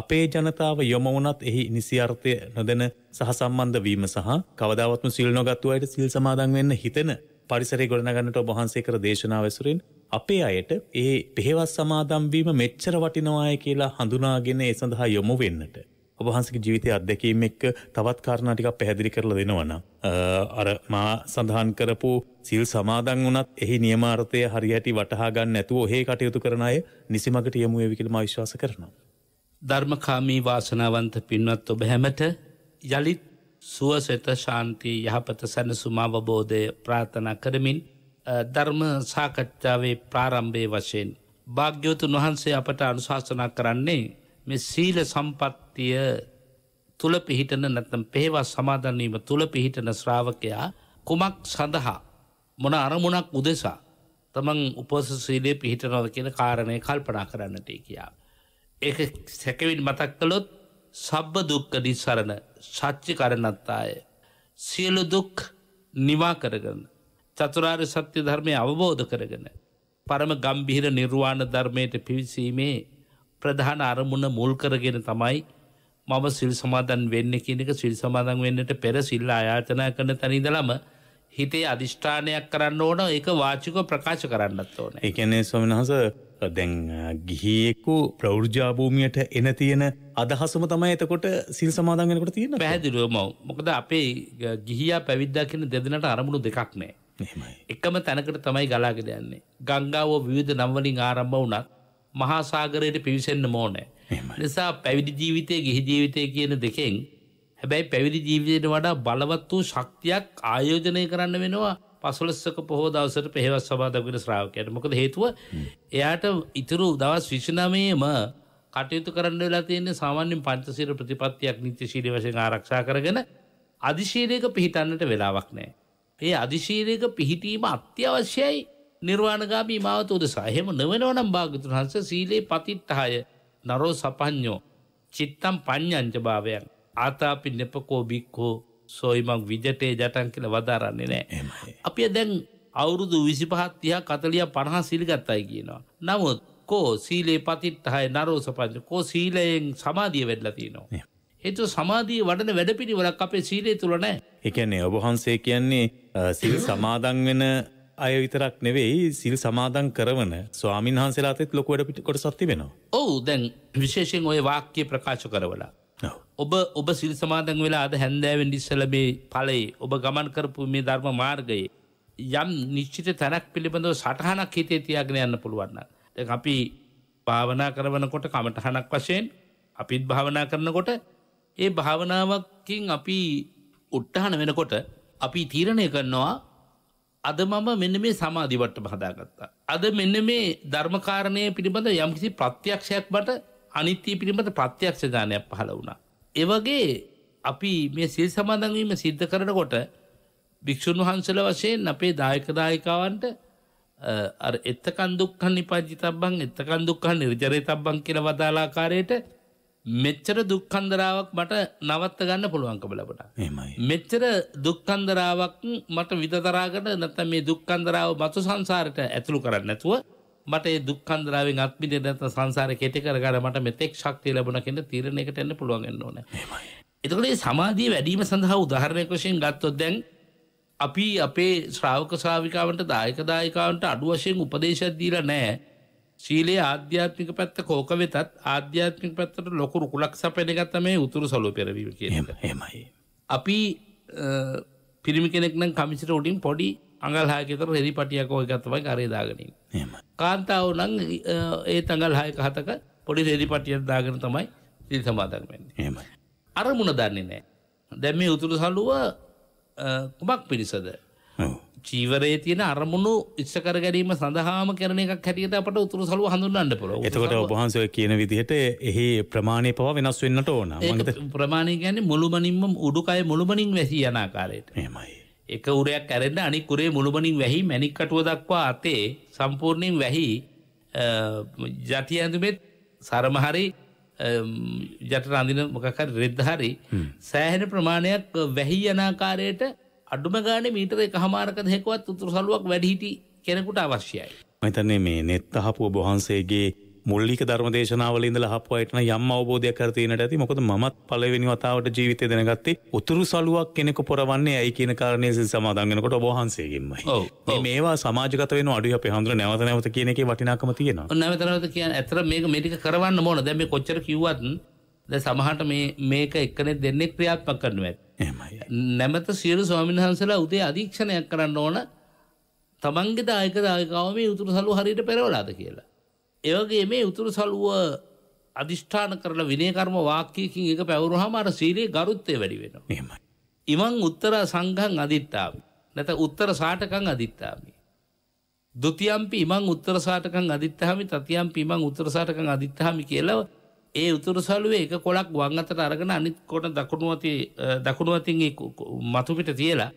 Speaker 1: අපේ ජනතාව යොමවනත් එහි නිසිාර්ථය නොදැන සහ සම්බන්ධ වීම සහ කවදාවත්ම සිල් නොගත්තු අයට සිල් සමාදන් වෙන්න හිතන පරිසර ගොඩනගන්නට ඔබහන්සේ කර දේශනාව ඇසුරෙන් අපේ අයට ඒ පෙහෙවස් සමාදම්වීම මෙච්චර වටිනවාය කියලා හඳුනාගෙන ඒ සඳහා යොමු වෙන්නට. ඔබහන්සගේ ජීවිතය අත්දැකීම එක්ක තවත් කාරණටික පැහැදිලි කරල දෙනවන. අර මා සඳහන් කරපු සිල් සමාදන් වනත් එහි නියමාර්ථය හරිහැටි වටහාගන්න ඇතුව ඔහේ කටයුතු කරනය නිසිමගට
Speaker 2: යමුුවවිකිල මවිශ්වාස කරනවා. ධර්මකාමී වාසනාවන්ත පින්වත් ඔබ හැමට යළිත් සුවසත ශාන්තිය යහපත සැනසුමාවබෝධය ප්‍රාථනා කරමින් ධර්ම සාකච්ඡාවේ ප්‍රාරම්භය වශයෙන්. භාග්‍යවතුන් වහන්සේ අපට අනුශාසනා කරන්නේ මෙ සීල සම්පත්තිය තුළ පිහිටන නැතම් පේවා සමාධන්වීම තුළ පිහිටන ශ්‍රාවකයා කුමක් සඳහා මොන අරමුණක් උදෙසා තමන් උපස සීලය පිහිටනොද කියෙන කාරණය කල්පනා කරන්නට කියා. එක සැකවිල් මතක් කළොත් සබ්බ දුක්ක නිසරණ සච්චි කරනත්තාය. සියලු දුක් නිවා කරගන්න. චතුරාර් සත්‍ය ධර්මය අවබෝධ කරගෙන. පරම ගම්බිහිර නිර්වාණ ධර්මයට පිවිසීමේ ප්‍රධාන අරමුණ මුල් කරගෙන තමයි මම සිල් සමාදන් වෙන්න කෙනෙක සිල් සමාදන් වෙන්නට පෙර සිල්ල අයාතනා කරන තනිදලම හිතේ අධිෂ්ඨානයක් කරන්න ඕන එක වාචිකෝ ප්‍රකාශ කරන්නත් ඕන.
Speaker 1: එකනේ ස්වමනහස දැන් ගිහියෙකු ප්‍රෞෘජාභූමියට එන තියෙන අදහසම තමයි එතකොට සිල් සමාදන් වෙනකොට තියෙන
Speaker 2: පැහැදිලිවම මොකද අපේ ගිහියා පැවිද්දා කියන දෙදෙනට අරමුණු දෙකක් නෑ එහෙමයි එකම තැනකට තමයි ගලාගෙන යන්නේ ගංගාව විවිධ නම් වලින් ආරම්භ වුණත් මහා සාගරයට පිවිසෙන්න ඕනේ නිසා පැවිදි ජීවිතය ගිහි ජීවිතය කියන දෙකෙන් හැබැයි පැවිදි ජීවිතයට වඩා බලවත් වූ ශක්තියක් ආයෝජනය කරන්න වෙනවා පසුලස්සක පොහෝ දවසට පෙහෙවස් සබාදගෙන ශ්‍රාවකයට මොකද හේතුව එයාට ඉතුරු දවස් විශනමයම කටයුතු කරන්න වෙලා තියන්නේ සාමාන්‍යෙන් පන්තසිර ප්‍රතිපත්තියක් නිත්‍ය ශීලි වශයෙන් ආරක්ෂා කරගෙන අධිශීලයක පිහිටන්නට වෙලාවක් නෑ. ඒ අධිශීලයක පිහිටීම අත්‍යවශ්‍යයි නිර්වාණගාමී මාවත උදෙසා එහෙම නොවෙනවනම් භාගතුන් වහන්ස සීලේ පතිට්ටහාය නරෝ සපඥෝ චිත්තම් පඤ්ඥංචභාවයන් ආතාපි නෙපකෝ බික්කෝ සොයිමක් විජටේ ජටන් කියල වදාරන්නේ නෑ. අපිය දැන් අවුරුදු විසිපහත්තියා කතලිය පණහා සිලිගත්තයි කියනවා. නමුත් කෝ සීලේ පතිට්හය නරෝස පංච කෝ සීලයෙන් සමාධිය වෙඩලතිනවා. එතු සමාධී වඩන වැඩපිටිවලක් අපේ සීලේ තුළනෑ.
Speaker 1: එකන්නේ ඔබහන්සේ කියන්නේ සිල් සමාදන් වෙන අය විතරක් නෙවෙයි සිල් සමාදන් කරවන ස්වාමින් හන්සේලාතෙත් ලොකුවඩ පිට කොට සත්ති වෙනවා.
Speaker 2: ඔවු දැන් විශේෂෙන් ඔය වාක්‍ය ප්‍රකාශ කරවලා. ඔබ ඔබ සිල් සමාදන් වෙලා අද හැන්දෑවෙන් ඉස්සල මේ පලයි ඔබ ගමන් කරපු මේ ධර්ම මාර්ගයේ. යම් නිශ්චිත තැනක් පිළිබඳව සටහනක් හිතේ තියාගෙන යන්න පුළුවන්න. අපි භාවනා කරවනකොට කමටහනක් වශයෙන් අපිත් භාවනා කරනකොට ඒ භාවනාවකින් අපි උට්ටහන වෙනකොට අපි තීරණය කරනවා අද මම මෙන්න මේ සමාධිවට්ට හදාගත්තා. අද මෙන්න මේ ධර්මකාරණය පිළිබඳ යම්කිසි ප්‍රත්‍යක්ෂයක් බට අනිත්‍ය පිළිබඳ ප්‍රත්‍යක්ෂ ඥානයක් පහළ වුණා. ඒ වගේ අපි මේ සිල් සමාදන් වීම සිද්ධ කරනකොට භික්ෂුන් වහන්සේලා වශයෙන් අපේ දායක දායිකාවන්ට අර එත්තකන් දුක්ඛන් නිපජ්ජිතබ්බන් එත්තකන් දුක්ඛන් නිර්ජරිතබ්බන් කියලා වදාලාකාරයට මෙච්චර දුක්ඛන්දරාවක් මට නවත්ත ගන්න පුළුවන්කම ලැබුණා. එහෙමයි. මෙච්චර දුක්ඛන්දරාවක් මට විදතරාකට නැත්නම් මේ දුක්ඛන්දරාව මතු සංසාරයට ඇතුළු කරන්නේ නැතුව මට ඒ දුක්ඛන්දරාවෙන් අත් මිදෙන්න නැත්නම් සංසාරේ කෙටි කරගන්න මට මෙතෙක් ශක්තිය ලැබුණා කියන තීරණයකට එන්න පුළුවන් වෙන්න ඕනේ. එහෙමයි. එතකොට මේ සමාධිය වැඩිම සඳහා උදාහරණයක් වශයෙන් ගත්තොත් දැන් අපි අපේ ශ්‍රාවක ශ්‍රාවිකාවන්ට දායක දායකාවන්ට අඩු වශයෙන් උපදේශයක් දීලා නැහැ. ශීලයේ ආධ්‍යාත්මික පැත්ත කෝක වෙතත් ආධ්‍යාත්මික පැත්තට ලොකු රුකුලක් සපයන එක තමයි උතුරු සලුව පෙරවීම කියන්නේ. එහෙමයි. අපි පිරිමි කෙනෙක් නම් කමිසට උඩින් පොඩි අඟල් හයකතර හෙරි පටියක් ඔය ගත්තමයි කරේදාගනින් කාන්තාව නං ඒ තඟල් හයක හතක පොඩි රෙදි පටියක් දාගෙන තමයි සිල් සමාදක්වෙන්නේ අරමුණ දන්නේ නෑ දැම් මේ උතුරු සලුව කුමක් පිරිසද චීවරයේ තියෙන අරමුණු ඉස්සකර ගැනීම සඳහාම කරන එකක් හැටියට අපට උතුරු සලුව හඳුන්වන්න පුළුවන්. එතකොට ඔබ
Speaker 1: වහන්සේ කියන විදිහට එහි ප්‍රමාණය පවා වෙනස් වෙන්නට ඕන.
Speaker 2: ප්‍රමාණය කියන්නේ මුළුමනින්ම උඩුකය මුළුමනින් වැසී යන ආකාරයට. එහෙමයි. එක උරයක් ඇරෙන්ට අනිකුරේ මුළුමනින් වැහි මැනික්කටුව දක්වා අතේ සම්පූර්ණයෙන් වැහි ජති ඇඳුමෙත් සරමහරි ජට රඳින මොකකර රෙද්ධහරි සෑහෙන ප්‍රමාණයක් වැහි යනාකාරයට අඩුම ගාන මීටර එක හමාරක දෙකවත් උතුරු සලුවක් වැඩිහිටි කෙනෙකුට අවශ්‍යයි.
Speaker 1: මතන්නේ මේ නෙත්තහපුුව බොහන්සේගේ මුල්ලික ධර්මදේශනාවල ඉඳලා හපුවයිටන යම් අවබෝධයක් කර තියෙනට ඇති මොකද මමත් පළවෙනි වතාවට ජීවිතය දැනගත්තේ උතුරු සලුවක් කෙනෙකු පොරවන්නේ ඇයි කියන කාරණේ සිත සමාදන් වෙනකොට ඔබ වහන්සේගෙන්මයි මේවා සමාජගත වෙන අඩුව අපේ හඳුර නැවත නැවත කියන එකේ වටිනාකම තියෙනවා
Speaker 2: නැවත නැවත කියන ඇතර මේක මෙටික කරවන්න ඕන දැන් මේ කොච්චර කිව්වත් ද සමහට මේක එක්කනෙ දෙන්නේ ක්‍රියාත්මක් කරනු ඇත් නැමත සියලු ස්වාමින්හන්සලා උදේ අධීක්ෂණයක් කරන්න ඕන තමන්ගේ දායක දායකාව මේ උතුරු සලු හරියට පෙරවලාද කියලා ඒවගේ මේ උතුරු සලුව අධිෂ්ඨාන කරලා විනේකර්ම වාක්‍යයකින් එක පැවරුහම අර සීලේ ගරුත්වය වැඩි වෙනවා. එහෙමයි. ඉමං උත්තර සංඝං අදිට්ඨාමි. නැත උත්තර සාටකං අදිත්තාමි. දුතියම්පි ඉමං උත්තර සාටකං අදිත්තාමි තතියම්පි ඉමං උත්තර සාටකං අදිත්තාමි කියලා ඒ උතුරු සලුවේ එක කොලක් වම් අතට අරගෙන අනිත් කොට දකුණු අතේ දකුණු අතින් මතු පිට තියලා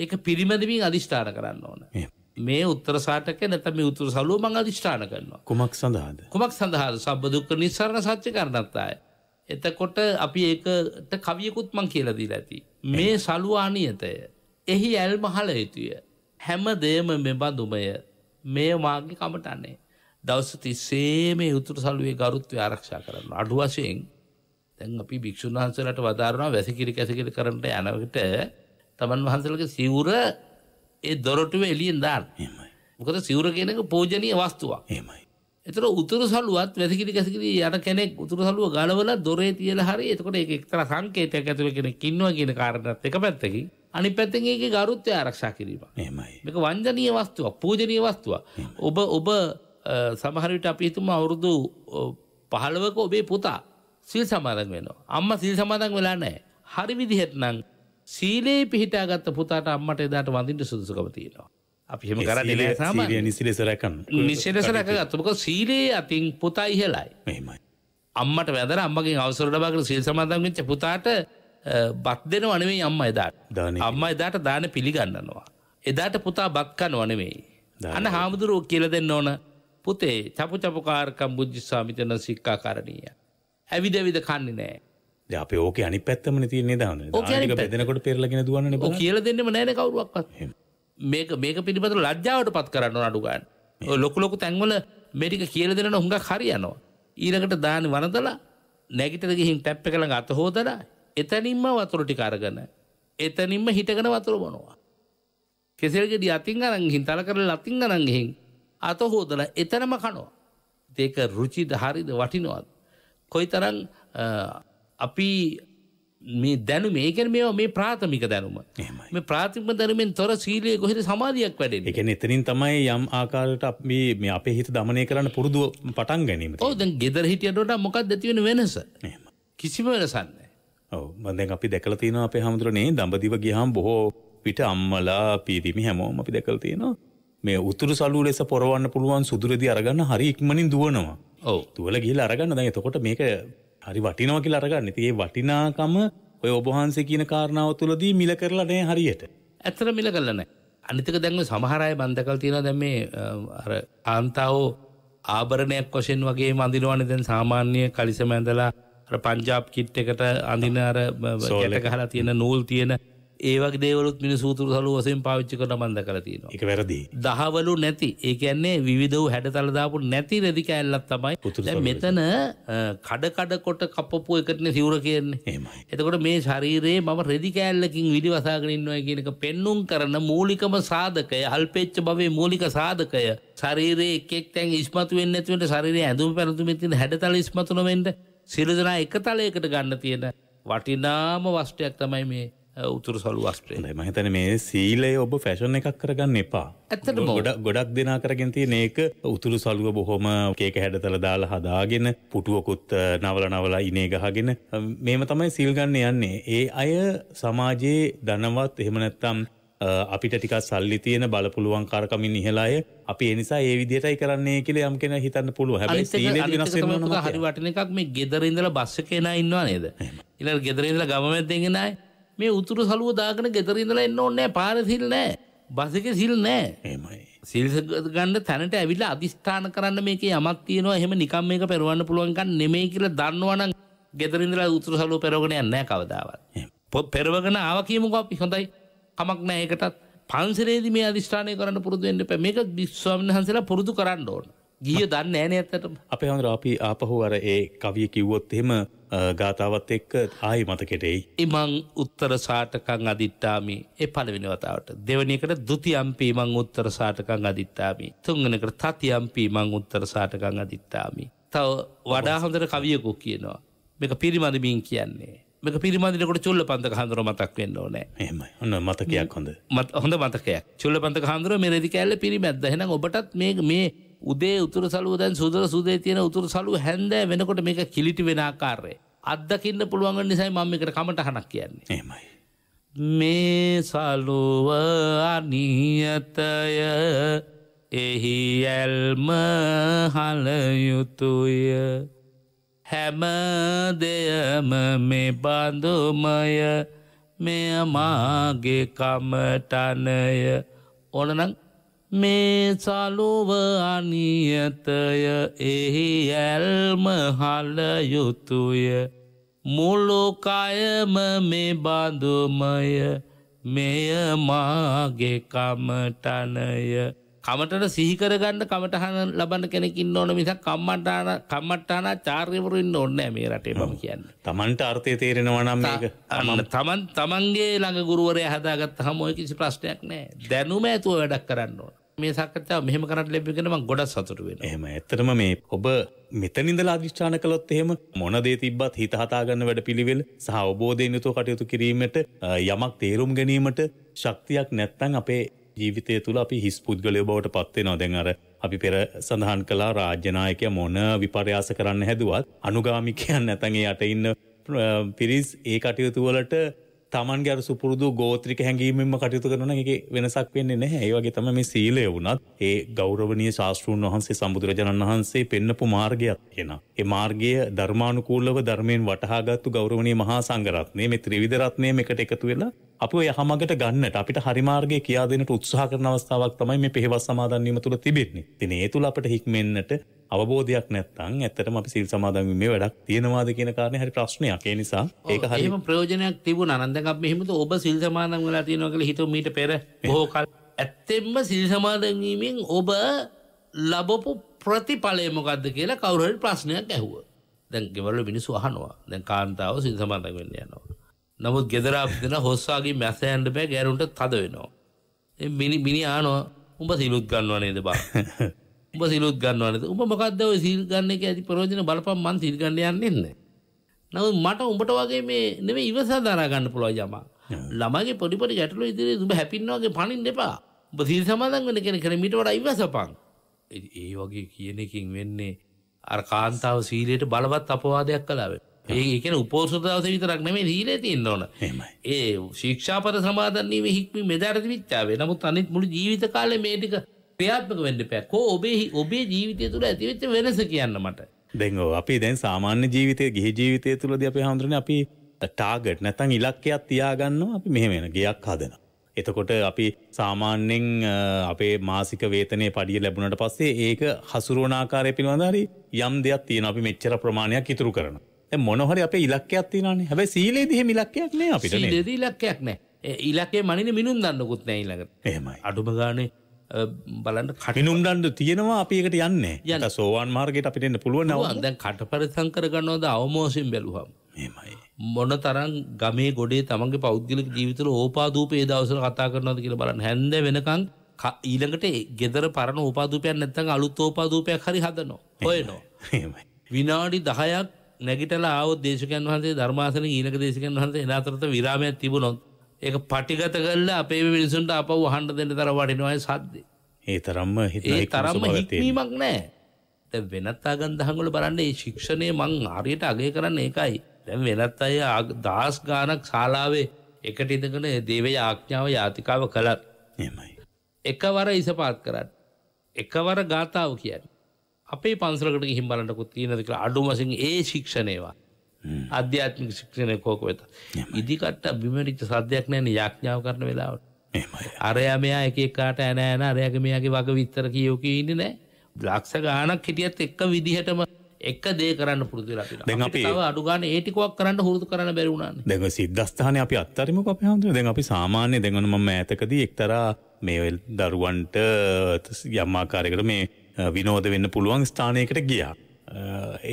Speaker 2: ඒක පිරිමැදමින් අදිෂ්ඨාන කරන්න ඕන. එහෙම. මේ උත්තර සාටක නැතම උතුර සලුව මං අධිෂ්ඨාන කරනවා
Speaker 1: කුමක් සඳහාද
Speaker 2: කුමක් සඳහාද සබ්බදුක්ක නිසරණ සච්ච කරනත්තාය. එතකොට අපි ඒකට කවියකුත් මං කියලදී ඇති. මේ සලුවානියතය. එහි ඇල්මහල යුතුය. හැම දේම මෙබඳුමය මේ මාගේ කමටන්නේ. දවසති සේ මේ උතුර සලුවේ ගරුත්වය ආරක්ෂා කරන්න අඩු වශයෙන් තැන් අපි භික්‍ෂූන් වහන්සලට වදාරනවා වැසකිරි කැසකිරි කරට යනකට තමන් වහන්සලක සිවුර ඒ දොරටුව එලියෙන් දාන්න. එහෙමයි. මොකද සිවුර කියන එක පූජනීය වස්තුවක්. එහෙමයි. එතකොට උතුරු සළුවත් වැසිකිලි කැසිකිලි යන කෙනෙක් උතුරු සළුව ගලවලා දොරේ තියලා හරි එතකොට ඒක එක්තරා සංකේතයක් ඇතුළේ කෙනෙක් ඉන්නවා කියන කාරණාවත් එක පැත්තකින් අනිත් පැත්තෙන් ඒකේ ගරුත්වය ආරක්ෂා කිරීම. එහෙමයි. මේක වංජනීය වස්තුවක්, පූජනීය වස්තුවක්. ඔබ ඔබ සමහර විට අපි හිතමු අවුරුදු 15ක ඔබේ පුතා සිල් සමාදන් වෙනවා. අම්මා සිල් සමාදන් වෙලා නැහැ. හරි විදිහට නම් සීලේ පිහිටාගත්ත පුතාට අම්මට එදාට වඳින්ට සුදුසකම තියෙනවා. අපි හෙම කරන්නේ
Speaker 1: නිසිලෙසරකන් නිසිලෙසරක
Speaker 2: ගත්තමක සීලේ අතින් පුතා ඉහලයි මෙමයි. අම්මට වැදර අම්මගේ අවසරටබාකට සිල් සමාදන්වෙච්ච පුතාට බත් දෙන වනවේ අම්ම එදාට අම්ම එදාට දාන පිළිගන්නනවා. එදාට පුතා බක්කන්න වනවෙයි. අන හාමුදුරුවෝ කියල දෙන්න ඕන පුතේ චපු චපුකාරකම් බුද්ධිස්වාමිතන සික්කා කරණීය. ඇවිදවිද කන්නේ නෑ.
Speaker 1: අප ඕක අනි පැත්තම තියන්නේ දාන
Speaker 2: පැදනකොට පෙරලගෙන දුවන්න කියල දෙන්නම නෑන කවරුවක්ත් මේක මේක පිළිබඳ ලජ්ජාවට පත් කරන්න අඩුගන්න ලොකුලොකු තැන්වල මෙටික කියල දෙෙන හුඟ හරියනවා. ඊරකට දාන වනදලා නැගිටද ගිහින් ටැප්ප කළඟ අත හෝදලා එතනින්ම වතුර ටික අරගන එතනින්ම හිටගෙන වතුර බොනවා. කෙසෙල්ගෙඩි අතින් අරංගින් තල කරල ලතින් අරංගෙහින් අත හෝදලා එතනම කනවා. ඒක රුචිද හරිද වටිනවත්. කොයි තරන් අපි මේ දැනුම ඒකන මේ මේ ප්‍රාථමික දැනුම මේ ප්‍රාථමික දැනුමෙන් තොර සීලයේ කොහෙද සමාධියක් වැඩෙන්නේ? ඒ කියන්නේ
Speaker 1: එතනින් තමයි යම් ආකාරයට අපි මේ අපේ හිත දමනය කරන්න පුරුදු පටන් ගැනීම. ඔව් දැන් gedara
Speaker 2: හිටියට වඩා මොකක්ද ඇති වෙන වෙනස? එහෙම.
Speaker 1: කිසිම වෙනසක් නැහැ. ඔව් මම දැන් අපි දැකලා තියෙනවා අපේ හැමතුරනේ දඹදිව ගියාම බොහෝ පිට අම්මලා පිරිමි හැමෝම අපි දැකලා තියෙනවා. මේ උතුරු සලු ලෙස පොරවන්න පුළුවන් සුදුරෙදි අරගන්න හරි ඉක්මනින් දුවනවා. ඔව්. දුවලා ගිහලා අරගන්න දැන් එතකොට මේක හරි වටිනවා කියලා අරගන්න. ඉතින් ඒ වටිනාකම ඔය ඔබ වහන්සේ කියන
Speaker 2: කාරණාව තුළදී මිල කරලා නැහැ හරියට. ඇත්තට මිල කරලා නැහැ. අනිතක දැන් ඔය සමහර අය බන්දකල් තියෙනවා දැන් මේ අර කාන්තාවෝ ආභරණයක් වශයෙන් වගේ අඳිනවනේ දැන් සාමාන්‍ය කලිසම ඇඳලා අර පංජාබ් කිට් එකට අඳින අර ගැට ගහලා තියෙන නූල් තියෙන ඒවක් දේවලුත් මිනිසූතුර සලු වසෙන් පාවිච්චි කරන බන්ධ කර තියෙනවා එක වැරදි දහවලු නැති ඒකන්නේ විවිධව හැඩ තලදාපු නැති රෙදි කෑල්ලත් තමයි මෙතන කඩකඩ කොට කපපු එකටන සිවර කියන්නේ එතකොට මේ ශරීරයේ මම රෙදි කෑල්ලකින් විඩි වසාගෙනන්නවා කියනක පෙන්නුම් කරන මූලිකම සාධකය හල්පෙච්ච බවේ මූලික සාධකය ශරීරයේ එකෙක් තැන් ඉස්මතු වෙන්න ඇතුවට ශරීරය ඇඳුම් පැරතුමිතින් හැඩතල ඉස්මතුනවෙන්ට සිරදනා එක තලයකට ගන්න තියෙන වටිනාම වස්ටයක් තමයි මේ උතුර සලු
Speaker 1: අස්ප්‍රේ මහිතන මේ සීලේ ඔබ ෆැෂන් එකක් කරගන්න එපා ඇත්තට ගොඩ ගොඩක් දෙනා කරගෙනති ඒක උතුරු සලුව බොහොම කේක හැඩතල දාලා හදාගෙන පුටුවකුත් නවල නවල ඉනේ ගහගෙන මේම තමයි සිල්ගන්න යන්නේ ඒ අය සමාජයේ දනවත් එහෙමනැත්තම් අපිට ටිකක් සල්ලි තියෙන බලපුළුවන් කාරකමින් ඉහලාය අපි එනිසා ඒ විදිටයි කරන්නේ කියල යම් කෙන හිතන්න පුළුව හැ හරිවටන
Speaker 2: එකක් මේ ගෙදරඉඳල බස්ස කෙන ඉන්නවා නේද ඉල ගෙදරඉඳල ගමත්තගෙනයි මේ උතුරු සලුව දාගෙන ගෙදර ඉඳලා එන්න ඕනේ පාර සිල් නෑ බස් එකේ සිල් නෑ එහෙමයි සිල් ගන්න තැනට ඇවිල්ලා අදිස්ථාන කරන්න මේකේ යමක් තියෙනවා එහෙම නිකම් මේක පෙරවන්න පුළුවන් කන් නෙමෙයි කියලා දන්නවනම් ගෙදර ඉඳලා උතුරු සලුව පෙරවගෙන යන්නේ නෑ කවදාවත් පෙරවගෙන ආව කියමුකෝ අපි හොඳයි කමක් නෑ ඒකටත් පන්සලේදී මේ අදිස්ථානය කරන්න පුරුදු වෙන්න එපා මේක විශ්වාමීන් වහන්සේලා පුරුදු කරන්න ඕන ගිය දන්නේ නෑනේ ඇත්තටම
Speaker 1: අපේ හොඳ අපි ආපහු අර
Speaker 2: ඒ කවිය කිව්වොත් එහෙම ගාතාවත් එක්ක ආයි මතකෙටෙයි. ඉමං උත්තර සාටකං අධිට්ටාමි එ පලවෙනවතාවට. දෙවනිකට දුතියම්පී මං උත්තර සාටකං අධිට්ටාමි. තුංගනකට තතියම්පී මං උත්තර සාටකං අධිට්ටාමි. තව වඩා හොඳට කවියකු කියනවා. මේක පිරිමඳමින් කියන්නේ. මේක පිරිමදිනකොට චුල්ල පන්ත හඳුර මතක් වෙන්න ඕනෑ එම ඔන්න මතකයක් හොඳ මත් හොඳ මතකයක් චුල්ල පන්ත හඳුර මෙරදි කෑල්ල පිරිමැද හෙන ඔබටත් මේ මේ උදේ උතුර සලුව දැන් සුදර සුදේ තියෙන උතුර සලුව හැන්දෑ වෙනකොට මේක කිලිටි වෙන ආකාරය. අත්දකින්න පුළුවන් නිසයි මම එකට කමටහනක් කියන්නේ. එහෙමයි. මේ සලුව අනියතය එහි ඇල්ම හලයුතුය හැම දෙයම මේ බඳුමය මෙය මාගේ කමටනය ඕනනම් මේ සලුව අනියතය එහි ඇල්ම හල යුතුය මුළුකයම මේ බඳුමය මෙය මාගේ කමටනය කමටට සිහිකරගන්න කමටහන ලබන්න කෙනෙකින් ඕන මිසක් කම්මටාන කම්මට්ටාන චාර්යවරු ඉන්න ඕන්න මේ රටේ මම කියන්න තමන්ට අර්ථය තේරෙනවනම් තමන් තමන්ගේ ළඟ ගුරුවරය හදාගත් හමෝය කිසි ප්‍රශ්නයක් නෑ දැනුම ඇතුව වැඩක් කරන්න ඕන මේ සාකච්ඡාව මෙහෙම කරන්න ලැබෙගෙන මම ගොඩක් සතුටු වෙනවා. එහෙම ඇත්තටම මේ ඔබ මෙතනින්දලා අධිෂ්ඨාන
Speaker 1: කළොත් එහෙම මොන දේ තිබ්බත් හිත හදා ගන්න වැඩපිළිවෙල සහ අවබෝධයෙන් යුතුව කටයුතු කිරීමට යමක් තේරුම් ගැනීමට ශක්තියක් නැත්නම් අපේ ජීවිතය තුළ අපි හිස් පුද්ගලයෝ බවට පත්වෙනවා දැන් අර අපි පෙර සඳහන් කලා රාජ්‍යනායකය මොන විපර්යාස කරන්න හැදුවත් අනුගාමිකයන් නැතන් එයට ඉන්න පිරිස් ඒ කටයුතුවලට තමන් ගැර සුපුරුදු ගෝත්‍රික හැඟීමෙන්ම කටයුතු කරන එක වෙනසක් වෙන්නේ නැහැ ඒවගේ තම මේ සීලය වුණත් ඒ ගෞරවනය ශාස්තෘන් වහන්සේ සම්බුදුරජාණන් වහන්සේ පෙන්න්නපු මාර්ගයක් එෙන. ඒ මාර්ගය ධර්මානුකූලව ධර්මයෙන් වටහාගත්තු ගෞරවනය මහා සංගරත්නය මේ ත්‍රවිදරත්නය එකට එකතු වෙලා අප යහමගට ගන්නට අපිට හරිමාර්ගය කියාදෙනට උත්සාහ කරන අවස්ථාවක් තමයි මේ පෙහෙවස් සමාදන්වීම තුළ තිබෙන්නේ. තිනේ තුළ අපට හික්මෙන්න්නට අවබෝධයක් නැත්තං ඇත්තටම අපි සිල් සමාදන්
Speaker 2: මේ වැඩක් තියෙනවාද කියන කාරණේ හරි ප්‍රශ්නයක්. ඒ නිසා ඒක හරි එහෙම ප්‍රයෝජනයක් තිබුණා නම් දැන් අපි එහෙමද ඔබ සිල් සමාදන් වෙලා තියෙනවා කියලා හිතුව මීට පෙර බොහෝ කල ඇත්තෙන්ම සිල් සමාදන් වීමෙන් ඔබ ලැබපු ප්‍රතිඵලය මොකද්ද කියලා කවුරු හරි ප්‍රශ්නයක් ඇහුවා. දැන් ගෙවල් මිනිස්සු අහනවා. දැන් කාන්තාව සිල් සමාදන් වෙන්න යනවා. නමුත් ගෙදර අපි දෙන හොස්සාගේ මැස යන්න බෑ ගෑරුන්ට තද වෙනවා. මිනි මිනි ආනවා. උඹ සිලුත් ගන්නවා නේද බා? [LAUGHS] උඹ සිලුත් ගන්නවා නේද? උඹ මොකද්ද ඔය සීල් ගන්න එක ඇති ප්‍රයෝජන බලපන් මං සීල් ගන්න යන්නේ නැහැ. නමුත් මට උඹට වගේ මේ නෙමෙයි ඉවසා දරා ගන්න පුළුවන් යමක්. ළමගේ පොඩි පොඩි ගැටලු ඉදිරියේ උඹ හැපින්න වගේ පණින්න එපා. උඹ සීල් සමාදන් වෙන කෙනෙක් කෙනෙක් මීට වඩා ඉවසපන්. ඒ වගේ කියන එකකින් වෙන්නේ අර කාන්තාව සීලයට බලවත් අපවාදයක් කළා වෙන්නේ. ඒ කියන උපෝසත දවස විතරක් නෙමෙයි සීලේ තියෙන්න ඕන. ඒ ශික්ෂාපද සමාදන් වීම හික්මීම මෙදාරදි විච්ඡාවේ. නමුත් අනිත් මුළු ජීවිත කාලේ මේ ටික ක්‍රියාත්මක වෙන්න එපා. කෝ ඔබේ ඔබේ ජීවිතය තුළ ඇතිවෙච්ච වෙනස කියන්න මට.
Speaker 1: දැන් ඔව් අපි දැන් සාමාන්‍ය ජීවිතයේ ගිහි ජීවිතය තුළදී අපි හඳුනන්නේ අපි ටාගට් නැත්නම් ඉලක්කයක් තියාගන්නවා අපි මෙහෙම වෙන ගයක් හදනවා. එතකොට අපි සාමාන්‍යයෙන් අපේ මාසික වේතනය පඩිය ලැබුණට පස්සේ ඒක හසුරුවන ආකාරය පිළිබඳව හරි යම් දෙයක් තියෙනවා අපි මෙච්චර ප්‍රමාණයක් ඉතුරු කරනවා. දැන් මොන හරි අපේ ඉලක්කයක් තියෙනවානේ. හැබැයි සීලේදී එහෙම ඉලක්කයක් නෑ අපිට නේද? සීලේදී ඉලක්කයක් නෑ.
Speaker 2: ඉලක්කේ මනින මිනුම් දන්නකුත් නෑ ඊළඟට. එහෙමයි. අඩුම ගානේ බලන්න කටිනුම්ඩන්ඩ තියෙනවා අපිකට යන්න යන සෝවාන් මාර්ගයට අපිට එන්න පුළුවන් නවන් දැන් කට පරිසං කරගන්නවද අවමෝසින් බැලුවම් මෙමයි. මොන තරන් ගමේ ගොඩේ තමන්ගේ පෞද්ගලික ජීවිතල ඕපාදූප ඒ දවසර කතා කරනවද කියලා බලන්න හැන්ද වෙනකං ඊළඟට ගෙදර පරණ ඕපාදූපයක් නැත්තං අලුත් ඕපාදූපයක් හරි හදනෝ ඔයනෝ විනාඩි දහයක් නැගිටලා ආව දේශකයන් වහන්සේ ධර්මාසන ඊනක දේශකයන් වහන්සේ එනාතරත විරාමයක් තිබුණොත් ඒක පටිගත කල්ල අපේ මිනිසුන්ට අප වහන්ට දෙන්න තර වටිනවාය සද්ද. ඒ තරම්ම ඒ තරම්ම හිතීමක් නෑ. දැ වෙනත් ආගන්දහගල බලන්න ඒ ශික්ෂණය මං ආරයට අගේ කරන්න ඒකයි. දැම් වෙනත් අය දහස් ගානක් ශාලාවේ එකට ඉඳගෙන දේවය ආඥාව යාතිකාව කළත් එමයි. එකවර ඉසපාත් කරන්න. එකවර ගාථාව කියන්න. අපේ පන්සලකට හිම්බලටකුත් තියනදක අඩුමසින් ඒ ශික්ෂණයවා. අධ්‍යාත්මික ශික්ෂණය කෝක වෙත. ඉදිකට බිමරිච්ච සද්‍යයක් නෑන යක්ඥාව කරන වෙලාවට. අරයා මෙයා එක කාට ඇනෑන අරයග මෙයාගේ වග විත්තර කියයෝක ඉන්න නෑ ලක්ෂ ගානක් හිටියත් එක්ක විදිහටම එක් දේ කරන්න පුරදුලට දැන් අප අඩුගන ඒටිකුවක් කරන්න හුරුතු කරන බැරුණන්
Speaker 1: දෙක සිද්ධස්ථාන අපි අත්තරිම අප හන්තු දෙ අපි සාමාන්‍ය දෙගනම ඇතකදී එක්තරා මේවල් දරුවන්ට යම්මාකාරයකට මේ විනෝද වෙන්න පුළුවන් ස්ථානයකට ගියා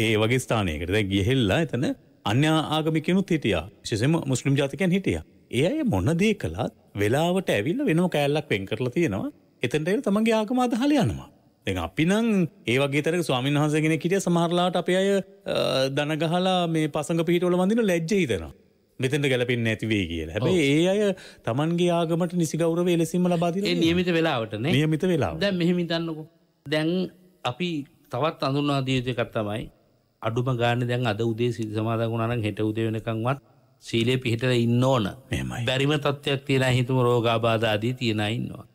Speaker 1: ඒ වගේ ස්ථානයකට දැ ගිහෙල්ලා එතන අන්‍ය ආගමිකනුත් හිටියා ශිසම මුස්ලිම් ජාතිකයන් හිටිය. ඒ අය මොන්නදේ කළත් වෙලාවට ඇවිල්ල වෙනම කෑල්ලක් වෙන් කරලා තියෙනවා එතන්ට එල් තමගේ ආගම අදහල යනවා. දෙ අපි නං ඒවගේ තර ස්වාමින් වහසගෙන කිටිය සමහරලාට අප අය දනගහලා මේ පසඟ පිහිටවල වඳන ලැජ්ජහිතනවා. මෙතට ගැලපෙන් නැතිවේ කියලා හැබයි ඒ අය තමන්ගේ ආගමට නිසිගෞරව එලෙසිම ලබාති නියමිත
Speaker 2: වෙලාවට නියමිත වෙලා දැ මෙහමිතන්නකු දැන් අපි තවත් අඳුනා දියුතු එකක් තමයි අඩුම ගාන දැන් අද උදේ සිල් සමාදන් වුණා නම් හෙට උදේ වෙනකන්වත් සීලේ පිහිටලා ඉන්න ඕන. මෙහෙමයි. බැරිම තත්ත්වයක් තියෙන අය හිතමු රෝගාබාධ ආදී තියෙන අය ඉන්නවා.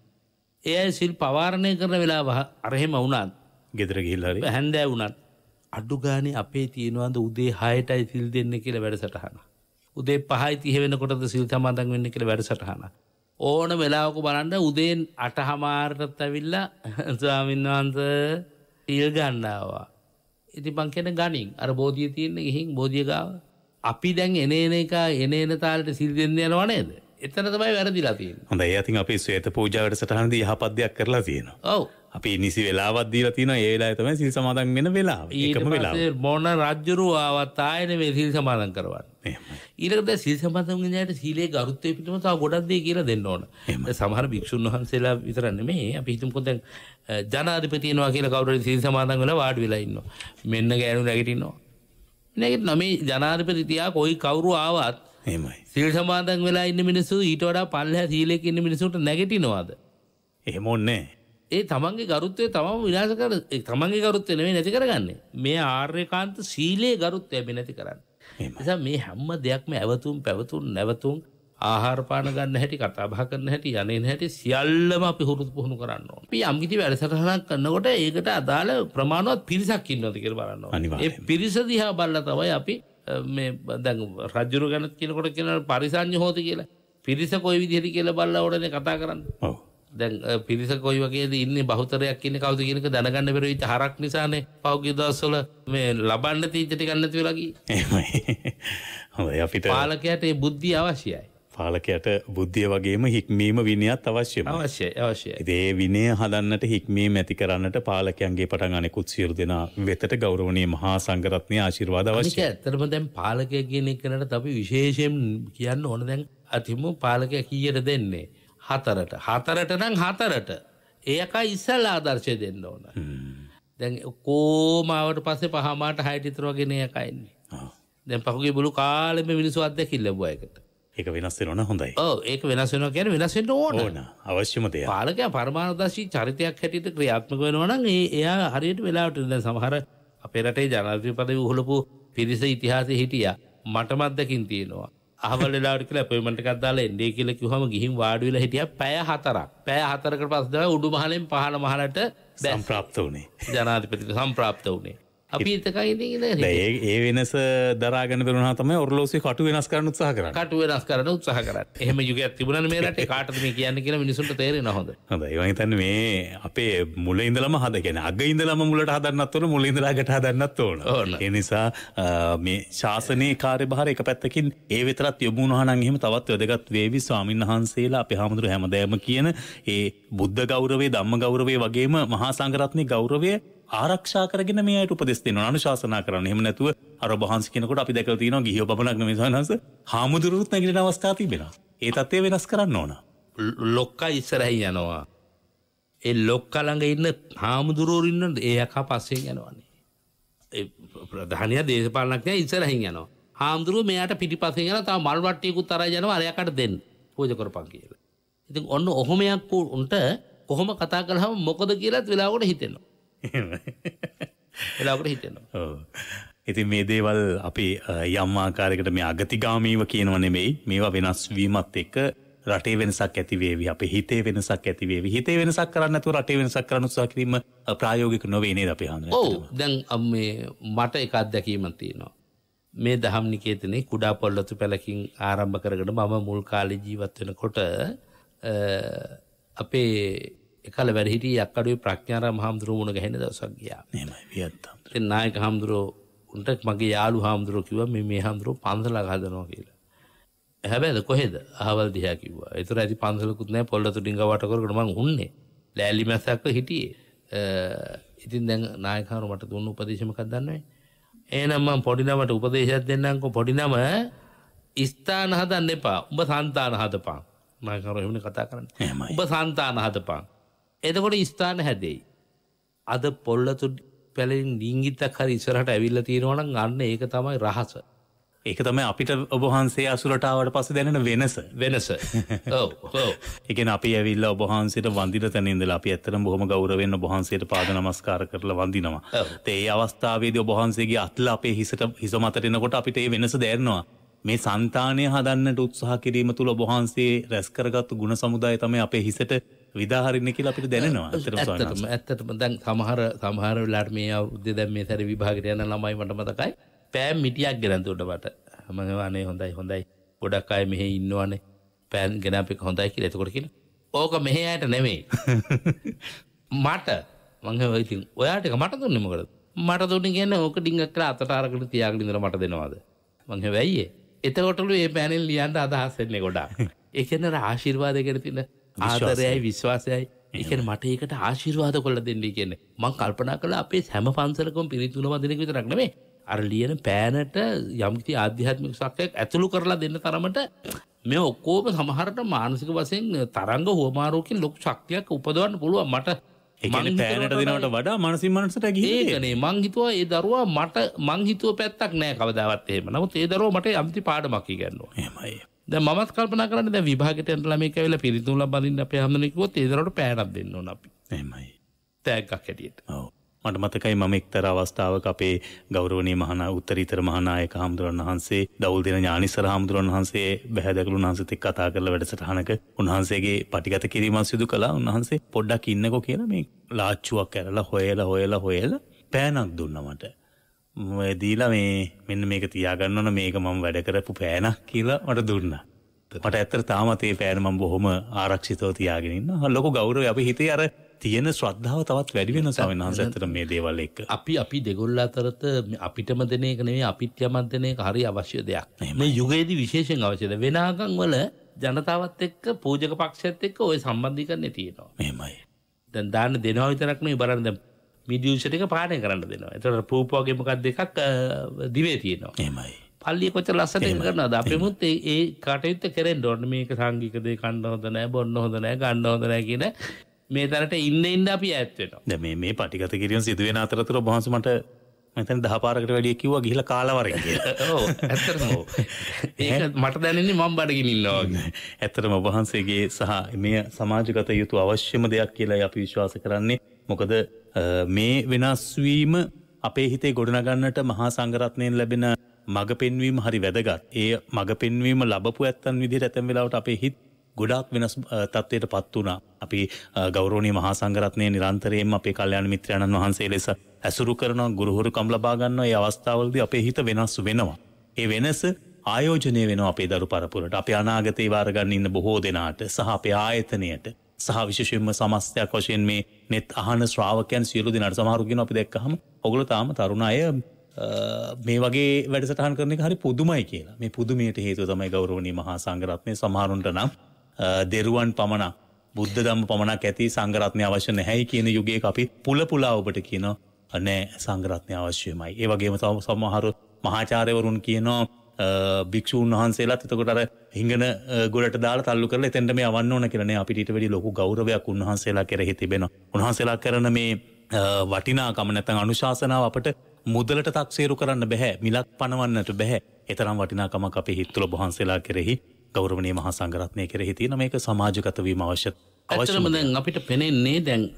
Speaker 2: ඒ අය සිල් පවාරණය කරන වෙලාව අරහෙම වුණත් ගෙදර ගිහිල්ලා හරි හැන්දෑ වුණත් අඩු ගානේ අපේ තියෙනවාද උදේ 6ටයි සිල් දෙන්න කියලා වැඩසටහන. උදේ 5:30 වෙනකොටද සිල් සමාදන් වෙන්න කියලා වැඩසටහන. ඕන වෙලාවක බලන්න උදේ 8:00 මාරටත් ඇවිල්ලා [LAUGHS] ස්වාමීන් වහන්සේ තෙල් ගන්නවා. ඉති පංකෙන ගනින් අර බෝධිය තියෙන්නේ ගිහින් බෝධියගාව අපි දැන් එන එන එක එන එන තාලට සිල් දෙන්න යනව නේද? එතන තමයි වැරදිලා තියෙන
Speaker 1: හොඳ ඒ අතින් අපි ස්වේත පූජාවට සටහනදී යහපත්දයක් කරලා තියෙනවා ඔව් අපි නිසි වෙලාවත් දීලා තියෙනවා ඒ වෙලාවේ තමයි සිල් සමාදන් වෙන වෙලාව ඒකම වෙලාව ඊට
Speaker 2: මොන රජුරුව ආවත් ආයෙ මේ සිල් සමාදන් කරවන්නේ ඊළඟට දැන් සිල් සමාදන් වෙන යාට සීලේ ගරුත්වය පිටුම තව ගොඩක් දේ කියලා දෙන්න ඕන දැන් සමහර භික්ෂුන් වහන්සේලා විතර නෙමෙයි අපි හිතමුකෝ දැන් ජනාධිපති වෙනවා කියලා කවුරු හරි සිල් සමාදන් වෙලා වාඩි වෙලා ඉන්නවා මෙන්න ගෑනු නැගිටිනවා නැගිටිනවා මේ ජනාධිපති තියා කොයි කවුරු ආවත් එමයි සිල් සමාදන් වෙලා ඉන්න මිනිසු ඊට වඩා පල්ලහ සීලෙක ඉන්න මිනිසුන්ට නැගටිනවාද එහෙම ඔන්නේ ඒ තමන්ගේ ගරුත්වය තමම විනාශ කර තමන්ගේ ගරුත්වය නෙමෙයි නැති කරගන්නේ මේ ආර්යකාන්ත සීලයේ ගරුත්වය අපි නැති කරන්නේ නිසා මේ හැම දෙයක්ම ඇවතුම් පැවතුම් නැවතුම් ආහාර පාන ගන්න හැටි කතා බහ කරන හැටි යන්නේ හැටි සියල්ලම අපි හුරුදු පුහුණු කරන්න ඕනේ. අපි අම්ගිති වැඩසටහනක් කරනකොට ඒකට අදාළ ප්‍රමාණවත් පිරිසක් ඉන්නවද කියලා බලන්න ඕනේ. ඒ පිරිස දිහා බලලා තමයි අපි මේ දැන් රජුරු ගැන කියනකොට කියන පරිසං්ඥ හෝත කියලා පිරිස කොයි විදිහට කියලා බල්ලා ඕනේ කතා කරන්න. ඔව්. දැන් පිරිස කොයි වගේද ඉන්නේ බහුතරයක් ඉන්නේ කවුද කියන එක දැනගන්න බැරි වෙච්ච හරක් නිසානේ පෞද්ගලික දවස්වල මේ ලබන්න තීජ ටිකක් නැති වෙලා ගියේ. එහෙමයි. හොඳයි අපිට පාලකයාට ඒ බුද්ධිය අවශ්‍යයි.
Speaker 1: පාලකයට බුද්ධිය වගේම හික්මීම විනයත් අවශ්‍යම අවශ්‍ය අවශ්‍ය දේ විනය හදන්නට හික්මීම ඇති කරන්නට පාලකයන්ගේ පටන් අනෙකුත් සියරු දෙනා වෙතට ගෞරවනය මහා සංගරත්නය
Speaker 2: ආශිර්වාද අවශ්‍ය ඇතරම දැන් පාලකය කියන කරට අපි විශේෂයෙන් කියන්න ඕන දැන් අතිම පාලකය කීයට දෙන්නේ හතරට හතරට නම් හතරට ඒක ඉස්සල් ආදර්ශය දෙන්න ඕන දැන් කෝමාවට පස්සේ පහමාට හයටිතර වගෙන එකයින්නේ දැන් පහුගේ බුළු කාලෙම මිනිසු අත්දැකිල්ලබුව එකට ඒක වෙනස් වෙනවන හොඳයි. ඔව් ඒක වෙනස් වෙනවා කියන්නේ වෙනස් වෙන්න ඕන. ඕන අවශ්‍යම දෙයක්. පාලකයා පරමානුදාශී චරිතයක් හැටියට ක්‍රියාත්මක වෙනවා නම් ඒ එයා හරියට වෙලාවට දැන් සමහර අපේ රටේ ජනාධිපති පදවිය උහුලපු පිරිස ඉතිහාසයේ හිටියා. මටම අත්දකින් තියෙනවා. අහවල් වෙලාවට කියලා අපොයින්ට්මන්ට් එකක් දාලා එන්නේ කියලා කිව්වම ගිහින් වාඩි වෙලා හිටියා පැය හතරක්. පැය හතරකට පස්සේ තමයි උඩු මහලෙන් පහළ මහලට සම්ප්‍රාප්ත වුණේ. ජනාධිපතිට සම්ප්‍රාප්ත වුණේ. අපි එතකයිද ඒ
Speaker 1: වෙනස දරාගන පෙරුණ තම ඔරලෝසි කටු වෙනස් කරන උත්සාහ කර කටු වෙනස් කරන උත්සාහ කර
Speaker 2: එහම යුගයක් තිබුණ මේට කාටම කියන්න
Speaker 1: කියෙන මිනිසුට තේර නොහොද හද ඒවහිතන් මේ අපේ මුල ඉඳලම හදගෙන අග ඉඳලම මුලට හදන්නත්වන මුල ඉඳලාගට හදන්නත් ඕන එනිසා මේ ශාසනය කාරභාර එක පැත්තකින් ඒ විතරත් යොමුණහනන් එහෙම තවත් වැදගත් වේවි ස්වාමීන් වහන්සේලා අප හාමුදුර හැමදෑම කියන ඒ බුද්ධ ගෞරවේ ධම්ම ගෞරවේ වගේම මහා සංගරත්නය ගෞරවය ආරක්ෂා කරගෙන මේ අයට උපදෙස් දෙනවා අනුශාසනා කරන්න. එහෙම නැතුව අර ඔබ වහන්සේ කෙනෙකුට අපි දැකලා තියෙනවා ගිහියෝ බබලක් නෙමෙයි සවනස හාමුදුරුවොත් නැගිටින අවස්ථා තිබෙනවා.
Speaker 2: ඒ තත්ත්වය වෙනස් කරන්න ඕන. ලොක්කා ඉස්සරහින් යනවා. ඒ ලොක්කා ළඟ ඉන්න හාමුදුරුවෝ ඉන්න එයා පස්සෙන් යනවානේ. ඒ ප්‍රධානියා දේශපාලනඥයා ඉස්සරහින් යනවා. හාමුදුරුවෝ මෙයාට පිටිපස්සෙන් යනවා. තව මල් වට්ටියකුත් අරන් යනවා. අරයාකට දෙන්න. පූජා කරපන් කියලා. ඉතින් ඔන්න ඔහොමයක් උන්ට කොහොම කතා කරාම මොකද කියලාත් වෙලාවකට හිතෙනවා. එලාකට [LAUGHS]
Speaker 1: හිටෙනවා. ඉතින් මේ දේවල් අපි යම් ආකාරයකට මේ අගතිගාමීව කියනව නෙමෙයි මේවා වෙනස් වීමත් එක්ක රටේ වෙනසක් ඇති වේවි අපේ හිතේ වෙනසක් ඇති වේවි හිතේ වෙනසක් කරන්න නැතුව රටේ වෙනසක් කරන්න
Speaker 2: උත්සාහ කිරීම ප්‍රායෝගික නොවේ නේද අපේ හාමුදුරුවෝ ඔව් දැන් මේ මට එක අත්දැකීමක් තියෙනවා මේ දහම් නිකේතනේ කුඩා පොල්ලතු පැලකින් ආරම්භ කරගෙන මම මුල් කාලේ ජීවත් වෙනකොට අපේ එකල වැඩහිටිය අක්කඩුවේ ප්‍රඥාරාම හාමුදුරුවෝ මුණ ගැහෙන දවසක් ගියා. එහෙමයි වියත්තම්. ඉතින් නායක හාමුදුරුවෝ උන්ට මගේ යාළු හාමුදුරුවෝ කිව්වා මේ මේ හාමුදුරුවෝ පන්සලක් හදනවා කියලා. හැබැයිද කොහෙද? අහවල් දිහා කිව්වා. ඒතර ඇති පන්සලකුත් නැහැ පොල්ලතු ඩිංග වට කරගෙන මං උන්නේ. ලෑලි මැස්සක්ව හිටියේ. ඉතින් දැන් නායක හාමුදුරුවෝ මට දුන්න උපදේශය මොකක්ද දන්නවද? එහෙනම් මං පොඩි නමට උපදේශයක් දෙන්නම්කෝ පොඩි නම ස්ථාන හදන්න එපා. උඹ సంతාන හදපන්. නායක හාමුදුරුවෝ එහෙමනේ කතා කරන්නේ. උඹ సంతාන හදපන්. එතකොට ස්ථාන හැදෙයි. අද පොල්ලතු පැලින් නිංගිත්තක් හරි ඉස්සරහට ඇවිල්ල තියෙනවනම් අන්න
Speaker 1: ඒක තමයි රහස. ඒක තමයි අපිට ඔබහන්සේ අසුරටාවට පස දැනෙන වෙනස වෙනස එකන [LAUGHS] අපි ඇවිල්ල ඔබහන්සේට වන්දිර තැනින්දල අපි ඇත්තර බොහොම ගෞරවෙන්න ඔබහන්සේට පාද නමස්කාර කරල වඳනවා ඒ අවස්ථාවේද ඔබහන්සේගේ අත්ල අපේ හිසට හිසමතරෙනකොට අපිට ඒ වෙනස දැරනවා මේ සන්තානය හදන්නට උත්සාහ කිරීම තුළ ඔබහන්සේ රැස්කරගත්තු ගුණ සමුදාය තමයි අපේ හිසට විදාහරින්න කියලා අපිට දැනෙනවා ඇත්තටම
Speaker 2: ඇත්තටම දැන් සමහර සමහර වෙලාවට මේ අවුරුද්දේ දැන් මේ සැරේ විභාගෙට යන ළමයි මට මතකයි පෑන් මිටියක් ගෙනත් උඩ මට මම අනේ හොඳයි හොඳයි ගොඩක් අය මෙහෙ ඉන්නවනේ පෑන් ගෙන අපි හොඳයි කියලා එතකොට කියන ඕක මෙහෙ අයට නෙමෙයි [LAUGHS] මට මම ඉතින් ඔයාට මට දුන්නේ මොකද මට දුන්නේ කියන්නේ ඕක ඩිංගක් කියලා අතට අරගෙන තියාගෙන ඉඳලා මට දෙනවද මං හැබැයි එතකොටලු මේ පෑනෙන් ලියන්න අදහස් වෙන්නේ ගොඩාක් [LAUGHS] ඒ කියන්නේ ආශිර්වාදයෙන් තියෙන ආදරයයි විශ්වාසයයි එකන මට ඒකට ආශිර්වාද කොල්ල දෙන්නේ කියන්නේ මං කල්පනා කළ අපේ සැම පන්සලකොම් පිරිතුනම දෙනෙක විතරක් නෙමේ අර ලියන පෑනට යම්කිසි ආධ්‍යාත්මික ශක්තියක් ඇතුළු කරලා දෙන්න තරමට මේ ඔක්කෝම සමහරට මානසික වශයෙන් තරංග හුවමාරුවකින් ලොකු ශක්තියක් උපදවන්න පුළුවන් මට පෑනට දෙනට වඩා මනසි මනසට ගේනේ මං හිතුවා ඒ දරුවා මට මං හිතුව පැත්තක් නෑ කවදාවත් එහෙම නමුත් ඒ දරුව මට අම්ති පාඩමක් ඉගන්නවා එහෙමයි ද මත් කල්පන කරන ද විභාගට ඇන්ටලම කවෙල පිරිතුල බඳින් අප හමනකොත් ඒදරට පැනක් දෙන්න අපි එමයි තෑගක් හැටියට
Speaker 1: මට මතකයි මම එක්තර අවස්ථාවක අපේ ගෞරවනී මහන උත්තරීතර මහනායක හාමුදුරන් වහන්සේ දවල් දෙන ඥානිසර හාමුදුරන් වහන්සේ බැහැදකළු උන්වහන්සේත් එක්ක කතා කරලා වැඩසටහනක උන්වහන්සේගේ පටිගත කිරීමක් සිදු කළා උන්වහන්සේ පොඩ්ඩක් ඉන්නකෝ කියලා මේ ලාච්චුවක් ඇරලා හොයලා හොයලා හොයලා පෑනක් දුන්නා මට දීලා මේ මෙන්න මේක තියාගන්නවන මේක මම වැඩ කරපු පෑනක් කියලා මට දුන්න. මට ඇත්තර තාමතේ පෑන මම බොහොම ආරක්ෂිතව තියාගෙනන්න හල්ලොක ගෞරව අපි හිතේ අර තියෙන ශ්‍රද්ධාව
Speaker 2: තවත් වැඩි වෙන සමන්හස ඇතර මේ දේවල් එක්ක අපි අපි දෙගොල්ල අතරත අපිටම දෙන එක නෙවේ අපිත් යමත් දෙන එක හරි අවශ්‍ය දෙයක් මේ යුගයේදී විශේෂයෙන් අවශ්‍යද වෙනාගම් වල ජනතාවත් එක්ක පූජක පක්ෂයත් එක්ක ඔය සම්බන්ධීකරණය තියෙනවා මෙහෙමයි දැන් දාන්න දෙනවා විතරක් නෙවෙයි බලන්න දැන් මිදියෂට එක පානය කරන්න දෙනවා එතට පූපවාගේමකක් දෙකක් දිවේ තියෙනවා එමයි පල්ලිය කොච ලස්සට කරනද අපිමුත් ඒ කටයුත්ත කරෙන් ඩොන්න මේක සංගිකද කණ්ඩ හොදනෑ බොන්න හොදනෑ ගන්න හොදනෑ කියන මේ තරට ඉන්න ඉන්න අපි
Speaker 1: ඇත්වෙනවා මේ මේ පටිගත කිරියන් සිදුවෙන අතරතුර බහන්සමට මෙතන දහපාරකට වැඩිය කිව්වා ගිහිල කාලවරෙන් කියලා. [LAUGHS] ඔව්
Speaker 2: ඇත්තටම ඔව්.
Speaker 1: ඒක මට දැනෙන්නේ මම බඩගින් ඉන්නවා වගේ. ඇත්තටම වහන්සේගේ සහ මේ සමාජගත යුතු අවශ්‍යම දෙයක් කියලා අපි විශ්වාස කරන්නේ. මොකද මේ වෙනස්වීම අපේ හිතේ ගොඩනගන්නට මහා සංගරත්නයෙන් ලැබෙන මඟ පෙන්වීම හරි වැදගත්. ඒ මඟ පෙන්වීම ලබපු ඇත්තන් විදිහට ඇතැම් වෙලාවට අපේ හිත ගොඩාක් වෙනස් තත්ත්වයට පත් වුණා. අපි ගෞරවනීය මහා සංඝරත්නයේ නිරන්තරයෙන්ම අපේ කල්යාණ මිත්‍රයන්න් වහන්සේ ලෙස ඇසුරු කරනවා, ගුරුහුරුකම් ලබා ගන්නවා. ඒ අවස්ථාවවලදී අපේ හිත වෙනස් වෙනවා. ඒ වෙනස ආයෝජනය වෙනවා අපේ දරු පරපුරට. අපේ අනාගතේ වාර ගන්න ඉන්න බොහෝ දෙනාට සහ අපේ ආයතනයට සහ විශේෂයෙන්ම සමස්තයක් වශයෙන් මේ නෙත් අහන ශ්‍රාවකයන් සියලු දිනට සමහරුගෙන අපි දැක්කහම ඔගොල තාම තරුණ අය මේ වගේ වැඩසටහන් කරන හරි පුදුමයි කියලා මේ පුදුමයට හේතු තමයි ගෞරවනී මහා සංගරත්නය සමහරුන්ට නම් දෙරුවන් පමණක් බුද්ධ දම්ම පමණක් ඇති සංගරත්නය අවශ්‍ය නැහැයි කියන යුගේ අපි පුල පුලා ඔබට කියනවා නෑ සංගරත්නය අවශ්‍යමයි ඒ වගේම තම සමහරු මහාචාරයවරුන් කියනවා භික්ෂූන් වහන්සේලාත් එතකොට අර හිංගන ගොඩට දාලා තල්ලු කරලා එතෙන්ට මේ අවන්න ඕන කියලා නේ අපිට ඊට වැඩි ලොකු ගෞරවයක් උන්වහන්සේලා කෙරෙහි තිබෙනවා. උන්වහන්සේලා කරන මේ වටිනාකම නැත්නම් අනුශාසනාව අපට මුදලට තක්සේරු කරන්න බෑ. මිලක් පණවන්නට බෑ. එතරම් වටිනාකමක් අපේ හිත්තුල වහන්සේලා කෙරෙහි ගෞරවනය මහා සංගරත්නය
Speaker 2: කෙරෙහි තියෙන මේක සමාජගතවීම අවශ්‍ය අවශ්‍යම දැන් අපිට පෙනෙන්නේ දැන්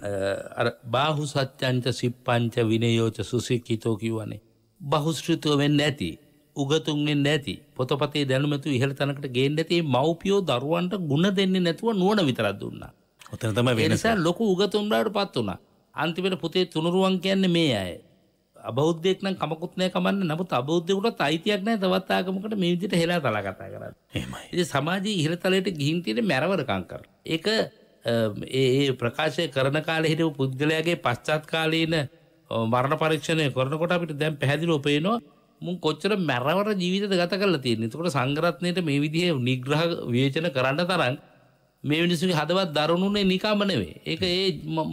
Speaker 2: බාහු සත්‍යංච සිප්පංච විනයෝච සුසික්කිතෝ කිව්වනේ බහුස්ෘතව වෙන්න ඇති උගතුන්ගෙන් නැති පොතපතේ දැනුමැතු ඉහළ තැනකට ගේන්න ඇති මව්පියෝ දරුවන්ට ගුණ දෙන්නේ නැතුව නුවණ විතරක් දුන්නා. ඔතන තමයි වෙනස. නිසා ලොකු උගතුන්ලාට පත් වුණා. අන්තිමට පුතේ තුනුරුවන් කියන්නේ මේ අය. අබෞද්ධයෙක් නම් කමකුත් නැහැ කමන්න. නමුත් අබෞද්ධයෙකුටත් අයිතියක් නැහැ තවත් ආගමකට මේ විදිහට හෙලා තලා කතා කරන්න. එහෙමයි. ඉතින් සමාජයේ ඉහළ තලයට ගිහින් තියෙන මැරවරකම් කරන. ඒක ඒ ප්‍රකාශය කරන කාලේ හිටපු පුද්ගලයාගේ පශ්චාත් කාලීන මරණ පරීක්ෂණය කරනකොට අපිට දැන් පැහැදිලිව පේනවා මුන් කොච්චර මැරවර ජීවිත ගත කල තියෙන තකොට සංගරත්නයට මේ විදිහ නිග්‍රහ වේචන කරන්න තරන් මේ මිනිසුගේ හදවත් දරුණුනේ නිකාම නෙවේ ඒක ඒ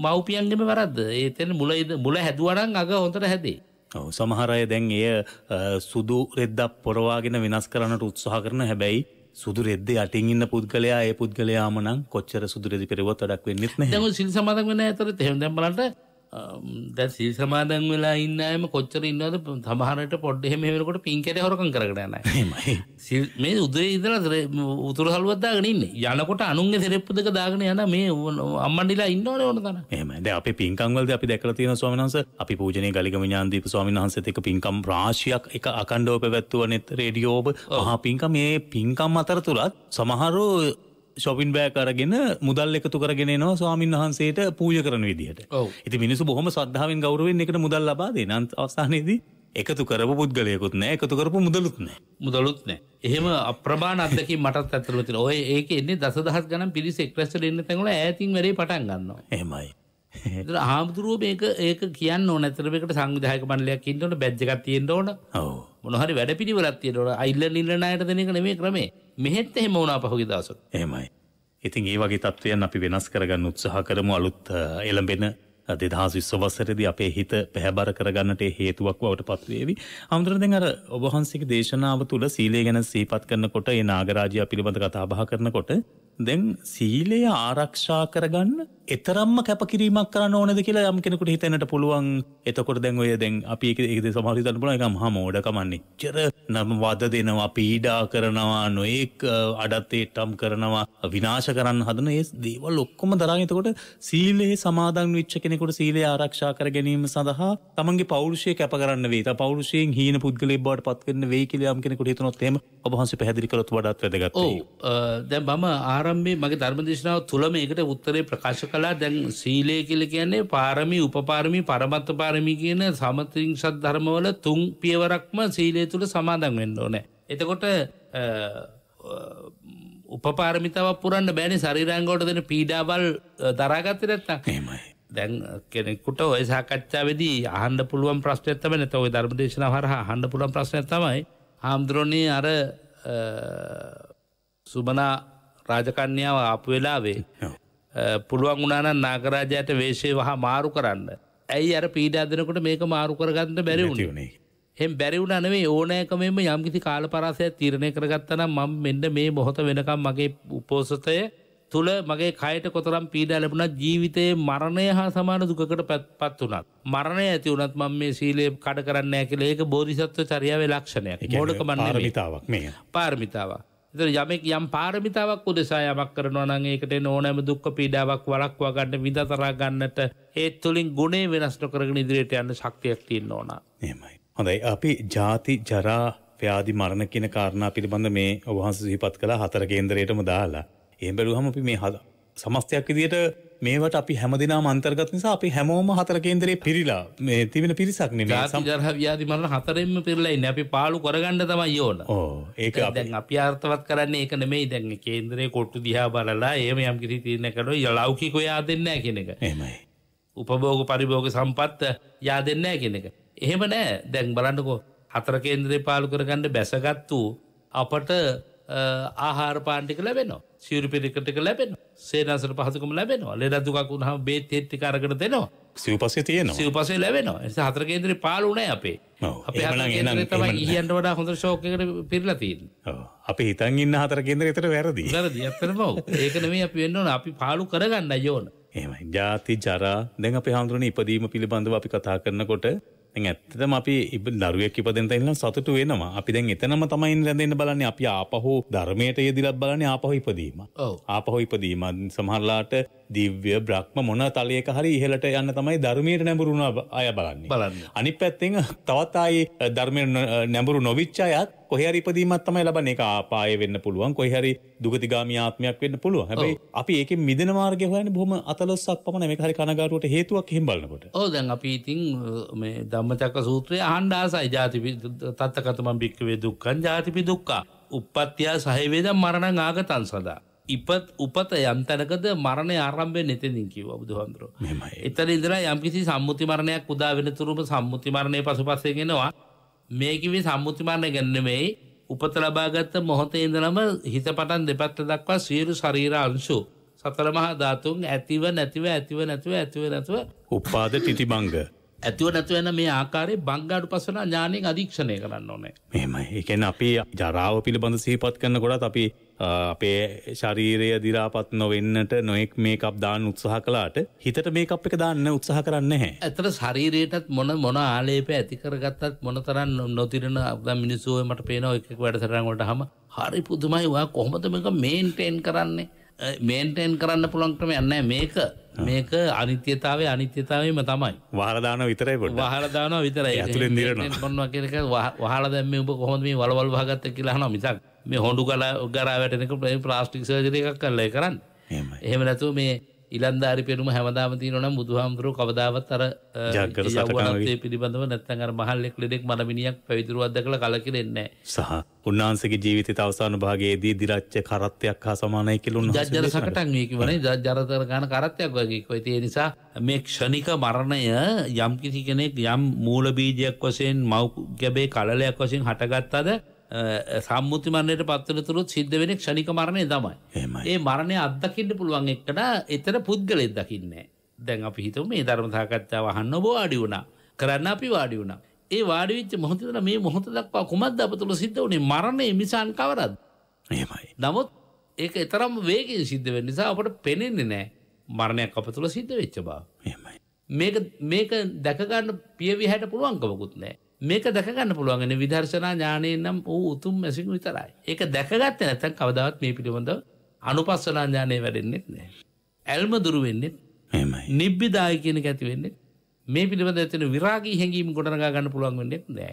Speaker 2: මව්පියන්ගෙම වැරද්ද ඒ තැන මුලයිද මුල හැදුවනම් අග හොඳට හැදේ ඔව් සමහර අය දැන් එය
Speaker 1: සුදු රෙද්දක් පොරවාගෙන වෙනස් කරන්නට උත්සාහ කරන හැබැයි සුදු රෙද්ද අටින් ඉන්න පුද්ගලයා
Speaker 2: ඒ පුද්ගලයාම නම් කොච්චර සුදු රෙදි පෙරුවත් වැඩක් වෙන්නෙත් නැහැ. දැන් සිල් සමාදන් වෙන අතර තේරුම් දැන් බලන්න දැ සිල් සමාදන් වෙලා ඉන්නම කොච්චර ඉන්නවද සමහරට පොඩ්ඩහෙම වෙනකොට පින්කෙට හොරකම් කරගටන මේ උදේ ඉදල උතුර හල්ුවත්දාගෙනන්න යනකොට අනුන්ගේ සෙරෙප්පුදක දාගෙන යන මේ අම්මඩිලා ඉන්නවන ඕන තන මෙමද අප පින්කංවලද
Speaker 1: අපි දැකලතින ස්වාමනස අපි පූජනය ගලිකම ඥාන්දීප ස්වාමන් වහන්සතක පින්කම් ප්‍රාශයක් එක අකණ්ඩෝප පැත්තුවනෙත් රේඩියෝබ හා පින්කම් මේ පින්කම් අතර තුළත් සමහරු ශොපින් බෑක අරගෙන මුදල් එකතු කරගෙනවා ස්වාමින් වහන්සේට පූජ කරන විදිහට ඉති මිනිසු බොහොම සද්ධාවෙන් ගෞරුවෙන් එකට මුදල් ලබාදේ නන්ත අවස්ථානයේදී එකතු කරපු පුද්ගලයකුත් නෑ
Speaker 2: එකතු කරපු මුදලුත් නෑ මුදලුත් නෑ එහෙම අප්‍රමාණ අදකින් මටත් ඇතුළු තින ඔය ඒක එන්නේ දසදහස් ගණන් පිරිස එක්රැස්ට එන්න තැඟල ඈතින් වැඩේ පටන් ගන්නවා එහෙමයි හාමුදුරුව මේක ඒක කියන්න නැතරකට සංවිධායක මණලයක් ඉන්නට බැද්ජකත් තියෙන්ට ඕන මොනහරි වැඩ පිරිවරත් තියෙනට අයිල්ල නිල්ලනායට දෙනක නෙමේ ක්‍රමේ මෙහෙත් එහෙම වුණා පහුගේ දවසක්.
Speaker 1: එහෙමයි. ඉතින් ඒ වගේ තත්ත්වයන් අපි වෙනස් කරගන්න උත්සාහ කරමු අලුත් එළඹෙන දෙදහස් විස්ස වසරදි අපේ හිත පැහැබර කරගන්නට හේතුවක් බවට පත්වේවි. හමුදුරදෙන් අර ඔබහන්සික දේශනාව තුළ සීලේ ගැන සීපත් කරනකොට ඒ නාගරාජය පිළිබඳ කතාබහ කරනකොට දැන් සීලය ආරක්ෂා කරගන්න එතරම්ම කැපකිරීමක් කරන්න ඕනද කියලා යම් කෙනෙකුට හිතන්නට පුළුවන් එතකොට දැන් ඔය දැන් අපි ඒක ඒකද සමහරිතන්න පුළුවන් එක මහා මෝඩකමන්නේ චර නම් වද දෙනවා පීඩා කරනවා නොඑක් අඩත්තේට්ටම් කරනවා විනාශ කරන්න හදන ඒ දේවල් ඔක්කොම දරාගෙන එතකොට සීලේ සමාදන් වෙච්ච කෙනෙක් කෙනෙකුට සීලේ ආරක්ෂා කර ගැනීම සඳහා තමන්ගේ පෞරුෂය කැප කරන්න වේ පෞරුෂයෙන් හීන පුද්ගලෙ බවට පත්වන්න වේ කියලයම් කෙනෙකුට හිතනොත්තේම ඔබහන්ස පැදිරි කරොත් වඩත් වැදගත්
Speaker 2: දැ බම ආරම්භේ මගේ ධර්මදේශනාව තුළම එකට උත්තරේ ප්‍රකාශ කලා දැන් සීලය කියල කියන්නේ පාරමි උපපාරමි පරමත්ත පාරමි කියන සමතිං සත් ධර්මවල තුන් පියවරක්ම සීලය තුළ සමාදන් වෙන්න ඕනෑ. එතකොට උපපාරමිතාව පුරන්න බෑනි සරිරංගෝට දෙන පීඩාවල් දරාගත්තෙරත්තා හෙමයි. දැන් කෙනෙකුට ඔය සාකච්ඡාවේදී අහන්න පුළුවන් ප්‍රශ්නයක් තමයි නැත්නම් ඔය ධර්මදේශන හරහා අහන්න පුළුවන් ප්‍රශ්නයක් තමයි හාමුදුරනේ අර සුබනා රාජකන්‍යාව ආපු වෙලාවේ පුළුවන් වුණා නම් නාගරාජයාට වේශය වහා මාරු කරන්න. ඇයි අර පීඩා දෙනකොට මේක මාරු කරගන්න බැරි වුණේ? එහෙන් බැරි වුණා නෙවෙයි ඕනෑකමෙන්ම යම්කිසි කාලපරාසයක් තීරණය කරගත්තා නම් මම මෙන්න මේ මොහොත වෙනකම් මගේ උපෝසතය තුළ මගේ කයට කොතරම් පීඩා ලැබුණත් ජීවිතයේ මරණය හා සමාන දුකකට පත් වුණත්. මරණය ඇති වනත් මම මේ සීලේ කඩ කරන්න ඇකිල ඒක බෝධිසත්ව චරියාවේ ලක්ෂණයක් ගොඩකමන්න පාර්මිතාවක් මේ පාර්මිතාවක්. එතන යමෙක් යම් පාරමිතාවක් උදෙසා යමක් කරනවා නම් ඒකට එන ඕනෑම දුක් පීඩාවක් වළක්වා ගන්න විඳතරා ගන්නට ඒ තුලින් ගුණේ වෙනස් නොකරගෙන ඉදිරියට යන්න ශක්තියක් තියෙන්න ඕන.
Speaker 1: එහෙමයි. හොඳයි. අපි ಜಾති ජරා ව්‍යාධි මරණ කියන කාරණා පිළිබඳ මේ ඔබ වහන්සේ සිහිපත් කළා හතර කේන්දරයටම දාලා එම් බැලුහම අපි මේ හද සමස්තයක් විදියට මේවට අපි හැමදිනා අන්තර්ගත් නිසා අපි හැමෝම
Speaker 2: හතර කේන්දරේ පිරිලා මේ තිබෙන පිරිසක් නෙමෙයි ජරහ ව්‍යාධි මරණ හතරෙන්ම පිරලා ඉන්නේ අපි පාළු කරගන්න තමයි ඕන. ඕ ඒක දැන් අපි අර්ථවත් කරන්නේ ඒක නෙමෙයි දැන් කේන්දරේ කොට්ටු දිහා බලලා එහෙම යම් කිසි තීරණයක් කරනවා ලෞකික යාදෙන්නේ නැහැ කියන එක. එහෙමයි. උපභෝග පරිභෝග සම්පත් යාදෙන්නේ නැහැ කියන එක. එහෙම නෑ දැන් බලන්නකෝ හතර කේන්දරේ පාළු කරගන්න බැසගත්තු අපට ආහාර පාණ්ඩික ලැබෙනවා. සිවරිපිරිකටක ලැබෙන සේනසට පහසකම ලැබෙනවා ලෙඩදුකක් වුණහම බේත් හෙට්ටි කරකට දෙනවා සිවපස තියෙන සිවපසේ ලැබෙනවා එස හතර කේන්ද්‍රී පාලුනෑ අපේ අපේ ඉහන්ට
Speaker 1: වඩා හොඳ ශෝකකට පිරලතින් අපි හිතන් ඉන්න හතර කේන්ද්‍ර එතට වැරදි වැරදි ඇත්තන
Speaker 2: බව ඒකන මේ අපි වෙන්නවන අපි පාලු කරගන්න යෝන
Speaker 1: එම ජාති ජරා දැන් අප හාමුදුරන ඉපදීම පිළිබඳව අපි කතා කරනකොට දැන් ඇත්තටම අපි දරුවෙක් ඉපදෙන්න තැනින් සතුටු වෙනවා. අපි දැන් එතනම තමයි රැඳෙන්න බලන්නේ. අපි ආපහු ධර්මයට යෙදිලත් බලන්නේ ආපහු ඉපදීම. ආපහු ඉපදීම සමහරලාට දිව්‍ය බ්‍රහ්ම මොන තලයක හරි ඉහලට යන්න තමයි ධර්මයට නැඹුරුණ අය බලන්න බලන්න අනි පැත්තෙන් තවතායි ධර්මය නැඹුරු නොවිච්චායත් කොහරි ඉපදීමත් තමයි ලබන එක ආපාය වෙන්න පුළුවන් කොහරි දුගතිගාමී ආත්මයක් වෙන්න පුළුවන්. හැබැයි අපි ඒකෙන් මිදෙන මාර්ගය හොයන්නේ බොහොම අතලොස්සක් පමණ මේක හරි කනගාටුවට හේතුවක් එහෙම බලනකොට.
Speaker 2: ඔව් දැන් අපි ඉතින් මේ ධම්මචක්ක සූත්‍රය අහන්න ආසයි. ජාති තත්තකතමන් භික්කවේ දුක්ඛං ජාතිපි දුක්ඛා. උප්පත්තිය සහවේද මරණං ආගතං සදා. ඉපත් උපත යන්තනකද මරණය ආරම්භය නෙතෙදින් කිව් බුදුහන්දුරු එතන ඉදර යම්කිසි සම්මුති මරණයක් උදා වෙන තුරුම සම්මුති මරණය පසු පස්සේගෙනවා මේකිවි සම්මුති මරණය ගැන්නමෙයි උපත ලබාගත්ත මොහොතේ ඉඳලම හිත පටන් දෙපත්ත දක්වා සියලු ශරීර අංශු සතරමහා ධාතුන් ඇතිව නැතිව ඇතිව නැතිව ඇතිව නැතුව උපාද තිතිබංග ඇතුව නැතුව එන මේ ආකාරයේ බංගාඩු පසන ඥානයෙන් අධීක්ෂණය කරන්න ඕනේ.
Speaker 1: මෙහෙමයි. ඒ කියන්නේ අපි ජරාව පිළිබඳ සිහිපත් කරනකොට අපි අපේ ශරීරය දිරාපත් නොවෙන්නට නොයෙක් මේ එකක් දාන්න උත්සාහ කලාට හිතට මේ එකක් එක දාන්න උත්සාහ කරන්න
Speaker 2: හැ. ඇතර ශරීරයටත් මොන මොන ආලේප ඇතිකරගත්තත් මොන තරන් නොතිරෙන අද මිනිස්සුවමට පේන එකක් වැඩසරන්වට හම හරි පුදුමයිවා කොහොමතමක මේන්ටේන් කරන්නේ. මේන්ටෙන් කරන්න පුළන් ක්‍රම යන්න මේක මේක අනිත්‍යතාවේ අනිත්‍යතාවම තමයි
Speaker 1: වාහරදාන විතරයි පොට වාහරදාන
Speaker 2: විතරයි ඇතුළ දිරන කොන්නවා කියක වහල දැම උප කොහොඳ මේ වලවල් භාගත්ත කියලාහන මිසක් මේ හොඩු කලා ගරා වැටනක ප්‍රේ ප්ලාස්ටික් සර්ජරය එකක් කරලය කරන්න එහෙම නැතු මේ ඉලන්දාරි පෙරුම හැමදාම තියනනම් බුදුහාමුදුරුව කවදාවත් අර යවනත්තේ පිළිබඳව නැත්තන් අර මහල්ලෙක් ලෙඩෙක් මනමිනියක් පැවිදිරුවද්ද කළ කලකිරෙන්නේ
Speaker 1: සහ උන්වහන්සේගේ ජීවිතය අවසාන භාගයේදී දිරච්ච කරත්තයක් හා සමානයි කියලා උන්වහන්සේ ජර සකටන්
Speaker 2: මේක වනේ ජරතර ගන්න කරත්තයක් වගේ කොයි ඒ නිසා මේ ක්ෂණික මරණය යම් කිසි කෙනෙක් යම් මූල බීජයක් වශයෙන් මව් ගැබේ කලලයක් වශයෙන් හටගත්තද සම්මුතිමරණයට පත්වනතුරුත් සිද්ධ වෙනෙක් ෂනික මරණය තමයි ඒ මරණය අත්දකින්න පුළුවන් එක්කට එතන පුද්ගලෙත් දකින්නේ දැන් අපි හිතම මේ ධර්ම සාකච්ඡාව අහන්න ඔබ වාඩි වුණා කරන්න අපි වාඩි වුණා ඒ වාඩි වෙච්ච මොහොතේ මේ මොහොත දක්වා කුමක්ද අප තුල සිද්ධ වුණේ මරණය මිසන් කවරද එහෙමයි නමුත් ඒක තරම් වේගෙන් සිද්ධ වෙන නිසා අපට පෙනෙන්නේ නැහැ මරණයක් අප තුල සිද්ධ වෙච්ච බව එහෙමයි මේක මේක දැක ගන්න පියවිහැට පුළුවන්කමකුත් නැහැ මේක දැකගන්න පුළුවන්ගෙන විදර්ශනා ඥානය නම් වූ උතුම් මැසිකු විතරයි ඒක දැකගත්ත නැතැන් කවදවත් මේ පිළිබඳව අනුපස්සනා ඥානය වැඩෙන්න්නෙත් නෑ. ඇල්ම දුරු වෙන්නෙත් නිබ්බිදාය කියන ඇතිවෙන්නේ මේ පිළිබඳ ඇතින විරාගී හැඟීම ගොඩනගා ගන්න පුළුවන් වෙන්නෙත් නෑ.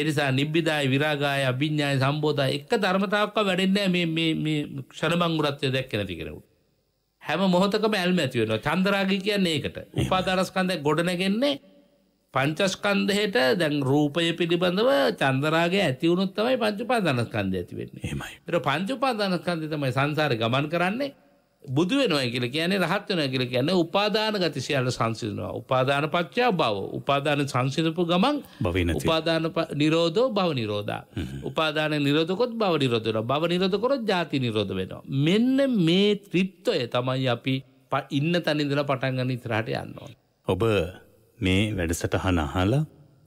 Speaker 2: එනිසා නිබ්බිදාය විරාගාය අභිඥාය සම්බෝධය එක ධර්මතාවක්ක වැඩෙන්නේ මේ ක්ෂණබංගුරත්වය දැක් නැති කරවට. හැම මොහොතකම ඇල්ම ඇතිවෙන චන්දරාගී කියන්නේ ඒකට උපාදරස්කන්දය ගොඩනගෙන්නේ පංචස්කන්ධයට දැන් රූපය පිළිබඳව චන්දරාගේ ඇති වුණොත් තමයි පංච උපාදානස්කන්ධය ඇති වෙන්නේ. එහෙමයි. ඒතර පංච උපාදානස්කන්ධය තමයි සංසාරේ ගමන් කරන්නේ. බුදු වෙනවා කියලා කියන්නේ රහත් වෙනවා කියලා කියන්නේ උපාදාන ගති සියල්ල සංසිඳනවා. උපාදාන පත්‍ය භව. උපාදාන සංසිඳපු ගමන් භවේ නැති. උපාදාන නිරෝධෝ භව නිරෝධා. උපාදාන නිරෝධකොත් භව නිරෝධ වෙනවා. භව නිරෝධ කරොත් ජාති නිරෝධ වෙනවා. මෙන්න මේ ත්‍රිත්වය තමයි අපි ඉන්න තැන ඉඳලා පටන් ගන්න ඉස්සරහට යන්න ඕනේ. ඔබ
Speaker 1: මේ වැඩසටහන අහලා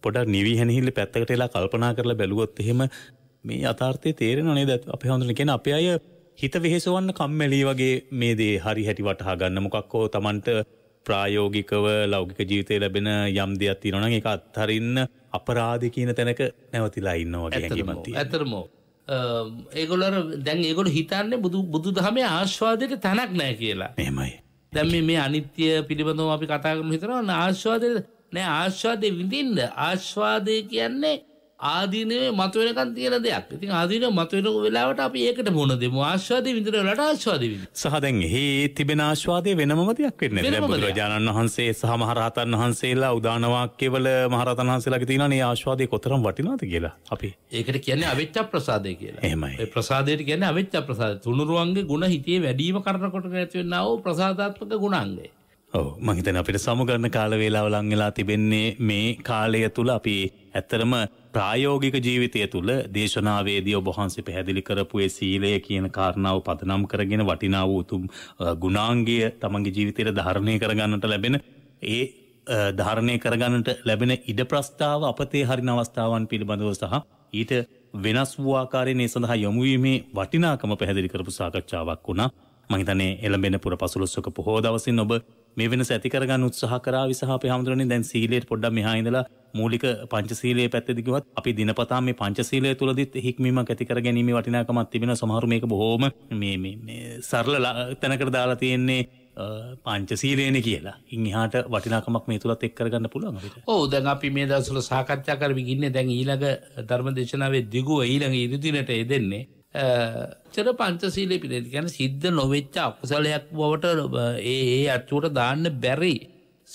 Speaker 1: පොඩක් නිවිහැනහිල්ල පැත්තකට එලා කල්පනා කරලා බැලුවොත් එහෙම මේ අතාර්ථය තේරෙන නේද අපි හඳුන කියන අපේ අය හිත වෙහෙසවන්න කම්මැලී වගේ මේ දේ හරි හැටි වටහා ගන්න මොකක් හෝ Tamanට ප්‍රායෝගිකව ලෞගික ජීවිතය ලැබෙන යම් දෙයක් තියෙනවා නම් ඒක අත්හරින්න අපරාධ කියන තැනක නැවතිලා ඉන්නවා වගේ හැඟීමක් තියෙනවා.
Speaker 2: ඇත්තටම ඒගොල්ලෝ දැන් ඒගොල්ලෝ හිතන්නේ බුදු බුදුදහමේ ආස්වාදයට තැනක් නැහැ කියලා. එහෙමයි. දැම් මේ අනිත්‍ය පිළිබඳව අපි කතා කරන හිතරවන්න ආශ්වාදය නෑ ආශ්වාදය විඳින්ද ආශ්වාදය කියන්නේ ආදීනවේ මතුවෙනකන් තියෙන දෙයක්. ඉතින් ආදීනව මතුවෙන වෙලාවට අපි ඒකට මොන දෙමු? ආස්වාදේ විඳින වෙලාවට ආස්වාදේ විඳින. සහ දැන් එහි තිබෙන ආස්වාදේ වෙනමම දෙයක් වෙන්නේ නැහැ.
Speaker 1: බුදුරජාණන් වහන්සේ සහ මහරහතන් වහන්සේලා උදාන වාක්‍යවල මහරහතන් වහන්සේලාගේ තියෙනනේ ආස්වාදේ කොතරම් වටිනවද කියලා. අපි
Speaker 2: ඒකට කියන්නේ අවිච්ඡ ප්‍රසාදය කියලා. එහෙමයි. ඒ ප්‍රසාදයට කියන්නේ අවිච්ඡ ප්‍රසාදය. තුනුරුවන්ගේ ගුණ හිතේ වැඩිම කරනකොට නැතිවෙනා වූ ප්‍රසාදාත්මක ගුණාංගය. ඔව මහිතන අපිට සමුගන්න කාලවේලාව
Speaker 1: ලංවෙලා තිබෙන්නේ මේ කාලය තුළ අපි ඇත්තරම ප්‍රායෝගික ජීවිතය තුළ දේශනාවේදී ඔබහන්සේ පැහැදිලි කරපුේ සීලය කියන කාරණාව පදනම් කරගෙන වටිනා වූ උතුම් ගුණාංගය තමන්ගේ ජීවිතයට ධාරණය කරගන්නට ලැබෙන ඒ ධාරණය කරගන්නට ලැබෙන ඉඩ ප්‍රස්ථාව අපතේ හරින අවස්ථාවන් පිළිබඳව සහ ඊට වෙනස් වූ ආකාරයෙන් ඒ සඳහා යොමුවීමේ වටිනාකම පැහැදිලි කරපු සාකච්ඡාවක් වුණා. මහිතනේ එළඹෙන පුර පසුලොස්සක පොහෝ දවසින් ඔබ මේ වෙන සැතිකරගන්න උත්සාහ කරා විසාහ හාමුදුරනේ දැන් සීලයට පොඩ්ඩක් මෙහා ඉඳලා මූලික පංචශීලයේ පැත්තේදී කිව්වත් අපි දිනපතා මේ පංචශීලය තුලදීත් හික්මීමක් ඇති කර ගැනීමේ වටිනාකමක් තිබෙන සමහර මේක බොහොම මේ මේ මේ සරල තැනකට දාලා තියෙන්නේ පංචසීලයන කියලා ඉංහාට වටිනාකමක් මේ තුළත් එක් කරගන්න පුළුවන්
Speaker 2: ඕ දැන් අපි මේ දසුල සාකච්ඡා කරවිගන්න දැන් ඊළඟ ධර්ම දේශනාවේ දිගුව ඊළඟ ඉරිදිනට එදෙන්නේ චර පංචසීලය පිළිට ගැන සිද්ධ නොවෙච්ච අකුසලයක් බවට ඒ අච්චුවට දාන්න බැරි.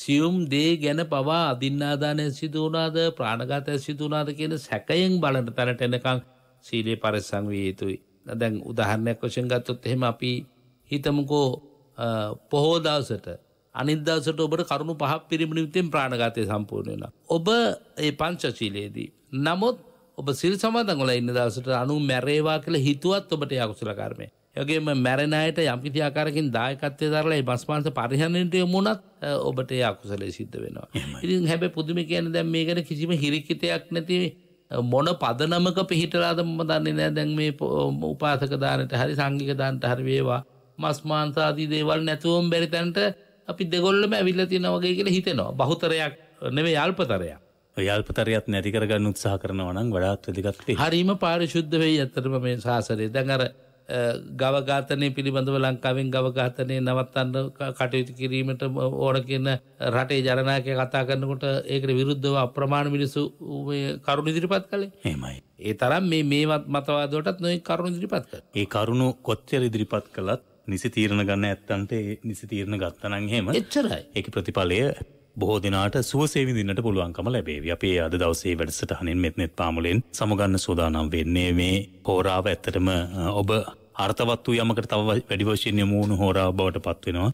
Speaker 2: සියුම් දේ ගැන පවා අධින්නාදානය සිදුවනාද ප්‍රාණගත සිදුනාද කියන සැකයෙන් බලට තැනට එනකං සීලේ පරිසං විය යුතුයි. දැන් උදහරණයක් වශයෙන් ගත්තොත් එහෙම අපි හිතමකෝ පොහෝදවසට අනිදවසට ඔබට කරුණු පහක් පිරිමිණිවිතෙන් ප්‍රාණගතය සම්පූර්ණයන. ඔබ ඒ පංචශීලයේදී. නමුත් ඔබ සිල් සමාදංගොල ඉන්න දවසට අනු මැරේවා කළ හිතුවත් ඔබට යකුසල කර්මය. යගේම මැරණයට යම්කිති ආකාරකින් දායකත්වය දරලා බස්මාන්ස පරිහණයට යමුණත් ඔබට යකුසලේ සිද්ධ වෙනවා. ඉතින් හැබැ පුදුමි කියන දැම් මේකට කිසිම හිරිකිතයක් නැති මොන පදනමක පිහිටලාදම දන්නේ නෑ දැන් මේ උපාසක දානට හරි සංගික දාන්ට හරිවේවා මස්මාන්සාදී දේවල් නැතුවම් බැරිතැන්ට අපි දෙගොල්ලම ඇවිල්ලති නවගේ කියල හිතෙනවා බහුතරයක් නෙවේ යල්පතරයක්. යල්පතරයක් නැති කරගන්න උත්සාහ කරනවා නම් වඩාත් වැදගත් වේ. හරීම පාරිශුද්ධ වෙයි ඇත්තටම මේ සාසනය. දැන් අර ගවඝාතනය පිළිබඳව ලංකාවෙන් ගවඝාතනය නවත්තන්න කටයුතු කිරීමට ඕන කියන රටේ ජනනායකය කතා කරනකොට ඒකට විරුද්ධව අප්‍රමාණ මිනිස්සු කරුණු ඉදිරිපත් කළේ. එහෙමයි. ඒ තරම් මේ මේවත් මතවාදවලටත් නොයෙක් කරුණු ඉදිරිපත් කළා. ඒ කරුණු කොච්චර ඉදිරිපත් කළත් නිසි
Speaker 1: තීරණ ගන්න ඇත්තන්ට නිසි තීරණ ගත්තනම් එහෙම. එච්චරයි. ඒක ප්‍රතිඵලය බොහෝ දෙනාට සුවසේවිඳන්නට පුළුවන්කම ලැබේවි අපේ අද දවසේ වැඩසටහනින් මෙත්නෙත් පාමුලෙන් සමගන්න සෝදානම් වෙන්නේ මේ හෝරාව ඇත්තටම ඔබ අර්ථවත් වූ යමකට තව වැඩිවශයෙන් යමුණු හෝරා බවට පත්වෙනවා